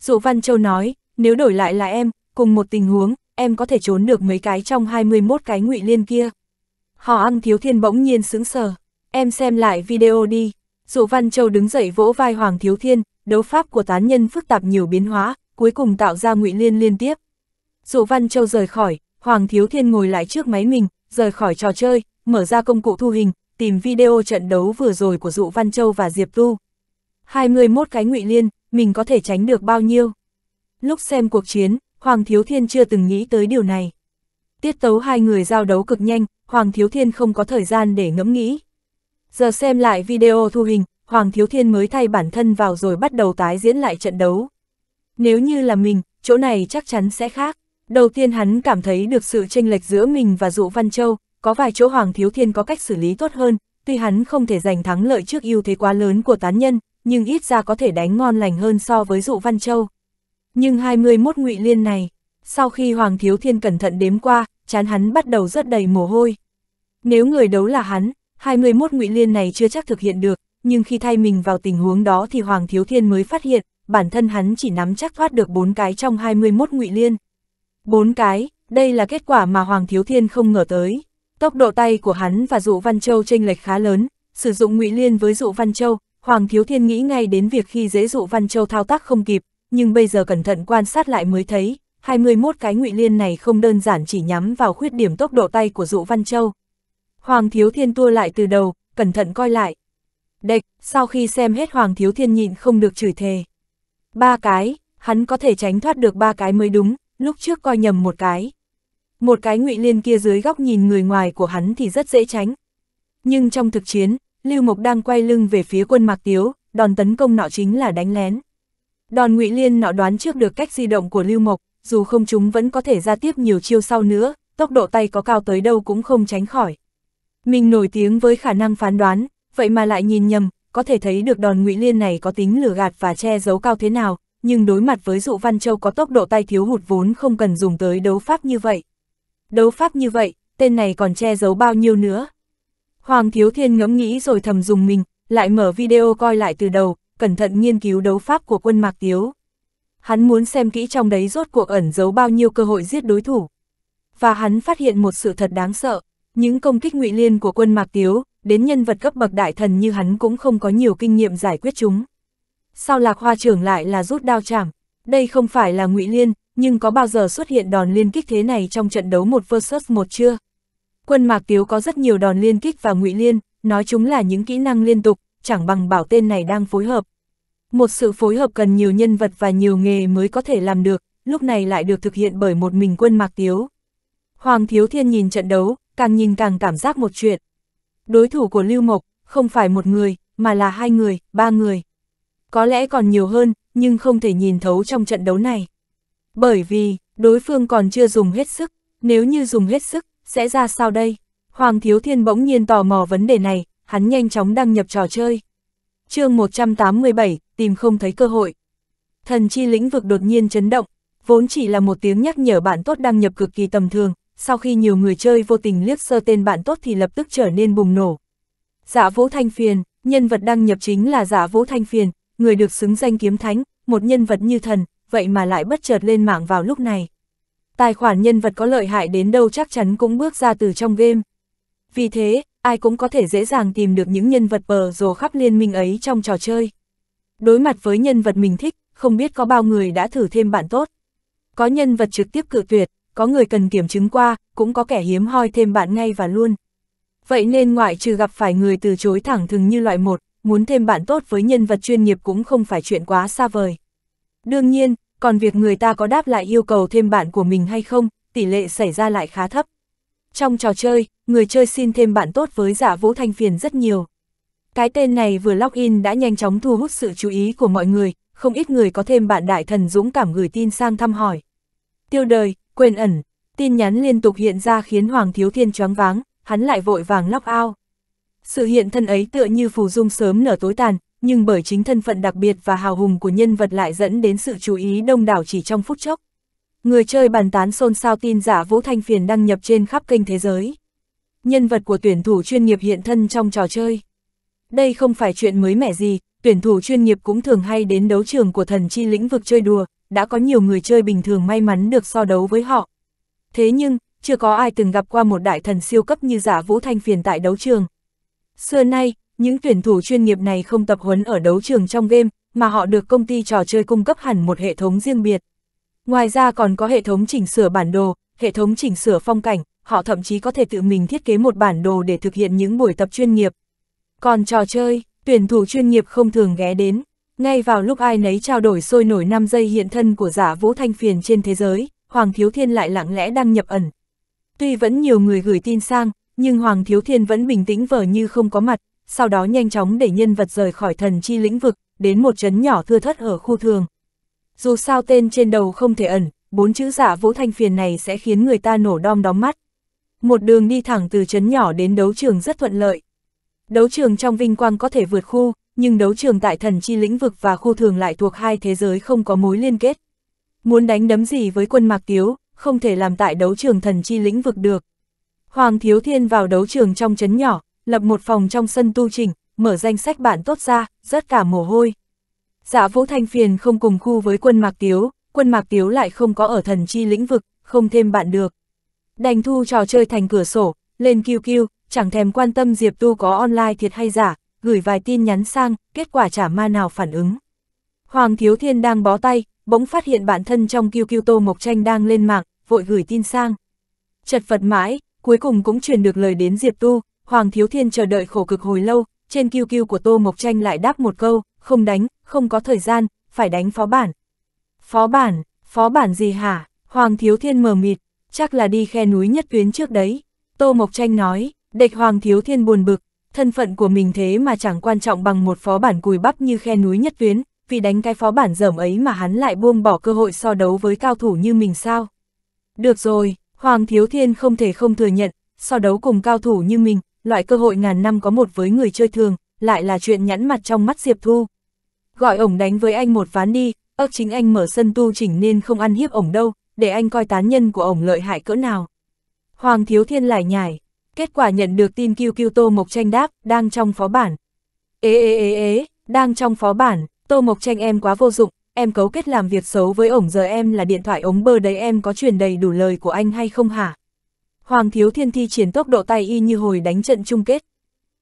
Speaker 1: Dụ Văn Châu nói, nếu đổi lại là em, cùng một tình huống, em có thể trốn được mấy cái trong 21 cái ngụy liên kia. Họ ăn thiếu thiên bỗng nhiên sững sờ. Em xem lại video đi. Dụ Văn Châu đứng dậy vỗ vai Hoàng Thiếu Thiên, đấu pháp của tán nhân phức tạp nhiều biến hóa, cuối cùng tạo ra ngụy liên liên tiếp. Dụ Văn Châu rời khỏi, Hoàng Thiếu Thiên ngồi lại trước máy mình, rời khỏi trò chơi, mở ra công cụ thu hình, tìm video trận đấu vừa rồi của Dụ Văn Châu và Diệp Tu. 21 cái ngụy liên, mình có thể tránh được bao nhiêu? Lúc xem cuộc chiến, Hoàng Thiếu Thiên chưa từng nghĩ tới điều này. Tiết tấu hai người giao đấu cực nhanh, Hoàng Thiếu Thiên không có thời gian để ngẫm nghĩ. Giờ xem lại video thu hình, Hoàng Thiếu Thiên mới thay bản thân vào rồi bắt đầu tái diễn lại trận đấu. Nếu như là mình, chỗ này chắc chắn sẽ khác. Đầu tiên hắn cảm thấy được sự chênh lệch giữa mình và Dụ Văn Châu, có vài chỗ Hoàng Thiếu Thiên có cách xử lý tốt hơn, tuy hắn không thể giành thắng lợi trước ưu thế quá lớn của tán nhân, nhưng ít ra có thể đánh ngon lành hơn so với Dụ Văn Châu. Nhưng 21 ngụy liên này, sau khi Hoàng Thiếu Thiên cẩn thận đếm qua, chán hắn bắt đầu rất đầy mồ hôi. Nếu người đấu là hắn, 21 ngụy liên này chưa chắc thực hiện được, nhưng khi thay mình vào tình huống đó thì Hoàng Thiếu Thiên mới phát hiện, bản thân hắn chỉ nắm chắc thoát được 4 cái trong 21 ngụy liên. 4 cái, đây là kết quả mà Hoàng Thiếu Thiên không ngờ tới. Tốc độ tay của hắn và Dụ Văn Châu chênh lệch khá lớn, sử dụng ngụy liên với Dụ Văn Châu, Hoàng Thiếu Thiên nghĩ ngay đến việc khi dễ Dụ Văn Châu thao tác không kịp, nhưng bây giờ cẩn thận quan sát lại mới thấy, 21 cái ngụy liên này không đơn giản chỉ nhắm vào khuyết điểm tốc độ tay của Dụ Văn Châu. Hoàng Thiếu Thiên tua lại từ đầu, cẩn thận coi lại. Đệch, sau khi xem hết Hoàng Thiếu Thiên nhịn không được chửi thề. Ba cái, hắn có thể tránh thoát được ba cái mới đúng, lúc trước coi nhầm một cái. Một cái ngụy liên kia dưới góc nhìn người ngoài của hắn thì rất dễ tránh. Nhưng trong thực chiến, Lưu Mộc đang quay lưng về phía quân Mạc Tiếu, đòn tấn công nọ chính là đánh lén. Đòn ngụy liên nọ đoán trước được cách di động của Lưu Mộc, dù không chúng vẫn có thể ra tiếp nhiều chiêu sau nữa, tốc độ tay có cao tới đâu cũng không tránh khỏi. Mình nổi tiếng với khả năng phán đoán, vậy mà lại nhìn nhầm, có thể thấy được đòn ngụy Liên này có tính lừa gạt và che giấu cao thế nào, nhưng đối mặt với dụ Văn Châu có tốc độ tay thiếu hụt vốn không cần dùng tới đấu pháp như vậy. Đấu pháp như vậy, tên này còn che giấu bao nhiêu nữa? Hoàng Thiếu Thiên ngẫm nghĩ rồi thầm dùng mình, lại mở video coi lại từ đầu, cẩn thận nghiên cứu đấu pháp của quân Mạc Tiếu. Hắn muốn xem kỹ trong đấy rốt cuộc ẩn giấu bao nhiêu cơ hội giết đối thủ. Và hắn phát hiện một sự thật đáng sợ, những công kích ngụy liên của quân Mạc Tiếu, đến nhân vật cấp bậc đại thần như hắn cũng không có nhiều kinh nghiệm giải quyết chúng. Sau lạc hoa trưởng lại là rút đao chạm. đây không phải là ngụy liên, nhưng có bao giờ xuất hiện đòn liên kích thế này trong trận đấu một versus một chưa? Quân Mạc Tiếu có rất nhiều đòn liên kích và ngụy liên, nói chúng là những kỹ năng liên tục, chẳng bằng bảo tên này đang phối hợp. Một sự phối hợp cần nhiều nhân vật và nhiều nghề mới có thể làm được, lúc này lại được thực hiện bởi một mình quân Mạc Tiếu. Hoàng Thiếu Thiên nhìn trận đấu, càng nhìn càng cảm giác một chuyện. Đối thủ của Lưu Mộc, không phải một người, mà là hai người, ba người. Có lẽ còn nhiều hơn, nhưng không thể nhìn thấu trong trận đấu này. Bởi vì, đối phương còn chưa dùng hết sức, nếu như dùng hết sức, sẽ ra sao đây? Hoàng Thiếu Thiên bỗng nhiên tò mò vấn đề này, hắn nhanh chóng đăng nhập trò chơi. chương 187, tìm không thấy cơ hội. Thần chi lĩnh vực đột nhiên chấn động, vốn chỉ là một tiếng nhắc nhở bạn tốt đăng nhập cực kỳ tầm thường, sau khi nhiều người chơi vô tình liếc sơ tên bạn tốt thì lập tức trở nên bùng nổ. Dạ Vũ Thanh Phiền, nhân vật đăng nhập chính là Dạ Vũ Thanh Phiền, người được xứng danh kiếm thánh, một nhân vật như thần, vậy mà lại bất chợt lên mạng vào lúc này. Tài khoản nhân vật có lợi hại đến đâu chắc chắn cũng bước ra từ trong game. Vì thế, ai cũng có thể dễ dàng tìm được những nhân vật bờ rồ khắp liên minh ấy trong trò chơi. Đối mặt với nhân vật mình thích, không biết có bao người đã thử thêm bạn tốt. Có nhân vật trực tiếp cự tuyệt, có người cần kiểm chứng qua, cũng có kẻ hiếm hoi thêm bạn ngay và luôn. Vậy nên ngoại trừ gặp phải người từ chối thẳng thừng như loại một, muốn thêm bạn tốt với nhân vật chuyên nghiệp cũng không phải chuyện quá xa vời. Đương nhiên, còn việc người ta có đáp lại yêu cầu thêm bạn của mình hay không, tỷ lệ xảy ra lại khá thấp. Trong trò chơi, người chơi xin thêm bạn tốt với giả dạ vũ thanh phiền rất nhiều. Cái tên này vừa login đã nhanh chóng thu hút sự chú ý của mọi người, không ít người có thêm bạn đại thần dũng cảm gửi tin sang thăm hỏi. Tiêu đời, quên ẩn, tin nhắn liên tục hiện ra khiến Hoàng Thiếu Thiên choáng váng, hắn lại vội vàng lóc ao. Sự hiện thân ấy tựa như phù dung sớm nở tối tàn, nhưng bởi chính thân phận đặc biệt và hào hùng của nhân vật lại dẫn đến sự chú ý đông đảo chỉ trong phút chốc. Người chơi bàn tán xôn xao tin giả Vũ Thanh Phiền đăng nhập trên khắp kênh thế giới. Nhân vật của tuyển thủ chuyên nghiệp hiện thân trong trò chơi. Đây không phải chuyện mới mẻ gì, tuyển thủ chuyên nghiệp cũng thường hay đến đấu trường của thần chi lĩnh vực chơi đùa, đã có nhiều người chơi bình thường may mắn được so đấu với họ. Thế nhưng, chưa có ai từng gặp qua một đại thần siêu cấp như giả vũ thanh phiền tại đấu trường. Xưa nay, những tuyển thủ chuyên nghiệp này không tập huấn ở đấu trường trong game, mà họ được công ty trò chơi cung cấp hẳn một hệ thống riêng biệt. Ngoài ra còn có hệ thống chỉnh sửa bản đồ, hệ thống chỉnh sửa phong cảnh, họ thậm chí có thể tự mình thiết kế một bản đồ để thực hiện những buổi tập chuyên nghiệp. Còn trò chơi, tuyển thủ chuyên nghiệp không thường ghé đến. Ngay vào lúc ai nấy trao đổi sôi nổi 5 giây hiện thân của giả vũ thanh phiền trên thế giới, Hoàng Thiếu Thiên lại lặng lẽ đăng nhập ẩn. Tuy vẫn nhiều người gửi tin sang, nhưng Hoàng Thiếu Thiên vẫn bình tĩnh vờ như không có mặt, sau đó nhanh chóng để nhân vật rời khỏi thần chi lĩnh vực, đến một chấn nhỏ thưa thất ở khu thường. Dù sao tên trên đầu không thể ẩn, bốn chữ giả vũ thanh phiền này sẽ khiến người ta nổ đom đóm mắt. Một đường đi thẳng từ chấn nhỏ đến đấu trường rất thuận lợi. Đấu trường trong vinh quang có thể vượt khu, nhưng đấu trường tại thần chi lĩnh vực và khu thường lại thuộc hai thế giới không có mối liên kết. Muốn đánh đấm gì với quân Mạc Tiếu, không thể làm tại đấu trường thần chi lĩnh vực được. Hoàng Thiếu Thiên vào đấu trường trong chấn nhỏ, lập một phòng trong sân tu trình, mở danh sách bạn tốt ra, rất cả mồ hôi. Dạ Vũ Thanh Phiền không cùng khu với quân Mạc Tiếu, quân Mạc Tiếu lại không có ở thần chi lĩnh vực, không thêm bạn được. Đành thu trò chơi thành cửa sổ, lên QQ, chẳng thèm quan tâm Diệp Tu có online thiệt hay giả, gửi vài tin nhắn sang, kết quả chả ma nào phản ứng. Hoàng Thiếu Thiên đang bó tay, bỗng phát hiện bản thân trong QQ Tô Mộc Tranh đang lên mạng, vội gửi tin sang. Chật vật mãi, cuối cùng cũng truyền được lời đến Diệp Tu, Hoàng Thiếu Thiên chờ đợi khổ cực hồi lâu, trên QQ của Tô Mộc Tranh lại đáp một câu, không đánh, không có thời gian, phải đánh phó bản. Phó bản, phó bản gì hả? Hoàng Thiếu Thiên mờ mịt, chắc là đi khe núi nhất tuyến trước đấy. Tô Mộc Tranh nói, địch Hoàng Thiếu Thiên buồn bực, thân phận của mình thế mà chẳng quan trọng bằng một phó bản cùi bắp như khe núi nhất tuyến, vì đánh cái phó bản dởm ấy mà hắn lại buông bỏ cơ hội so đấu với cao thủ như mình sao. Được rồi, Hoàng Thiếu Thiên không thể không thừa nhận, so đấu cùng cao thủ như mình, loại cơ hội ngàn năm có một với người chơi thường, lại là chuyện nhãn mặt trong mắt Diệp Thu. Gọi ổng đánh với anh một ván đi, ớt chính anh mở sân tu chỉnh nên không ăn hiếp ổng đâu, để anh coi tán nhân của ổng lợi hại cỡ nào. Hoàng Thiếu Thiên lại nhảy Kết quả nhận được tin QQ Tô Mộc Tranh đáp, đang trong phó bản. Ê ê ê ê, đang trong phó bản, Tô Mộc Tranh em quá vô dụng, em cấu kết làm việc xấu với ổng giờ em là điện thoại ống bơ đấy em có truyền đầy đủ lời của anh hay không hả? Hoàng Thiếu Thiên thi triển tốc độ tay y như hồi đánh trận chung kết.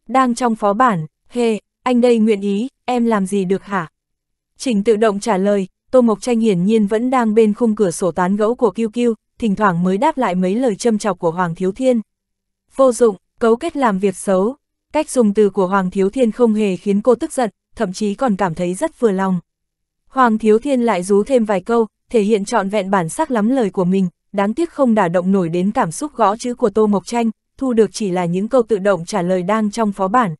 Speaker 1: Đang trong phó bản, hê, anh đây nguyện ý, em làm gì được hả? Trình tự động trả lời, Tô Mộc Tranh hiển nhiên vẫn đang bên khung cửa sổ tán gẫu của QQ, thỉnh thoảng mới đáp lại mấy lời châm chọc của Hoàng Thiếu Thiên vô dụng, cấu kết làm việc xấu. Cách dùng từ của Hoàng Thiếu Thiên không hề khiến cô tức giận, thậm chí còn cảm thấy rất vừa lòng. Hoàng Thiếu Thiên lại rú thêm vài câu, thể hiện trọn vẹn bản sắc lắm lời của mình, đáng tiếc không đả động nổi đến cảm xúc gõ chữ của Tô Mộc Tranh, thu được chỉ là những câu tự động trả lời đang trong phó bản.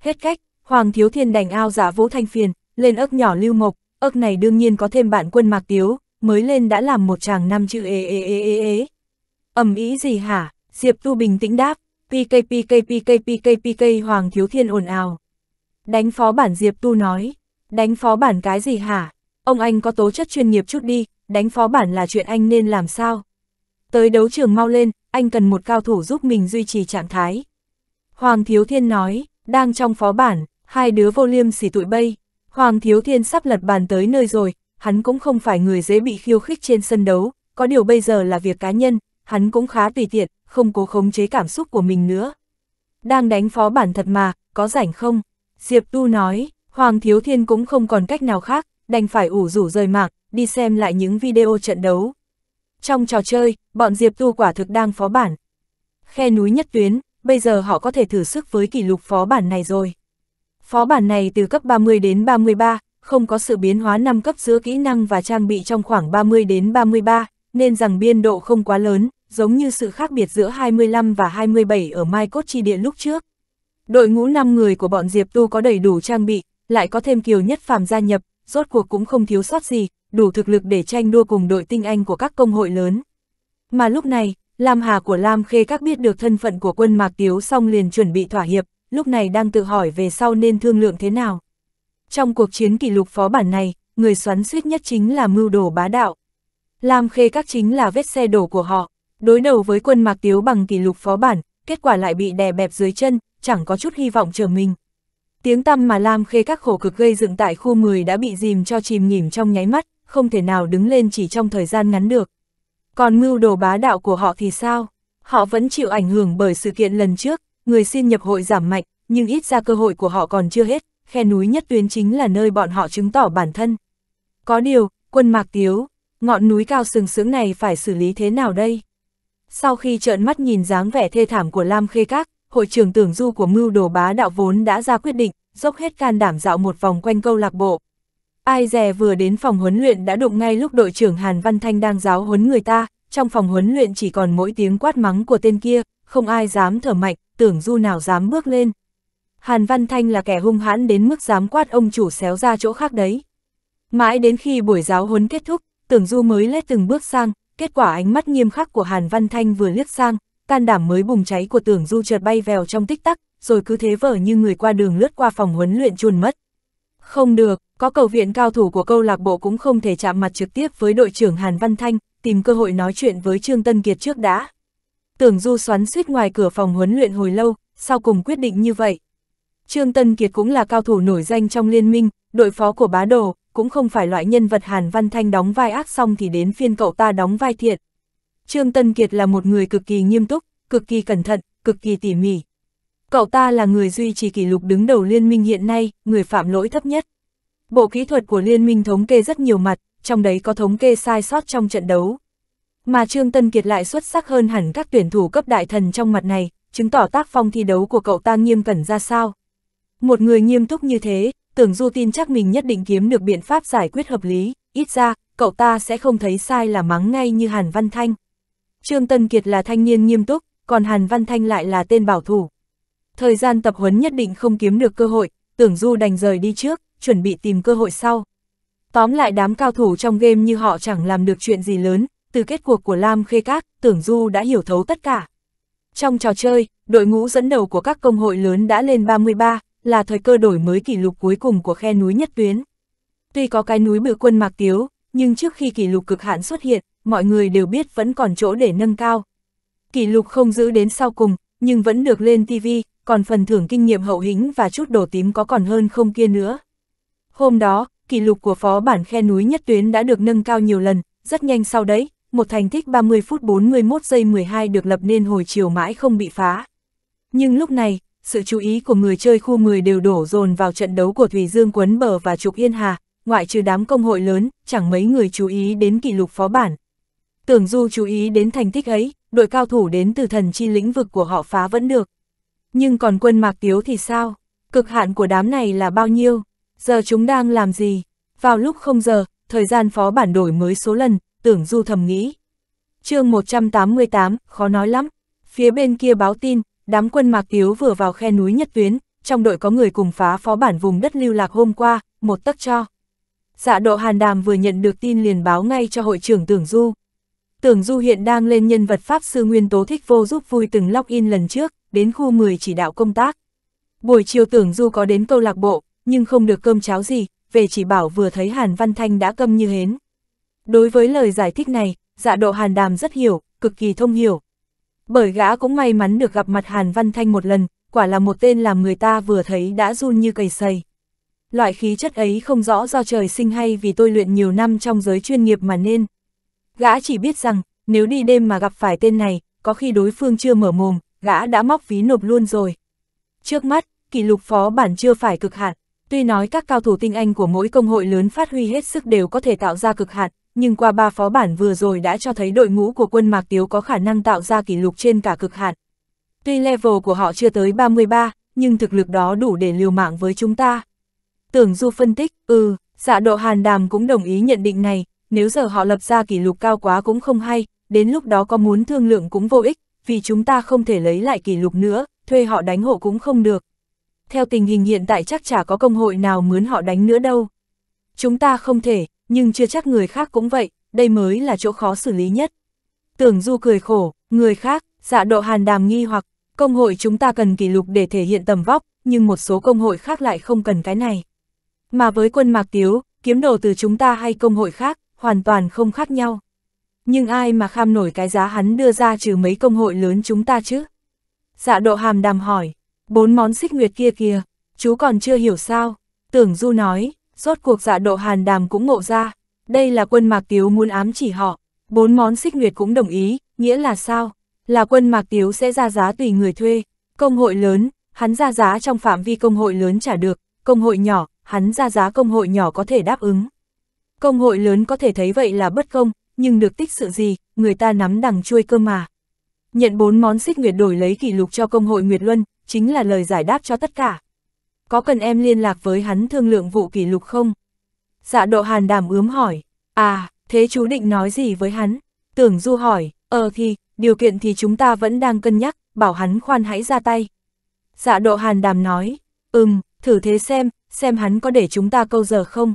Speaker 1: Hết cách, Hoàng Thiếu Thiên đành ao giả dạ vũ thanh phiền, lên ức nhỏ lưu mộc, ức này đương nhiên có thêm bạn quân mạc tiếu, mới lên đã làm một chàng năm chữ ê ê ê ê ê. ầm ý gì hả? Diệp Tu bình tĩnh đáp, PK PK PK PK PK Hoàng Thiếu Thiên ồn ào. Đánh phó bản Diệp Tu nói, đánh phó bản cái gì hả? Ông anh có tố chất chuyên nghiệp chút đi, đánh phó bản là chuyện anh nên làm sao? Tới đấu trường mau lên, anh cần một cao thủ giúp mình duy trì trạng thái. Hoàng Thiếu Thiên nói, đang trong phó bản, hai đứa vô liêm xỉ tụi bay. Hoàng Thiếu Thiên sắp lật bàn tới nơi rồi, hắn cũng không phải người dễ bị khiêu khích trên sân đấu, có điều bây giờ là việc cá nhân, hắn cũng khá tùy tiện, không cố khống chế cảm xúc của mình nữa. Đang đánh phó bản thật mà, có rảnh không? Diệp Tu nói, Hoàng Thiếu Thiên cũng không còn cách nào khác, đành phải ủ rủ rời mạng, đi xem lại những video trận đấu. Trong trò chơi, bọn Diệp Tu quả thực đang phó bản. Khe núi nhất tuyến, bây giờ họ có thể thử sức với kỷ lục phó bản này rồi. Phó bản này từ cấp 30 đến 33, không có sự biến hóa năm cấp giữa kỹ năng và trang bị trong khoảng 30 đến 33, nên rằng biên độ không quá lớn, giống như sự khác biệt giữa 25 và 27 ở Mai Cốt Chi Địa lúc trước. Đội ngũ 5 người của bọn Diệp Tu có đầy đủ trang bị, lại có thêm kiều nhất phàm gia nhập, rốt cuộc cũng không thiếu sót gì, đủ thực lực để tranh đua cùng đội tinh anh của các công hội lớn. Mà lúc này, Lam Hà của Lam Khê các biết được thân phận của quân Mạc Tiếu xong liền chuẩn bị thỏa hiệp, lúc này đang tự hỏi về sau nên thương lượng thế nào. Trong cuộc chiến kỷ lục phó bản này, người xoắn suýt nhất chính là mưu đồ bá đạo. Lam Khê các chính là vết xe đổ của họ, Đối đầu với quân Mạc Tiếu bằng kỷ lục phó bản, kết quả lại bị đè bẹp dưới chân, chẳng có chút hy vọng chờ mình. Tiếng tăm mà Lam Khê các khổ cực gây dựng tại khu 10 đã bị dìm cho chìm nhìm trong nháy mắt, không thể nào đứng lên chỉ trong thời gian ngắn được. Còn mưu đồ bá đạo của họ thì sao? Họ vẫn chịu ảnh hưởng bởi sự kiện lần trước, người xin nhập hội giảm mạnh, nhưng ít ra cơ hội của họ còn chưa hết, khe núi nhất tuyến chính là nơi bọn họ chứng tỏ bản thân. Có điều, quân Mạc Tiếu, ngọn núi cao sừng sững này phải xử lý thế nào đây? Sau khi trợn mắt nhìn dáng vẻ thê thảm của Lam Khê Các, hội trưởng tưởng du của mưu đồ bá đạo vốn đã ra quyết định, dốc hết can đảm dạo một vòng quanh câu lạc bộ. Ai dè vừa đến phòng huấn luyện đã đụng ngay lúc đội trưởng Hàn Văn Thanh đang giáo huấn người ta, trong phòng huấn luyện chỉ còn mỗi tiếng quát mắng của tên kia, không ai dám thở mạnh, tưởng du nào dám bước lên. Hàn Văn Thanh là kẻ hung hãn đến mức dám quát ông chủ xéo ra chỗ khác đấy. Mãi đến khi buổi giáo huấn kết thúc, tưởng du mới lết từng bước sang, kết quả ánh mắt nghiêm khắc của Hàn Văn Thanh vừa liếc sang, can đảm mới bùng cháy của tưởng du chợt bay vèo trong tích tắc, rồi cứ thế vở như người qua đường lướt qua phòng huấn luyện chuồn mất. Không được, có cầu viện cao thủ của câu lạc bộ cũng không thể chạm mặt trực tiếp với đội trưởng Hàn Văn Thanh, tìm cơ hội nói chuyện với Trương Tân Kiệt trước đã. Tưởng du xoắn suýt ngoài cửa phòng huấn luyện hồi lâu, sau cùng quyết định như vậy. Trương Tân Kiệt cũng là cao thủ nổi danh trong liên minh, đội phó của bá đồ, cũng không phải loại nhân vật Hàn Văn Thanh đóng vai ác xong thì đến phiên cậu ta đóng vai thiện. Trương Tân Kiệt là một người cực kỳ nghiêm túc, cực kỳ cẩn thận, cực kỳ tỉ mỉ. Cậu ta là người duy trì kỷ lục đứng đầu liên minh hiện nay, người phạm lỗi thấp nhất. Bộ kỹ thuật của liên minh thống kê rất nhiều mặt, trong đấy có thống kê sai sót trong trận đấu. Mà Trương Tân Kiệt lại xuất sắc hơn hẳn các tuyển thủ cấp đại thần trong mặt này, chứng tỏ tác phong thi đấu của cậu ta nghiêm cẩn ra sao. Một người nghiêm túc như thế, tưởng du tin chắc mình nhất định kiếm được biện pháp giải quyết hợp lý, ít ra, cậu ta sẽ không thấy sai là mắng ngay như Hàn Văn Thanh. Trương Tân Kiệt là thanh niên nghiêm túc, còn Hàn Văn Thanh lại là tên bảo thủ. Thời gian tập huấn nhất định không kiếm được cơ hội, tưởng du đành rời đi trước, chuẩn bị tìm cơ hội sau. Tóm lại đám cao thủ trong game như họ chẳng làm được chuyện gì lớn, từ kết cuộc của Lam Khê Các, tưởng du đã hiểu thấu tất cả. Trong trò chơi, đội ngũ dẫn đầu của các công hội lớn đã lên 33, là thời cơ đổi mới kỷ lục cuối cùng của khe núi nhất tuyến. Tuy có cái núi bự quân Mạc Tiếu, nhưng trước khi kỷ lục cực hạn xuất hiện, mọi người đều biết vẫn còn chỗ để nâng cao. Kỷ lục không giữ đến sau cùng, nhưng vẫn được lên TV, còn phần thưởng kinh nghiệm hậu hĩnh và chút đồ tím có còn hơn không kia nữa. Hôm đó, kỷ lục của phó bản khe núi nhất tuyến đã được nâng cao nhiều lần, rất nhanh sau đấy, một thành tích 30 phút 41 giây 12 được lập nên hồi chiều mãi không bị phá. Nhưng lúc này, sự chú ý của người chơi khu 10 đều đổ dồn vào trận đấu của Thủy Dương Quấn Bờ và Trục Yên Hà, ngoại trừ đám công hội lớn, chẳng mấy người chú ý đến kỷ lục phó bản. Tưởng Du chú ý đến thành tích ấy, đội cao thủ đến từ thần chi lĩnh vực của họ phá vẫn được. Nhưng còn quân Mạc Tiếu thì sao? Cực hạn của đám này là bao nhiêu? Giờ chúng đang làm gì? Vào lúc không giờ, thời gian phó bản đổi mới số lần, tưởng Du thầm nghĩ. chương 188, khó nói lắm. Phía bên kia báo tin, đám quân Mạc Tiếu vừa vào khe núi nhất tuyến, trong đội có người cùng phá phó bản vùng đất lưu lạc hôm qua, một tấc cho. Dạ độ Hàn Đàm vừa nhận được tin liền báo ngay cho hội trưởng Tưởng Du. Tưởng Du hiện đang lên nhân vật Pháp Sư Nguyên Tố Thích Vô giúp vui từng log in lần trước, đến khu 10 chỉ đạo công tác. Buổi chiều Tưởng Du có đến câu lạc bộ, nhưng không được cơm cháo gì, về chỉ bảo vừa thấy Hàn Văn Thanh đã câm như hến. Đối với lời giải thích này, dạ độ Hàn Đàm rất hiểu, cực kỳ thông hiểu, bởi gã cũng may mắn được gặp mặt Hàn Văn Thanh một lần, quả là một tên làm người ta vừa thấy đã run như cầy sầy. Loại khí chất ấy không rõ do trời sinh hay vì tôi luyện nhiều năm trong giới chuyên nghiệp mà nên. Gã chỉ biết rằng, nếu đi đêm mà gặp phải tên này, có khi đối phương chưa mở mồm, gã đã móc ví nộp luôn rồi. Trước mắt, kỷ lục phó bản chưa phải cực hạn, tuy nói các cao thủ tinh anh của mỗi công hội lớn phát huy hết sức đều có thể tạo ra cực hạn, nhưng qua ba phó bản vừa rồi đã cho thấy đội ngũ của quân Mạc Tiếu có khả năng tạo ra kỷ lục trên cả cực hạn. Tuy level của họ chưa tới 33, nhưng thực lực đó đủ để liều mạng với chúng ta. Tưởng Du phân tích, ừ, dạ độ hàn đàm cũng đồng ý nhận định này, nếu giờ họ lập ra kỷ lục cao quá cũng không hay, đến lúc đó có muốn thương lượng cũng vô ích, vì chúng ta không thể lấy lại kỷ lục nữa, thuê họ đánh hộ cũng không được. Theo tình hình hiện tại chắc chả có công hội nào mướn họ đánh nữa đâu. Chúng ta không thể, nhưng chưa chắc người khác cũng vậy, đây mới là chỗ khó xử lý nhất. Tưởng Du cười khổ, người khác, dạ độ hàn đàm nghi hoặc, công hội chúng ta cần kỷ lục để thể hiện tầm vóc, nhưng một số công hội khác lại không cần cái này. Mà với quân Mạc Tiếu, kiếm đồ từ chúng ta hay công hội khác, hoàn toàn không khác nhau. Nhưng ai mà kham nổi cái giá hắn đưa ra trừ mấy công hội lớn chúng ta chứ? Dạ độ hàm đàm hỏi, bốn món xích nguyệt kia kìa, chú còn chưa hiểu sao? Tưởng Du nói, Rốt cuộc dạ độ hàn đàm cũng ngộ ra, đây là quân mạc tiếu muốn ám chỉ họ, bốn món xích nguyệt cũng đồng ý, nghĩa là sao? Là quân mạc tiếu sẽ ra giá tùy người thuê, công hội lớn, hắn ra giá trong phạm vi công hội lớn trả được, công hội nhỏ, hắn ra giá công hội nhỏ có thể đáp ứng. Công hội lớn có thể thấy vậy là bất công, nhưng được tích sự gì, người ta nắm đằng chui cơ mà. Nhận bốn món xích nguyệt đổi lấy kỷ lục cho công hội Nguyệt Luân, chính là lời giải đáp cho tất cả có cần em liên lạc với hắn thương lượng vụ kỷ lục không? Dạ độ hàn Đàm ướm hỏi, à, thế chú định nói gì với hắn? Tưởng du hỏi, ờ thì, điều kiện thì chúng ta vẫn đang cân nhắc, bảo hắn khoan hãy ra tay. Dạ độ hàn đàm nói, ừm, thử thế xem, xem hắn có để chúng ta câu giờ không?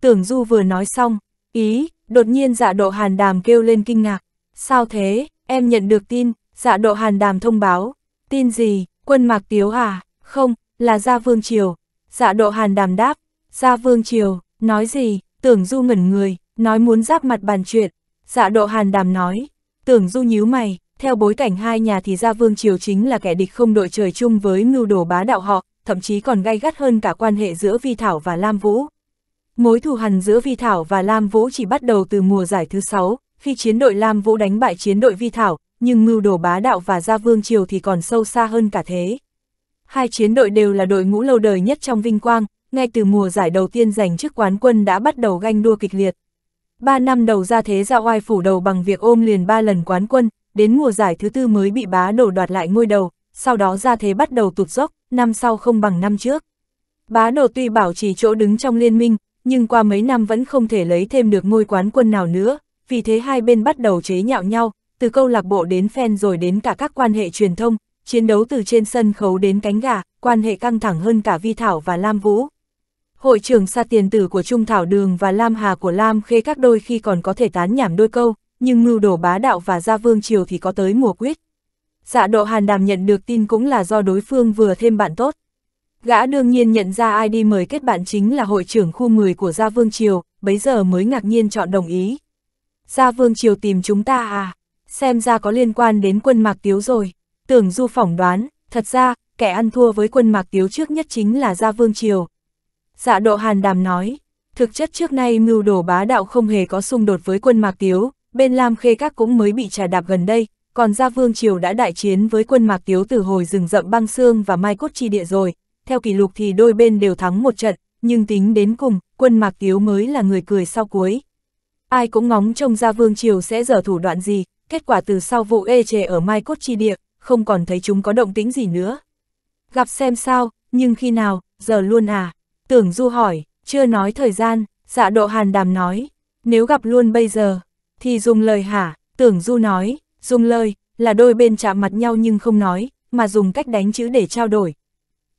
Speaker 1: Tưởng du vừa nói xong, ý, đột nhiên dạ độ hàn đàm kêu lên kinh ngạc. Sao thế, em nhận được tin, dạ độ hàn đàm thông báo. Tin gì, quân mạc tiếu à? Không, là Gia Vương Triều. Dạ độ hàn đàm đáp, Gia Vương Triều, nói gì, tưởng du ngẩn người, nói muốn giáp mặt bàn chuyện. Dạ độ hàn đàm nói, tưởng du nhíu mày, theo bối cảnh hai nhà thì Gia Vương Triều chính là kẻ địch không đội trời chung với mưu đồ bá đạo họ, thậm chí còn gay gắt hơn cả quan hệ giữa Vi Thảo và Lam Vũ. Mối thù hằn giữa Vi Thảo và Lam Vũ chỉ bắt đầu từ mùa giải thứ sáu khi chiến đội Lam Vũ đánh bại chiến đội Vi Thảo, nhưng mưu đồ bá đạo và Gia Vương Triều thì còn sâu xa hơn cả thế. Hai chiến đội đều là đội ngũ lâu đời nhất trong vinh quang, ngay từ mùa giải đầu tiên giành chức quán quân đã bắt đầu ganh đua kịch liệt. Ba năm đầu ra thế ra oai phủ đầu bằng việc ôm liền ba lần quán quân, đến mùa giải thứ tư mới bị bá đổ đoạt lại ngôi đầu, sau đó ra thế bắt đầu tụt dốc, năm sau không bằng năm trước. Bá đồ tuy bảo trì chỗ đứng trong liên minh, nhưng qua mấy năm vẫn không thể lấy thêm được ngôi quán quân nào nữa, vì thế hai bên bắt đầu chế nhạo nhau, từ câu lạc bộ đến fan rồi đến cả các quan hệ truyền thông, chiến đấu từ trên sân khấu đến cánh gà, quan hệ căng thẳng hơn cả Vi Thảo và Lam Vũ. Hội trưởng xa tiền tử của Trung Thảo Đường và Lam Hà của Lam Khê các đôi khi còn có thể tán nhảm đôi câu, nhưng mưu đồ bá đạo và gia vương triều thì có tới mùa quyết. Dạ độ hàn đàm nhận được tin cũng là do đối phương vừa thêm bạn tốt. Gã đương nhiên nhận ra ai đi mời kết bạn chính là hội trưởng khu 10 của Gia Vương Triều, bấy giờ mới ngạc nhiên chọn đồng ý. Gia Vương Triều tìm chúng ta à? Xem ra có liên quan đến quân Mạc Tiếu rồi. Tưởng Du phỏng đoán, thật ra, kẻ ăn thua với quân Mạc Tiếu trước nhất chính là Gia Vương Triều. Dạ độ hàn đàm nói, thực chất trước nay mưu đồ bá đạo không hề có xung đột với quân Mạc Tiếu, bên Lam Khê Các cũng mới bị trà đạp gần đây, còn Gia Vương Triều đã đại chiến với quân Mạc Tiếu từ hồi rừng rậm băng xương và mai cốt chi địa rồi, theo kỷ lục thì đôi bên đều thắng một trận, nhưng tính đến cùng, quân Mạc Tiếu mới là người cười sau cuối. Ai cũng ngóng trông Gia Vương Triều sẽ dở thủ đoạn gì, kết quả từ sau vụ ê chề ở mai cốt chi địa, không còn thấy chúng có động tĩnh gì nữa. Gặp xem sao, nhưng khi nào, giờ luôn à? Tưởng Du hỏi, chưa nói thời gian, dạ độ hàn đàm nói, nếu gặp luôn bây giờ, thì dùng lời hả? Tưởng Du nói, dùng lời, là đôi bên chạm mặt nhau nhưng không nói, mà dùng cách đánh chữ để trao đổi.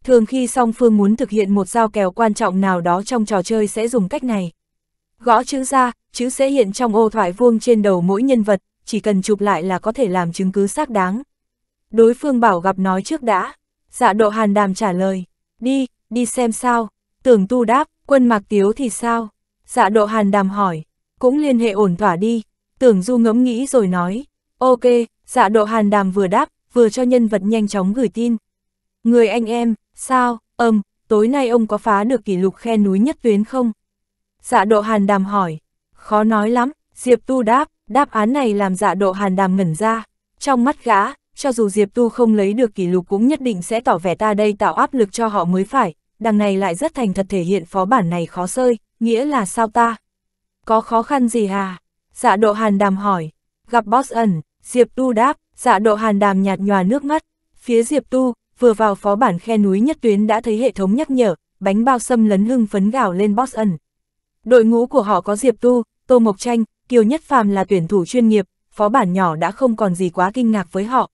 Speaker 1: Thường khi song phương muốn thực hiện một giao kèo quan trọng nào đó trong trò chơi sẽ dùng cách này. Gõ chữ ra, chữ sẽ hiện trong ô thoại vuông trên đầu mỗi nhân vật, chỉ cần chụp lại là có thể làm chứng cứ xác đáng. Đối phương bảo gặp nói trước đã. Dạ độ hàn đàm trả lời. Đi, đi xem sao. Tưởng tu đáp, quân mạc tiếu thì sao? Dạ độ hàn đàm hỏi. Cũng liên hệ ổn thỏa đi. Tưởng du ngẫm nghĩ rồi nói. Ok, dạ độ hàn đàm vừa đáp, vừa cho nhân vật nhanh chóng gửi tin. Người anh em, sao, ầm, tối nay ông có phá được kỷ lục khe núi nhất tuyến không? Dạ độ hàn đàm hỏi. Khó nói lắm, Diệp Tu đáp, đáp án này làm dạ độ hàn đàm ngẩn ra. Trong mắt gã, cho dù Diệp Tu không lấy được kỷ lục cũng nhất định sẽ tỏ vẻ ta đây tạo áp lực cho họ mới phải, đằng này lại rất thành thật thể hiện phó bản này khó sơi, nghĩa là sao ta? Có khó khăn gì à? Dạ độ hàn đàm hỏi, gặp boss ẩn, Diệp Tu đáp, dạ độ hàn đàm nhạt nhòa nước mắt, phía Diệp Tu, vừa vào phó bản khe núi nhất tuyến đã thấy hệ thống nhắc nhở, bánh bao xâm lấn hưng phấn gào lên boss ẩn. Đội ngũ của họ có Diệp Tu, Tô Mộc Tranh, Kiều Nhất Phàm là tuyển thủ chuyên nghiệp, phó bản nhỏ đã không còn gì quá kinh ngạc với họ,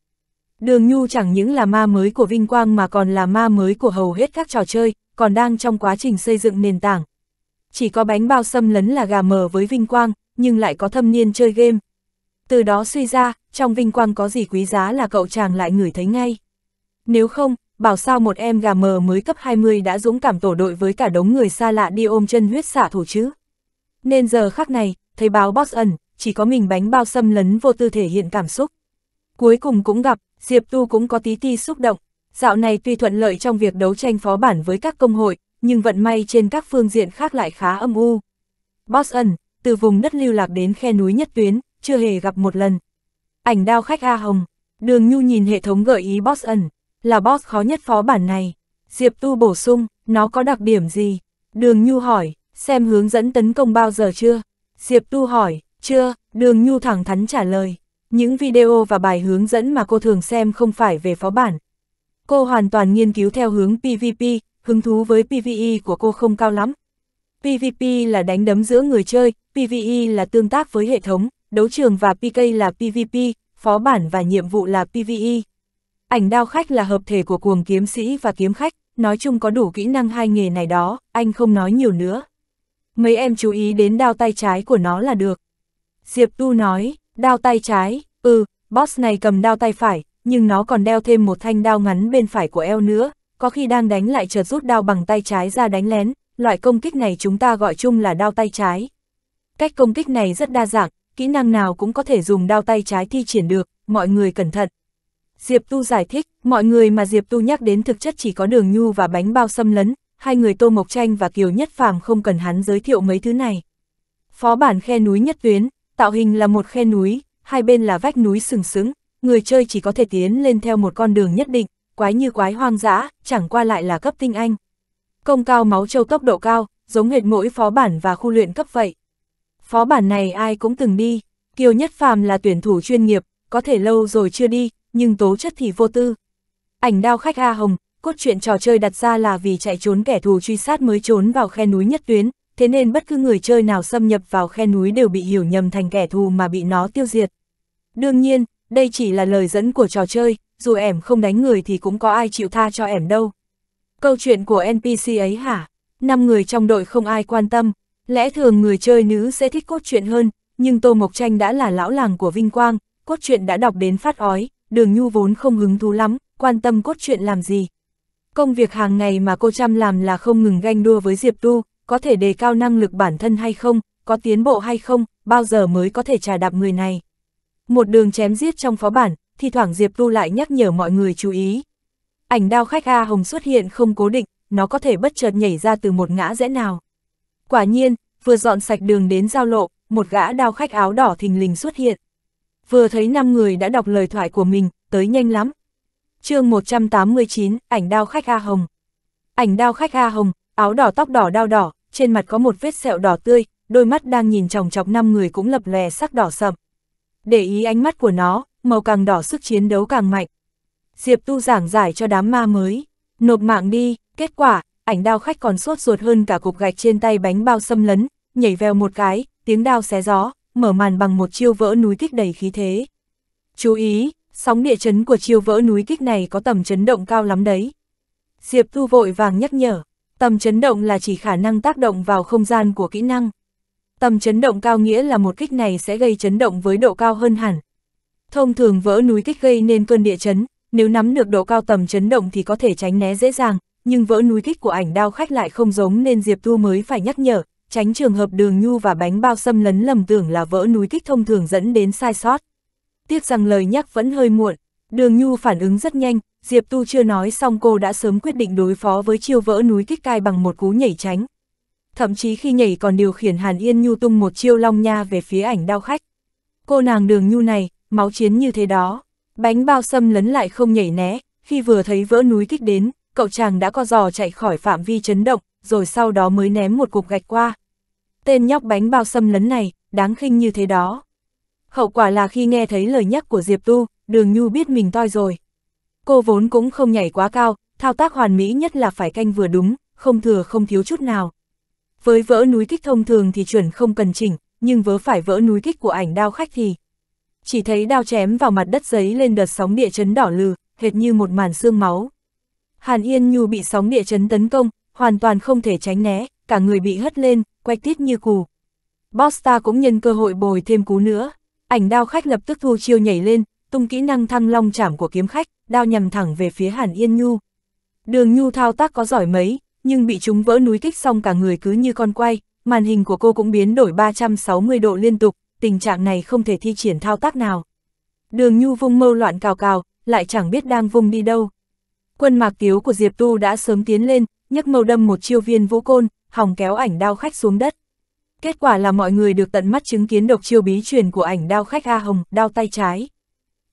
Speaker 1: Đường Nhu chẳng những là ma mới của Vinh Quang mà còn là ma mới của hầu hết các trò chơi, còn đang trong quá trình xây dựng nền tảng. Chỉ có bánh bao xâm lấn là gà mờ với Vinh Quang, nhưng lại có thâm niên chơi game. Từ đó suy ra, trong Vinh Quang có gì quý giá là cậu chàng lại ngửi thấy ngay. Nếu không, bảo sao một em gà mờ mới cấp 20 đã dũng cảm tổ đội với cả đống người xa lạ đi ôm chân huyết xả thủ chứ. Nên giờ khắc này, thấy báo boss ẩn, chỉ có mình bánh bao xâm lấn vô tư thể hiện cảm xúc. Cuối cùng cũng gặp, Diệp Tu cũng có tí ti xúc động, dạo này tuy thuận lợi trong việc đấu tranh phó bản với các công hội, nhưng vận may trên các phương diện khác lại khá âm u. Boss ẩn, từ vùng đất lưu lạc đến khe núi nhất tuyến, chưa hề gặp một lần. Ảnh đao khách A Hồng, đường nhu nhìn hệ thống gợi ý boss ẩn, là boss khó nhất phó bản này. Diệp Tu bổ sung, nó có đặc điểm gì? Đường nhu hỏi, xem hướng dẫn tấn công bao giờ chưa? Diệp Tu hỏi, chưa, đường nhu thẳng thắn trả lời. Những video và bài hướng dẫn mà cô thường xem không phải về phó bản. Cô hoàn toàn nghiên cứu theo hướng PvP, hứng thú với PvE của cô không cao lắm. PvP là đánh đấm giữa người chơi, PvE là tương tác với hệ thống, đấu trường và PK là PvP, phó bản và nhiệm vụ là PvE. Ảnh đao khách là hợp thể của cuồng kiếm sĩ và kiếm khách, nói chung có đủ kỹ năng hai nghề này đó, anh không nói nhiều nữa. Mấy em chú ý đến đao tay trái của nó là được. Diệp Tu nói, Đao tay trái, ừ, boss này cầm đao tay phải, nhưng nó còn đeo thêm một thanh đao ngắn bên phải của eo nữa, có khi đang đánh lại chợt rút đao bằng tay trái ra đánh lén, loại công kích này chúng ta gọi chung là đao tay trái. Cách công kích này rất đa dạng, kỹ năng nào cũng có thể dùng đao tay trái thi triển được, mọi người cẩn thận. Diệp Tu giải thích, mọi người mà Diệp Tu nhắc đến thực chất chỉ có đường nhu và bánh bao xâm lấn, hai người Tô Mộc Tranh và Kiều Nhất Phàm không cần hắn giới thiệu mấy thứ này. Phó bản khe núi nhất tuyến, Tạo hình là một khe núi, hai bên là vách núi sừng sững, người chơi chỉ có thể tiến lên theo một con đường nhất định, quái như quái hoang dã, chẳng qua lại là cấp tinh anh. Công cao máu châu tốc độ cao, giống hệt mỗi phó bản và khu luyện cấp vậy. Phó bản này ai cũng từng đi, Kiều Nhất Phàm là tuyển thủ chuyên nghiệp, có thể lâu rồi chưa đi, nhưng tố chất thì vô tư. Ảnh đao khách A Hồng, cốt truyện trò chơi đặt ra là vì chạy trốn kẻ thù truy sát mới trốn vào khe núi nhất tuyến, thế nên bất cứ người chơi nào xâm nhập vào khe núi đều bị hiểu nhầm thành kẻ thù mà bị nó tiêu diệt. Đương nhiên, đây chỉ là lời dẫn của trò chơi, dù ẻm không đánh người thì cũng có ai chịu tha cho ẻm đâu. Câu chuyện của NPC ấy hả? Năm người trong đội không ai quan tâm, lẽ thường người chơi nữ sẽ thích cốt truyện hơn, nhưng Tô Mộc Tranh đã là lão làng của Vinh Quang, cốt truyện đã đọc đến phát ói, đường nhu vốn không hứng thú lắm, quan tâm cốt truyện làm gì. Công việc hàng ngày mà cô chăm làm là không ngừng ganh đua với Diệp Tu, có thể đề cao năng lực bản thân hay không, có tiến bộ hay không, bao giờ mới có thể trà đạp người này. Một đường chém giết trong phó bản, thì thoảng Diệp Tu lại nhắc nhở mọi người chú ý. Ảnh đao khách A Hồng xuất hiện không cố định, nó có thể bất chợt nhảy ra từ một ngã rẽ nào. Quả nhiên, vừa dọn sạch đường đến giao lộ, một gã đao khách áo đỏ thình lình xuất hiện. Vừa thấy năm người đã đọc lời thoại của mình, tới nhanh lắm. chương 189, ảnh đao khách A Hồng. Ảnh đao khách A Hồng, áo đỏ tóc đỏ đao đỏ, trên mặt có một vết sẹo đỏ tươi, đôi mắt đang nhìn chòng chọc năm người cũng lập lè sắc đỏ sậm. Để ý ánh mắt của nó, màu càng đỏ sức chiến đấu càng mạnh. Diệp Tu giảng giải cho đám ma mới, nộp mạng đi, kết quả, ảnh đao khách còn sốt ruột hơn cả cục gạch trên tay bánh bao xâm lấn, nhảy vèo một cái, tiếng đao xé gió, mở màn bằng một chiêu vỡ núi kích đầy khí thế. Chú ý, sóng địa chấn của chiêu vỡ núi kích này có tầm chấn động cao lắm đấy. Diệp Tu vội vàng nhắc nhở, Tầm chấn động là chỉ khả năng tác động vào không gian của kỹ năng. Tầm chấn động cao nghĩa là một kích này sẽ gây chấn động với độ cao hơn hẳn. Thông thường vỡ núi kích gây nên cơn địa chấn, nếu nắm được độ cao tầm chấn động thì có thể tránh né dễ dàng, nhưng vỡ núi kích của ảnh đao khách lại không giống nên Diệp Thu mới phải nhắc nhở, tránh trường hợp đường nhu và bánh bao xâm lấn lầm tưởng là vỡ núi kích thông thường dẫn đến sai sót. Tiếc rằng lời nhắc vẫn hơi muộn, Đường Nhu phản ứng rất nhanh, Diệp Tu chưa nói xong cô đã sớm quyết định đối phó với chiêu vỡ núi kích cai bằng một cú nhảy tránh. Thậm chí khi nhảy còn điều khiển Hàn Yên Nhu tung một chiêu long nha về phía ảnh đao khách. Cô nàng đường Nhu này, máu chiến như thế đó. Bánh bao xâm lấn lại không nhảy né, khi vừa thấy vỡ núi kích đến, cậu chàng đã co giò chạy khỏi phạm vi chấn động, rồi sau đó mới ném một cục gạch qua. Tên nhóc bánh bao xâm lấn này, đáng khinh như thế đó. Hậu quả là khi nghe thấy lời nhắc của Diệp Tu, đường nhu biết mình toi rồi. Cô vốn cũng không nhảy quá cao, thao tác hoàn mỹ nhất là phải canh vừa đúng, không thừa không thiếu chút nào. Với vỡ núi kích thông thường thì chuẩn không cần chỉnh, nhưng vớ phải vỡ núi kích của ảnh đao khách thì... Chỉ thấy đao chém vào mặt đất giấy lên đợt sóng địa chấn đỏ lừ, hệt như một màn xương máu. Hàn Yên Nhu bị sóng địa chấn tấn công, hoàn toàn không thể tránh né, cả người bị hất lên, quạch tiết như cù. Bosta cũng nhân cơ hội bồi thêm cú nữa. Ảnh đao khách lập tức thu chiêu nhảy lên, tung kỹ năng thăng long chảm của kiếm khách, đao nhằm thẳng về phía Hàn Yên Nhu. Đường Nhu thao tác có giỏi mấy, nhưng bị chúng vỡ núi kích xong cả người cứ như con quay, màn hình của cô cũng biến đổi 360 độ liên tục, tình trạng này không thể thi triển thao tác nào. Đường Nhu vung mâu loạn cào cào, lại chẳng biết đang vung đi đâu. Quân mạc tiếu của Diệp Tu đã sớm tiến lên, nhấc mâu đâm một chiêu viên vũ côn, hòng kéo ảnh đao khách xuống đất. Kết quả là mọi người được tận mắt chứng kiến độc chiêu bí truyền của ảnh đao khách A Hồng, đao tay trái.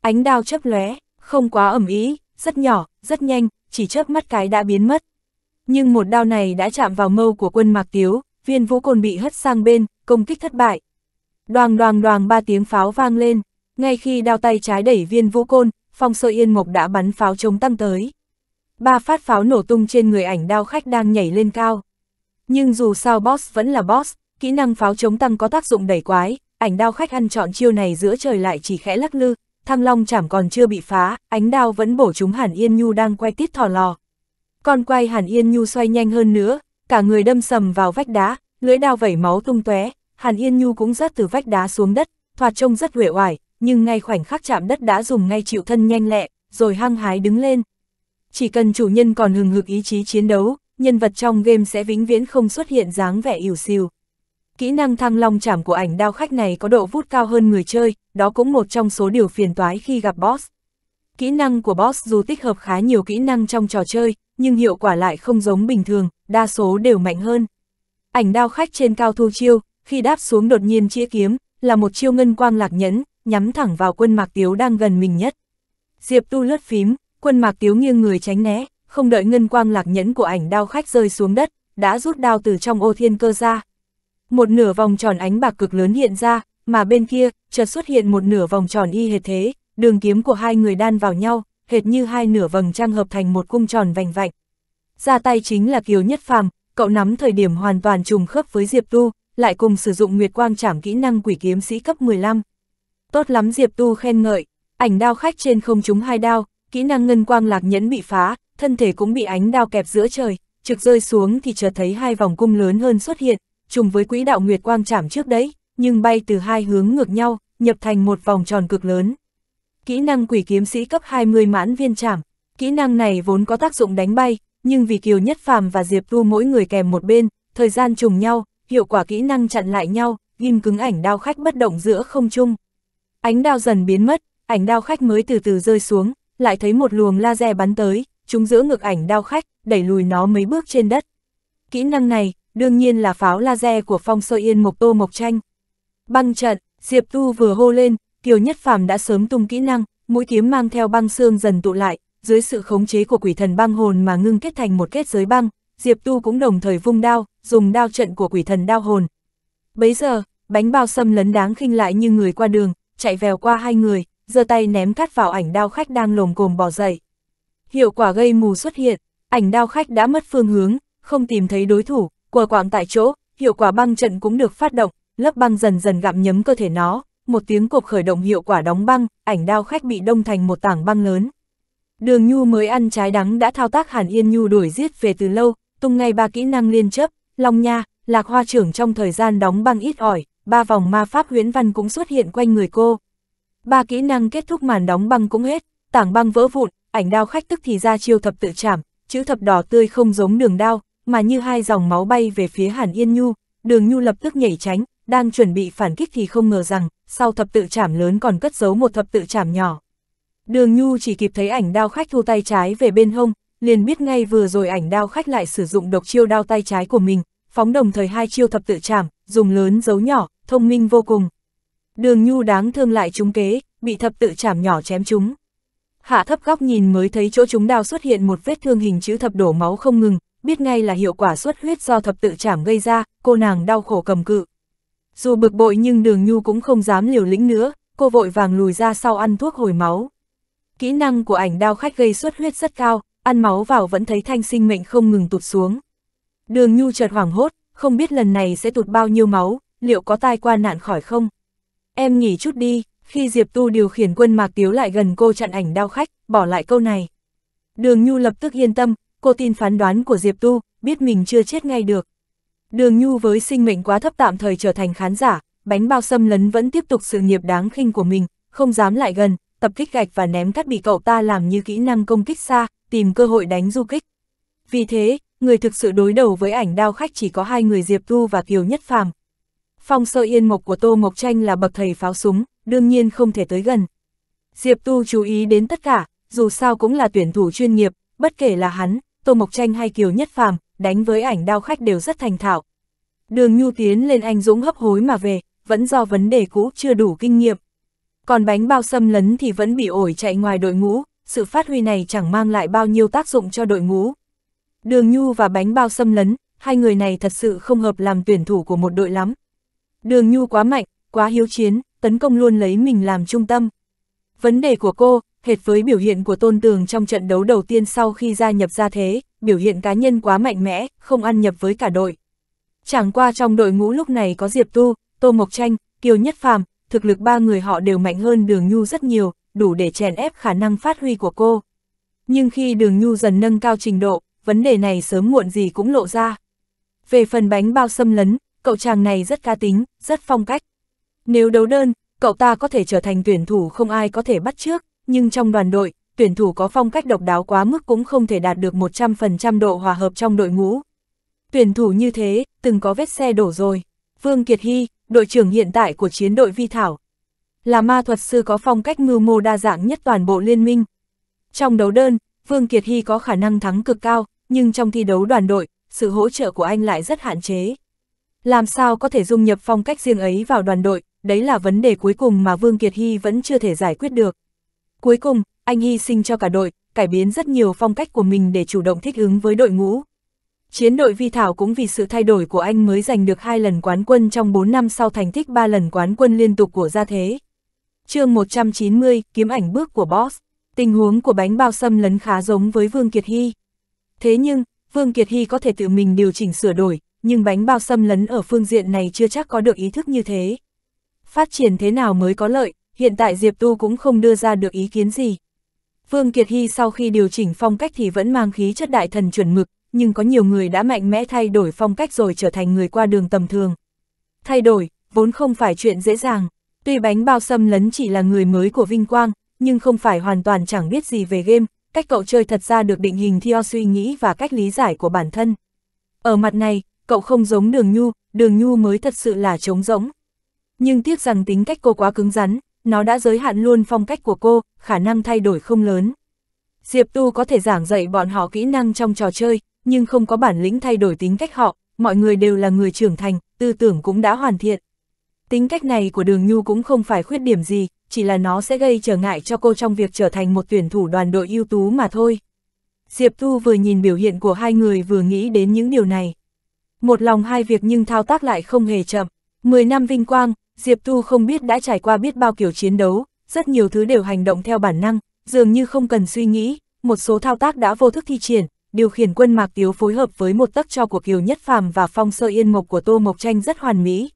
Speaker 1: Ánh đao chớp lóe, không quá ẩm ý, rất nhỏ, rất nhanh, chỉ chớp mắt cái đã biến mất. Nhưng một đao này đã chạm vào mâu của quân Mạc Tiếu, viên vũ Côn bị hất sang bên, công kích thất bại. Đoàng đoàng đoàng ba tiếng pháo vang lên, ngay khi đao tay trái đẩy viên vũ côn, phong sơ yên mộc đã bắn pháo chống tăng tới. Ba phát pháo nổ tung trên người ảnh đao khách đang nhảy lên cao. Nhưng dù sao boss vẫn là boss, kỹ năng pháo chống tăng có tác dụng đẩy quái, ảnh đao khách ăn chọn chiêu này giữa trời lại chỉ khẽ lắc lư, thăng long chảm còn chưa bị phá, ánh đao vẫn bổ trúng Hàn Yên Nhu đang quay tiết thò lò. con quay Hàn Yên Nhu xoay nhanh hơn nữa, cả người đâm sầm vào vách đá, lưỡi đao vẩy máu tung tóe, Hàn Yên Nhu cũng rớt từ vách đá xuống đất, thoạt trông rất uể oải, nhưng ngay khoảnh khắc chạm đất đã dùng ngay chịu thân nhanh lẹ, rồi hăng hái đứng lên. Chỉ cần chủ nhân còn hừng hực ý chí chiến đấu, nhân vật trong game sẽ vĩnh viễn không xuất hiện dáng vẻ ỉu xìu. Kỹ năng thăng long chảm của ảnh đao khách này có độ vút cao hơn người chơi, đó cũng một trong số điều phiền toái khi gặp boss. Kỹ năng của boss dù tích hợp khá nhiều kỹ năng trong trò chơi, nhưng hiệu quả lại không giống bình thường, đa số đều mạnh hơn. Ảnh đao khách trên cao thu chiêu, khi đáp xuống đột nhiên chĩa kiếm, là một chiêu ngân quang lạc nhẫn, nhắm thẳng vào quân mạc tiếu đang gần mình nhất. Diệp tu lướt phím, quân mạc tiếu nghiêng người tránh né, không đợi ngân quang lạc nhẫn của ảnh đao khách rơi xuống đất, đã rút đao từ trong ô thiên cơ ra, một nửa vòng tròn ánh bạc cực lớn hiện ra, mà bên kia, chợt xuất hiện một nửa vòng tròn y hệt thế, đường kiếm của hai người đan vào nhau, hệt như hai nửa vầng trăng hợp thành một cung tròn vành vạnh. Ra tay chính là Kiều Nhất Phàm, cậu nắm thời điểm hoàn toàn trùng khớp với Diệp Tu, lại cùng sử dụng Nguyệt Quang Trảm kỹ năng Quỷ kiếm sĩ cấp 15. Tốt lắm Diệp Tu khen ngợi, ảnh đao khách trên không trúng hai đao, kỹ năng ngân quang lạc nhẫn bị phá, thân thể cũng bị ánh đao kẹp giữa trời, trực rơi xuống thì chợt thấy hai vòng cung lớn hơn xuất hiện, trùng với quỹ đạo nguyệt quang chạm trước đấy, nhưng bay từ hai hướng ngược nhau, nhập thành một vòng tròn cực lớn. Kỹ năng quỷ kiếm sĩ cấp 20 mãn viên chạm, kỹ năng này vốn có tác dụng đánh bay, nhưng vì Kiều Nhất Phàm và Diệp Tu mỗi người kèm một bên, thời gian trùng nhau, hiệu quả kỹ năng chặn lại nhau, ghim cứng ảnh đao khách bất động giữa không trung. Ánh đao dần biến mất, ảnh đao khách mới từ từ rơi xuống, lại thấy một luồng laser bắn tới, chúng giữa ngực ảnh đao khách, đẩy lùi nó mấy bước trên đất. Kỹ năng này, đương nhiên là pháo laser của phong sôi yên mộc tô mộc tranh. Băng trận, Diệp Tu vừa hô lên, Kiều Nhất Phàm đã sớm tung kỹ năng, mũi kiếm mang theo băng xương dần tụ lại, dưới sự khống chế của quỷ thần băng hồn mà ngưng kết thành một kết giới băng, Diệp Tu cũng đồng thời vung đao, dùng đao trận của quỷ thần đao hồn. Bấy giờ, bánh bao xâm lấn đáng khinh lại như người qua đường, chạy vèo qua hai người, giơ tay ném cắt vào ảnh đao khách đang lồm cồm bỏ dậy. Hiệu quả gây mù xuất hiện, ảnh đao khách đã mất phương hướng, không tìm thấy đối thủ, Quờ quạng tại chỗ, hiệu quả băng trận cũng được phát động, lớp băng dần dần gặm nhấm cơ thể nó, một tiếng cộp khởi động hiệu quả đóng băng, ảnh đao khách bị đông thành một tảng băng lớn. Đường Nhu mới ăn trái đắng đã thao tác Hàn Yên Nhu đuổi giết về từ lâu, tung ngay ba kỹ năng liên chấp, Long Nha, Lạc Hoa trưởng trong thời gian đóng băng ít ỏi, ba vòng ma pháp huyễn văn cũng xuất hiện quanh người cô. Ba kỹ năng kết thúc màn đóng băng cũng hết, tảng băng vỡ vụn, ảnh đao khách tức thì ra chiêu thập tự chảm, chữ thập đỏ tươi không giống đường đao, mà như hai dòng máu bay về phía Hàn Yên Nhu, đường Nhu lập tức nhảy tránh, đang chuẩn bị phản kích thì không ngờ rằng, sau thập tự chảm lớn còn cất giấu một thập tự chảm nhỏ. Đường Nhu chỉ kịp thấy ảnh đao khách thu tay trái về bên hông, liền biết ngay vừa rồi ảnh đao khách lại sử dụng độc chiêu đao tay trái của mình, phóng đồng thời hai chiêu thập tự chảm, dùng lớn giấu nhỏ, thông minh vô cùng. Đường Nhu đáng thương lại trúng kế, bị thập tự chảm nhỏ chém trúng. Hạ thấp góc nhìn mới thấy chỗ chúng đao xuất hiện một vết thương hình chữ thập đổ máu không ngừng, biết ngay là hiệu quả xuất huyết do thập tự chảm gây ra, cô nàng đau khổ cầm cự. Dù bực bội nhưng đường nhu cũng không dám liều lĩnh nữa, cô vội vàng lùi ra sau ăn thuốc hồi máu. Kỹ năng của ảnh đao khách gây xuất huyết rất cao, ăn máu vào vẫn thấy thanh sinh mệnh không ngừng tụt xuống. Đường nhu chợt hoảng hốt, không biết lần này sẽ tụt bao nhiêu máu, liệu có tai qua nạn khỏi không? Em nghỉ chút đi, khi Diệp Tu điều khiển quân Mạc Tiếu lại gần cô chặn ảnh đao khách, bỏ lại câu này. Đường Nhu lập tức yên tâm, cô tin phán đoán của Diệp Tu, biết mình chưa chết ngay được. Đường Nhu với sinh mệnh quá thấp tạm thời trở thành khán giả, bánh bao xâm lấn vẫn tiếp tục sự nghiệp đáng khinh của mình, không dám lại gần, tập kích gạch và ném cắt bị cậu ta làm như kỹ năng công kích xa, tìm cơ hội đánh du kích. Vì thế, người thực sự đối đầu với ảnh đao khách chỉ có hai người Diệp Tu và Kiều Nhất Phàm. Phong sơ yên mộc của Tô Mộc Tranh là bậc thầy pháo súng, đương nhiên không thể tới gần. Diệp Tu chú ý đến tất cả, dù sao cũng là tuyển thủ chuyên nghiệp, bất kể là hắn, Tô Mộc Tranh hay Kiều Nhất Phàm đánh với ảnh đao khách đều rất thành thạo. Đường Nhu tiến lên anh dũng hấp hối mà về, vẫn do vấn đề cũ chưa đủ kinh nghiệm. Còn bánh bao xâm lấn thì vẫn bị ổi chạy ngoài đội ngũ, sự phát huy này chẳng mang lại bao nhiêu tác dụng cho đội ngũ. Đường Nhu và bánh bao xâm lấn, hai người này thật sự không hợp làm tuyển thủ của một đội lắm. Đường Nhu quá mạnh, quá hiếu chiến, tấn công luôn lấy mình làm trung tâm. Vấn đề của cô hệt với biểu hiện của Tôn Tường trong trận đấu đầu tiên sau khi gia nhập ra thế, biểu hiện cá nhân quá mạnh mẽ, không ăn nhập với cả đội. Chẳng qua trong đội ngũ lúc này có Diệp Tu, Tô Mộc Tranh, Kiều Nhất Phàm, thực lực ba người họ đều mạnh hơn Đường Nhu rất nhiều, đủ để chèn ép khả năng phát huy của cô. Nhưng khi Đường Nhu dần nâng cao trình độ, vấn đề này sớm muộn gì cũng lộ ra. Về phần bánh bao xâm lấn, cậu chàng này rất cá tính, rất phong cách. Nếu đấu đơn, cậu ta có thể trở thành tuyển thủ không ai có thể bắt trước, nhưng trong đoàn đội, tuyển thủ có phong cách độc đáo quá mức cũng không thể đạt được 100% độ hòa hợp trong đội ngũ. Tuyển thủ như thế, từng có vết xe đổ rồi. Vương Kiệt Hy, đội trưởng hiện tại của chiến đội Vi Thảo, là ma thuật sư có phong cách mưu mô đa dạng nhất toàn bộ liên minh. Trong đấu đơn, Vương Kiệt Hy có khả năng thắng cực cao, nhưng trong thi đấu đoàn đội, sự hỗ trợ của anh lại rất hạn chế. Làm sao có thể dung nhập phong cách riêng ấy vào đoàn đội, đấy là vấn đề cuối cùng mà Vương Kiệt Hy vẫn chưa thể giải quyết được. Cuối cùng, anh hy sinh cho cả đội, cải biến rất nhiều phong cách của mình để chủ động thích ứng với đội ngũ. Chiến đội Vi Thảo cũng vì sự thay đổi của anh mới giành được hai lần quán quân trong 4 năm sau thành tích 3 lần quán quân liên tục của gia thế. chương 190, kiếm ảnh bước của Boss. Tình huống của bánh bao xâm lấn khá giống với Vương Kiệt Hy. Thế nhưng, Vương Kiệt Hy có thể tự mình điều chỉnh sửa đổi, nhưng bánh bao xâm lấn ở phương diện này chưa chắc có được ý thức như thế. Phát triển thế nào mới có lợi, hiện tại Diệp Tu cũng không đưa ra được ý kiến gì. Vương Kiệt Hy sau khi điều chỉnh phong cách thì vẫn mang khí chất đại thần chuẩn mực, nhưng có nhiều người đã mạnh mẽ thay đổi phong cách rồi trở thành người qua đường tầm thường. Thay đổi, vốn không phải chuyện dễ dàng. Tuy bánh bao xâm lấn chỉ là người mới của Vinh Quang, nhưng không phải hoàn toàn chẳng biết gì về game, cách cậu chơi thật ra được định hình theo suy nghĩ và cách lý giải của bản thân. Ở mặt này, cậu không giống đường nhu, đường nhu mới thật sự là trống rỗng. Nhưng tiếc rằng tính cách cô quá cứng rắn, nó đã giới hạn luôn phong cách của cô, khả năng thay đổi không lớn. Diệp Tu có thể giảng dạy bọn họ kỹ năng trong trò chơi, nhưng không có bản lĩnh thay đổi tính cách họ, mọi người đều là người trưởng thành, tư tưởng cũng đã hoàn thiện. Tính cách này của Đường Nhu cũng không phải khuyết điểm gì, chỉ là nó sẽ gây trở ngại cho cô trong việc trở thành một tuyển thủ đoàn đội ưu tú mà thôi. Diệp Tu vừa nhìn biểu hiện của hai người vừa nghĩ đến những điều này. Một lòng hai việc nhưng thao tác lại không hề chậm. Mười năm vinh quang, Diệp Tu không biết đã trải qua biết bao kiểu chiến đấu, rất nhiều thứ đều hành động theo bản năng, dường như không cần suy nghĩ, một số thao tác đã vô thức thi triển, điều khiển quân Mạc Tiếu phối hợp với một tấc cho của Kiều Nhất Phàm và phong sơ yên mộc của Tô Mộc Tranh rất hoàn mỹ.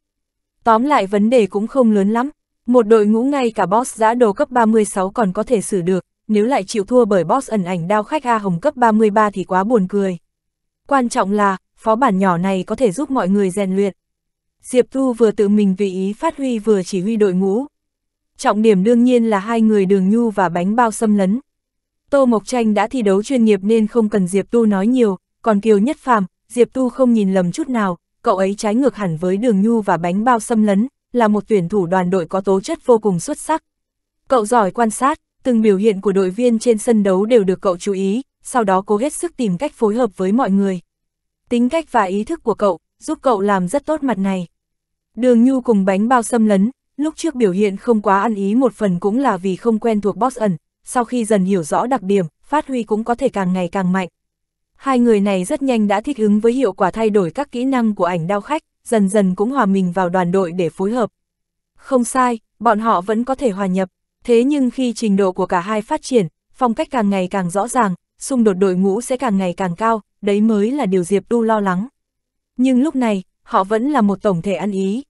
Speaker 1: Tóm lại vấn đề cũng không lớn lắm, một đội ngũ ngay cả boss giã đồ cấp 36 còn có thể xử được, nếu lại chịu thua bởi boss ẩn ảnh đao khách A Hồng cấp 33 thì quá buồn cười. Quan trọng là, phó bản nhỏ này có thể giúp mọi người rèn luyện, Diệp Thu vừa tự mình vì ý phát huy vừa chỉ huy đội ngũ. Trọng điểm đương nhiên là hai người đường nhu và bánh bao xâm lấn. Tô Mộc Tranh đã thi đấu chuyên nghiệp nên không cần Diệp Tu nói nhiều, còn Kiều Nhất Phàm, Diệp Tu không nhìn lầm chút nào, cậu ấy trái ngược hẳn với đường nhu và bánh bao xâm lấn, là một tuyển thủ đoàn đội có tố chất vô cùng xuất sắc. Cậu giỏi quan sát, từng biểu hiện của đội viên trên sân đấu đều được cậu chú ý, sau đó cố hết sức tìm cách phối hợp với mọi người. Tính cách và ý thức của cậu, giúp cậu làm rất tốt mặt này. Đường Nhu cùng bánh bao xâm lấn, lúc trước biểu hiện không quá ăn ý một phần cũng là vì không quen thuộc boss ẩn, sau khi dần hiểu rõ đặc điểm, phát huy cũng có thể càng ngày càng mạnh. Hai người này rất nhanh đã thích ứng với hiệu quả thay đổi các kỹ năng của ảnh đao khách, dần dần cũng hòa mình vào đoàn đội để phối hợp. Không sai, bọn họ vẫn có thể hòa nhập, thế nhưng khi trình độ của cả hai phát triển, phong cách càng ngày càng rõ ràng, xung đột đội ngũ sẽ càng ngày càng cao, đấy mới là điều Diệp Du lo lắng. Nhưng lúc này, họ vẫn là một tổng thể ăn ý.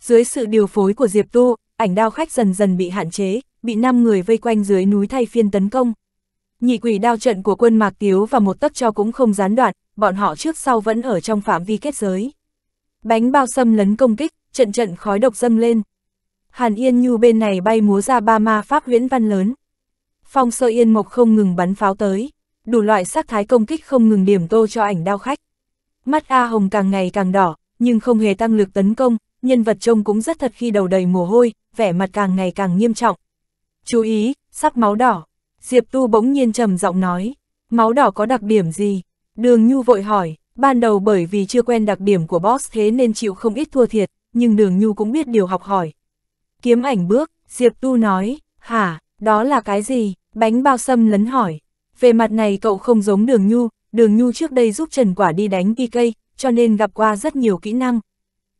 Speaker 1: Dưới sự điều phối của Diệp Tu, ảnh đao khách dần dần bị hạn chế, bị 5 người vây quanh dưới núi thay phiên tấn công. Nhị quỷ đao trận của quân Mạc Tiếu và một tấc cho cũng không gián đoạn, bọn họ trước sau vẫn ở trong phạm vi kết giới. Bánh bao xâm lấn công kích, trận trận khói độc dâng lên. Hàn Yên Nhu bên này bay múa ra ba ma pháp huyễn văn lớn. Phong sơ yên mộc không ngừng bắn pháo tới, đủ loại sắc thái công kích không ngừng điểm tô cho ảnh đao khách. Mắt A Hồng càng ngày càng đỏ, nhưng không hề tăng lực tấn công, nhân vật trông cũng rất thật khi đầu đầy mồ hôi, vẻ mặt càng ngày càng nghiêm trọng. Chú ý, sắp máu đỏ. Diệp Tu bỗng nhiên trầm giọng nói, máu đỏ có đặc điểm gì? Đường Nhu vội hỏi, ban đầu bởi vì chưa quen đặc điểm của boss thế nên chịu không ít thua thiệt, nhưng Đường Nhu cũng biết điều học hỏi. Kiếm ảnh bước, Diệp Tu nói, hả, đó là cái gì? Bánh bao sâm lấn hỏi. Về mặt này cậu không giống Đường Nhu, đường nhu trước đây giúp Trần Quả đi đánh PK, cho nên gặp qua rất nhiều kỹ năng.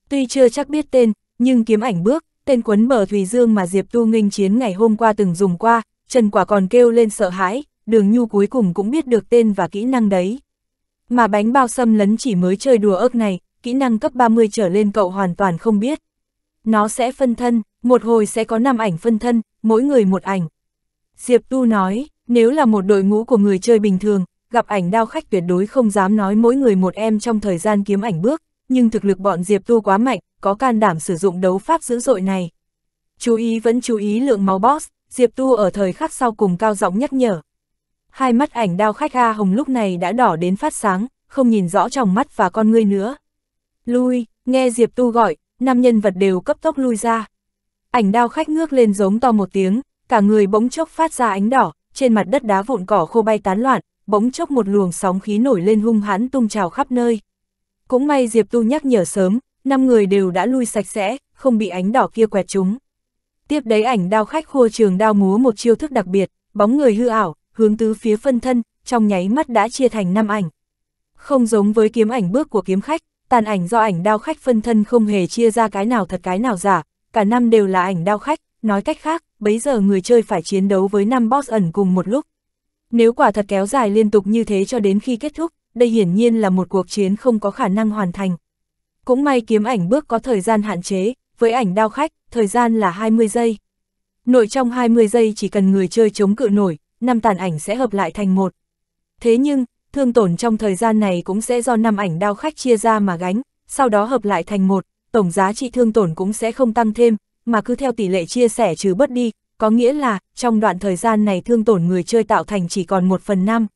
Speaker 1: Tuy chưa chắc biết tên, nhưng kiếm ảnh bước, tên quấn bờ Thùy Dương mà Diệp Tu Nghinh chiến ngày hôm qua từng dùng qua, Trần Quả còn kêu lên sợ hãi, đường nhu cuối cùng cũng biết được tên và kỹ năng đấy. Mà bánh bao xâm lấn chỉ mới chơi đùa ớt này, kỹ năng cấp 30 trở lên cậu hoàn toàn không biết. Nó sẽ phân thân, một hồi sẽ có 5 ảnh phân thân, mỗi người một ảnh. Diệp Tu nói, nếu là một đội ngũ của người chơi bình thường, gặp ảnh đao khách tuyệt đối không dám nói mỗi người một em trong thời gian kiếm ảnh bước, nhưng thực lực bọn Diệp Tu quá mạnh, có can đảm sử dụng đấu pháp dữ dội này. Chú ý vẫn chú ý lượng máu boss, Diệp Tu ở thời khắc sau cùng cao giọng nhắc nhở. Hai mắt ảnh đao khách A Hồng lúc này đã đỏ đến phát sáng, không nhìn rõ trong mắt và con ngươi nữa. Lui, nghe Diệp Tu gọi, năm nhân vật đều cấp tốc lui ra. Ảnh đao khách ngước lên giống to một tiếng, cả người bỗng chốc phát ra ánh đỏ, trên mặt đất đá vụn cỏ khô bay tán loạn, bỗng chốc một luồng sóng khí nổi lên hung hãn tung trào khắp nơi. Cũng may Diệp Tu nhắc nhở sớm, năm người đều đã lui sạch sẽ, không bị ánh đỏ kia quẹt chúng. Tiếp đấy ảnh đao khách khua trường đao múa một chiêu thức đặc biệt, bóng người hư ảo, hướng tứ phía phân thân, trong nháy mắt đã chia thành năm ảnh. Không giống với kiếm ảnh bước của kiếm khách, tàn ảnh do ảnh đao khách phân thân không hề chia ra cái nào thật cái nào giả, cả năm đều là ảnh đao khách, nói cách khác, bấy giờ người chơi phải chiến đấu với năm boss ẩn cùng một lúc. Nếu quả thật kéo dài liên tục như thế cho đến khi kết thúc, đây hiển nhiên là một cuộc chiến không có khả năng hoàn thành. Cũng may kiếm ảnh bước có thời gian hạn chế, với ảnh đao khách, thời gian là 20 giây. Nội trong 20 giây chỉ cần người chơi chống cự nổi, năm tàn ảnh sẽ hợp lại thành một. Thế nhưng, thương tổn trong thời gian này cũng sẽ do năm ảnh đao khách chia ra mà gánh, sau đó hợp lại thành một, tổng giá trị thương tổn cũng sẽ không tăng thêm, mà cứ theo tỷ lệ chia sẻ trừ bớt đi, có nghĩa là, trong đoạn thời gian này thương tổn người chơi tạo thành chỉ còn một phần năm.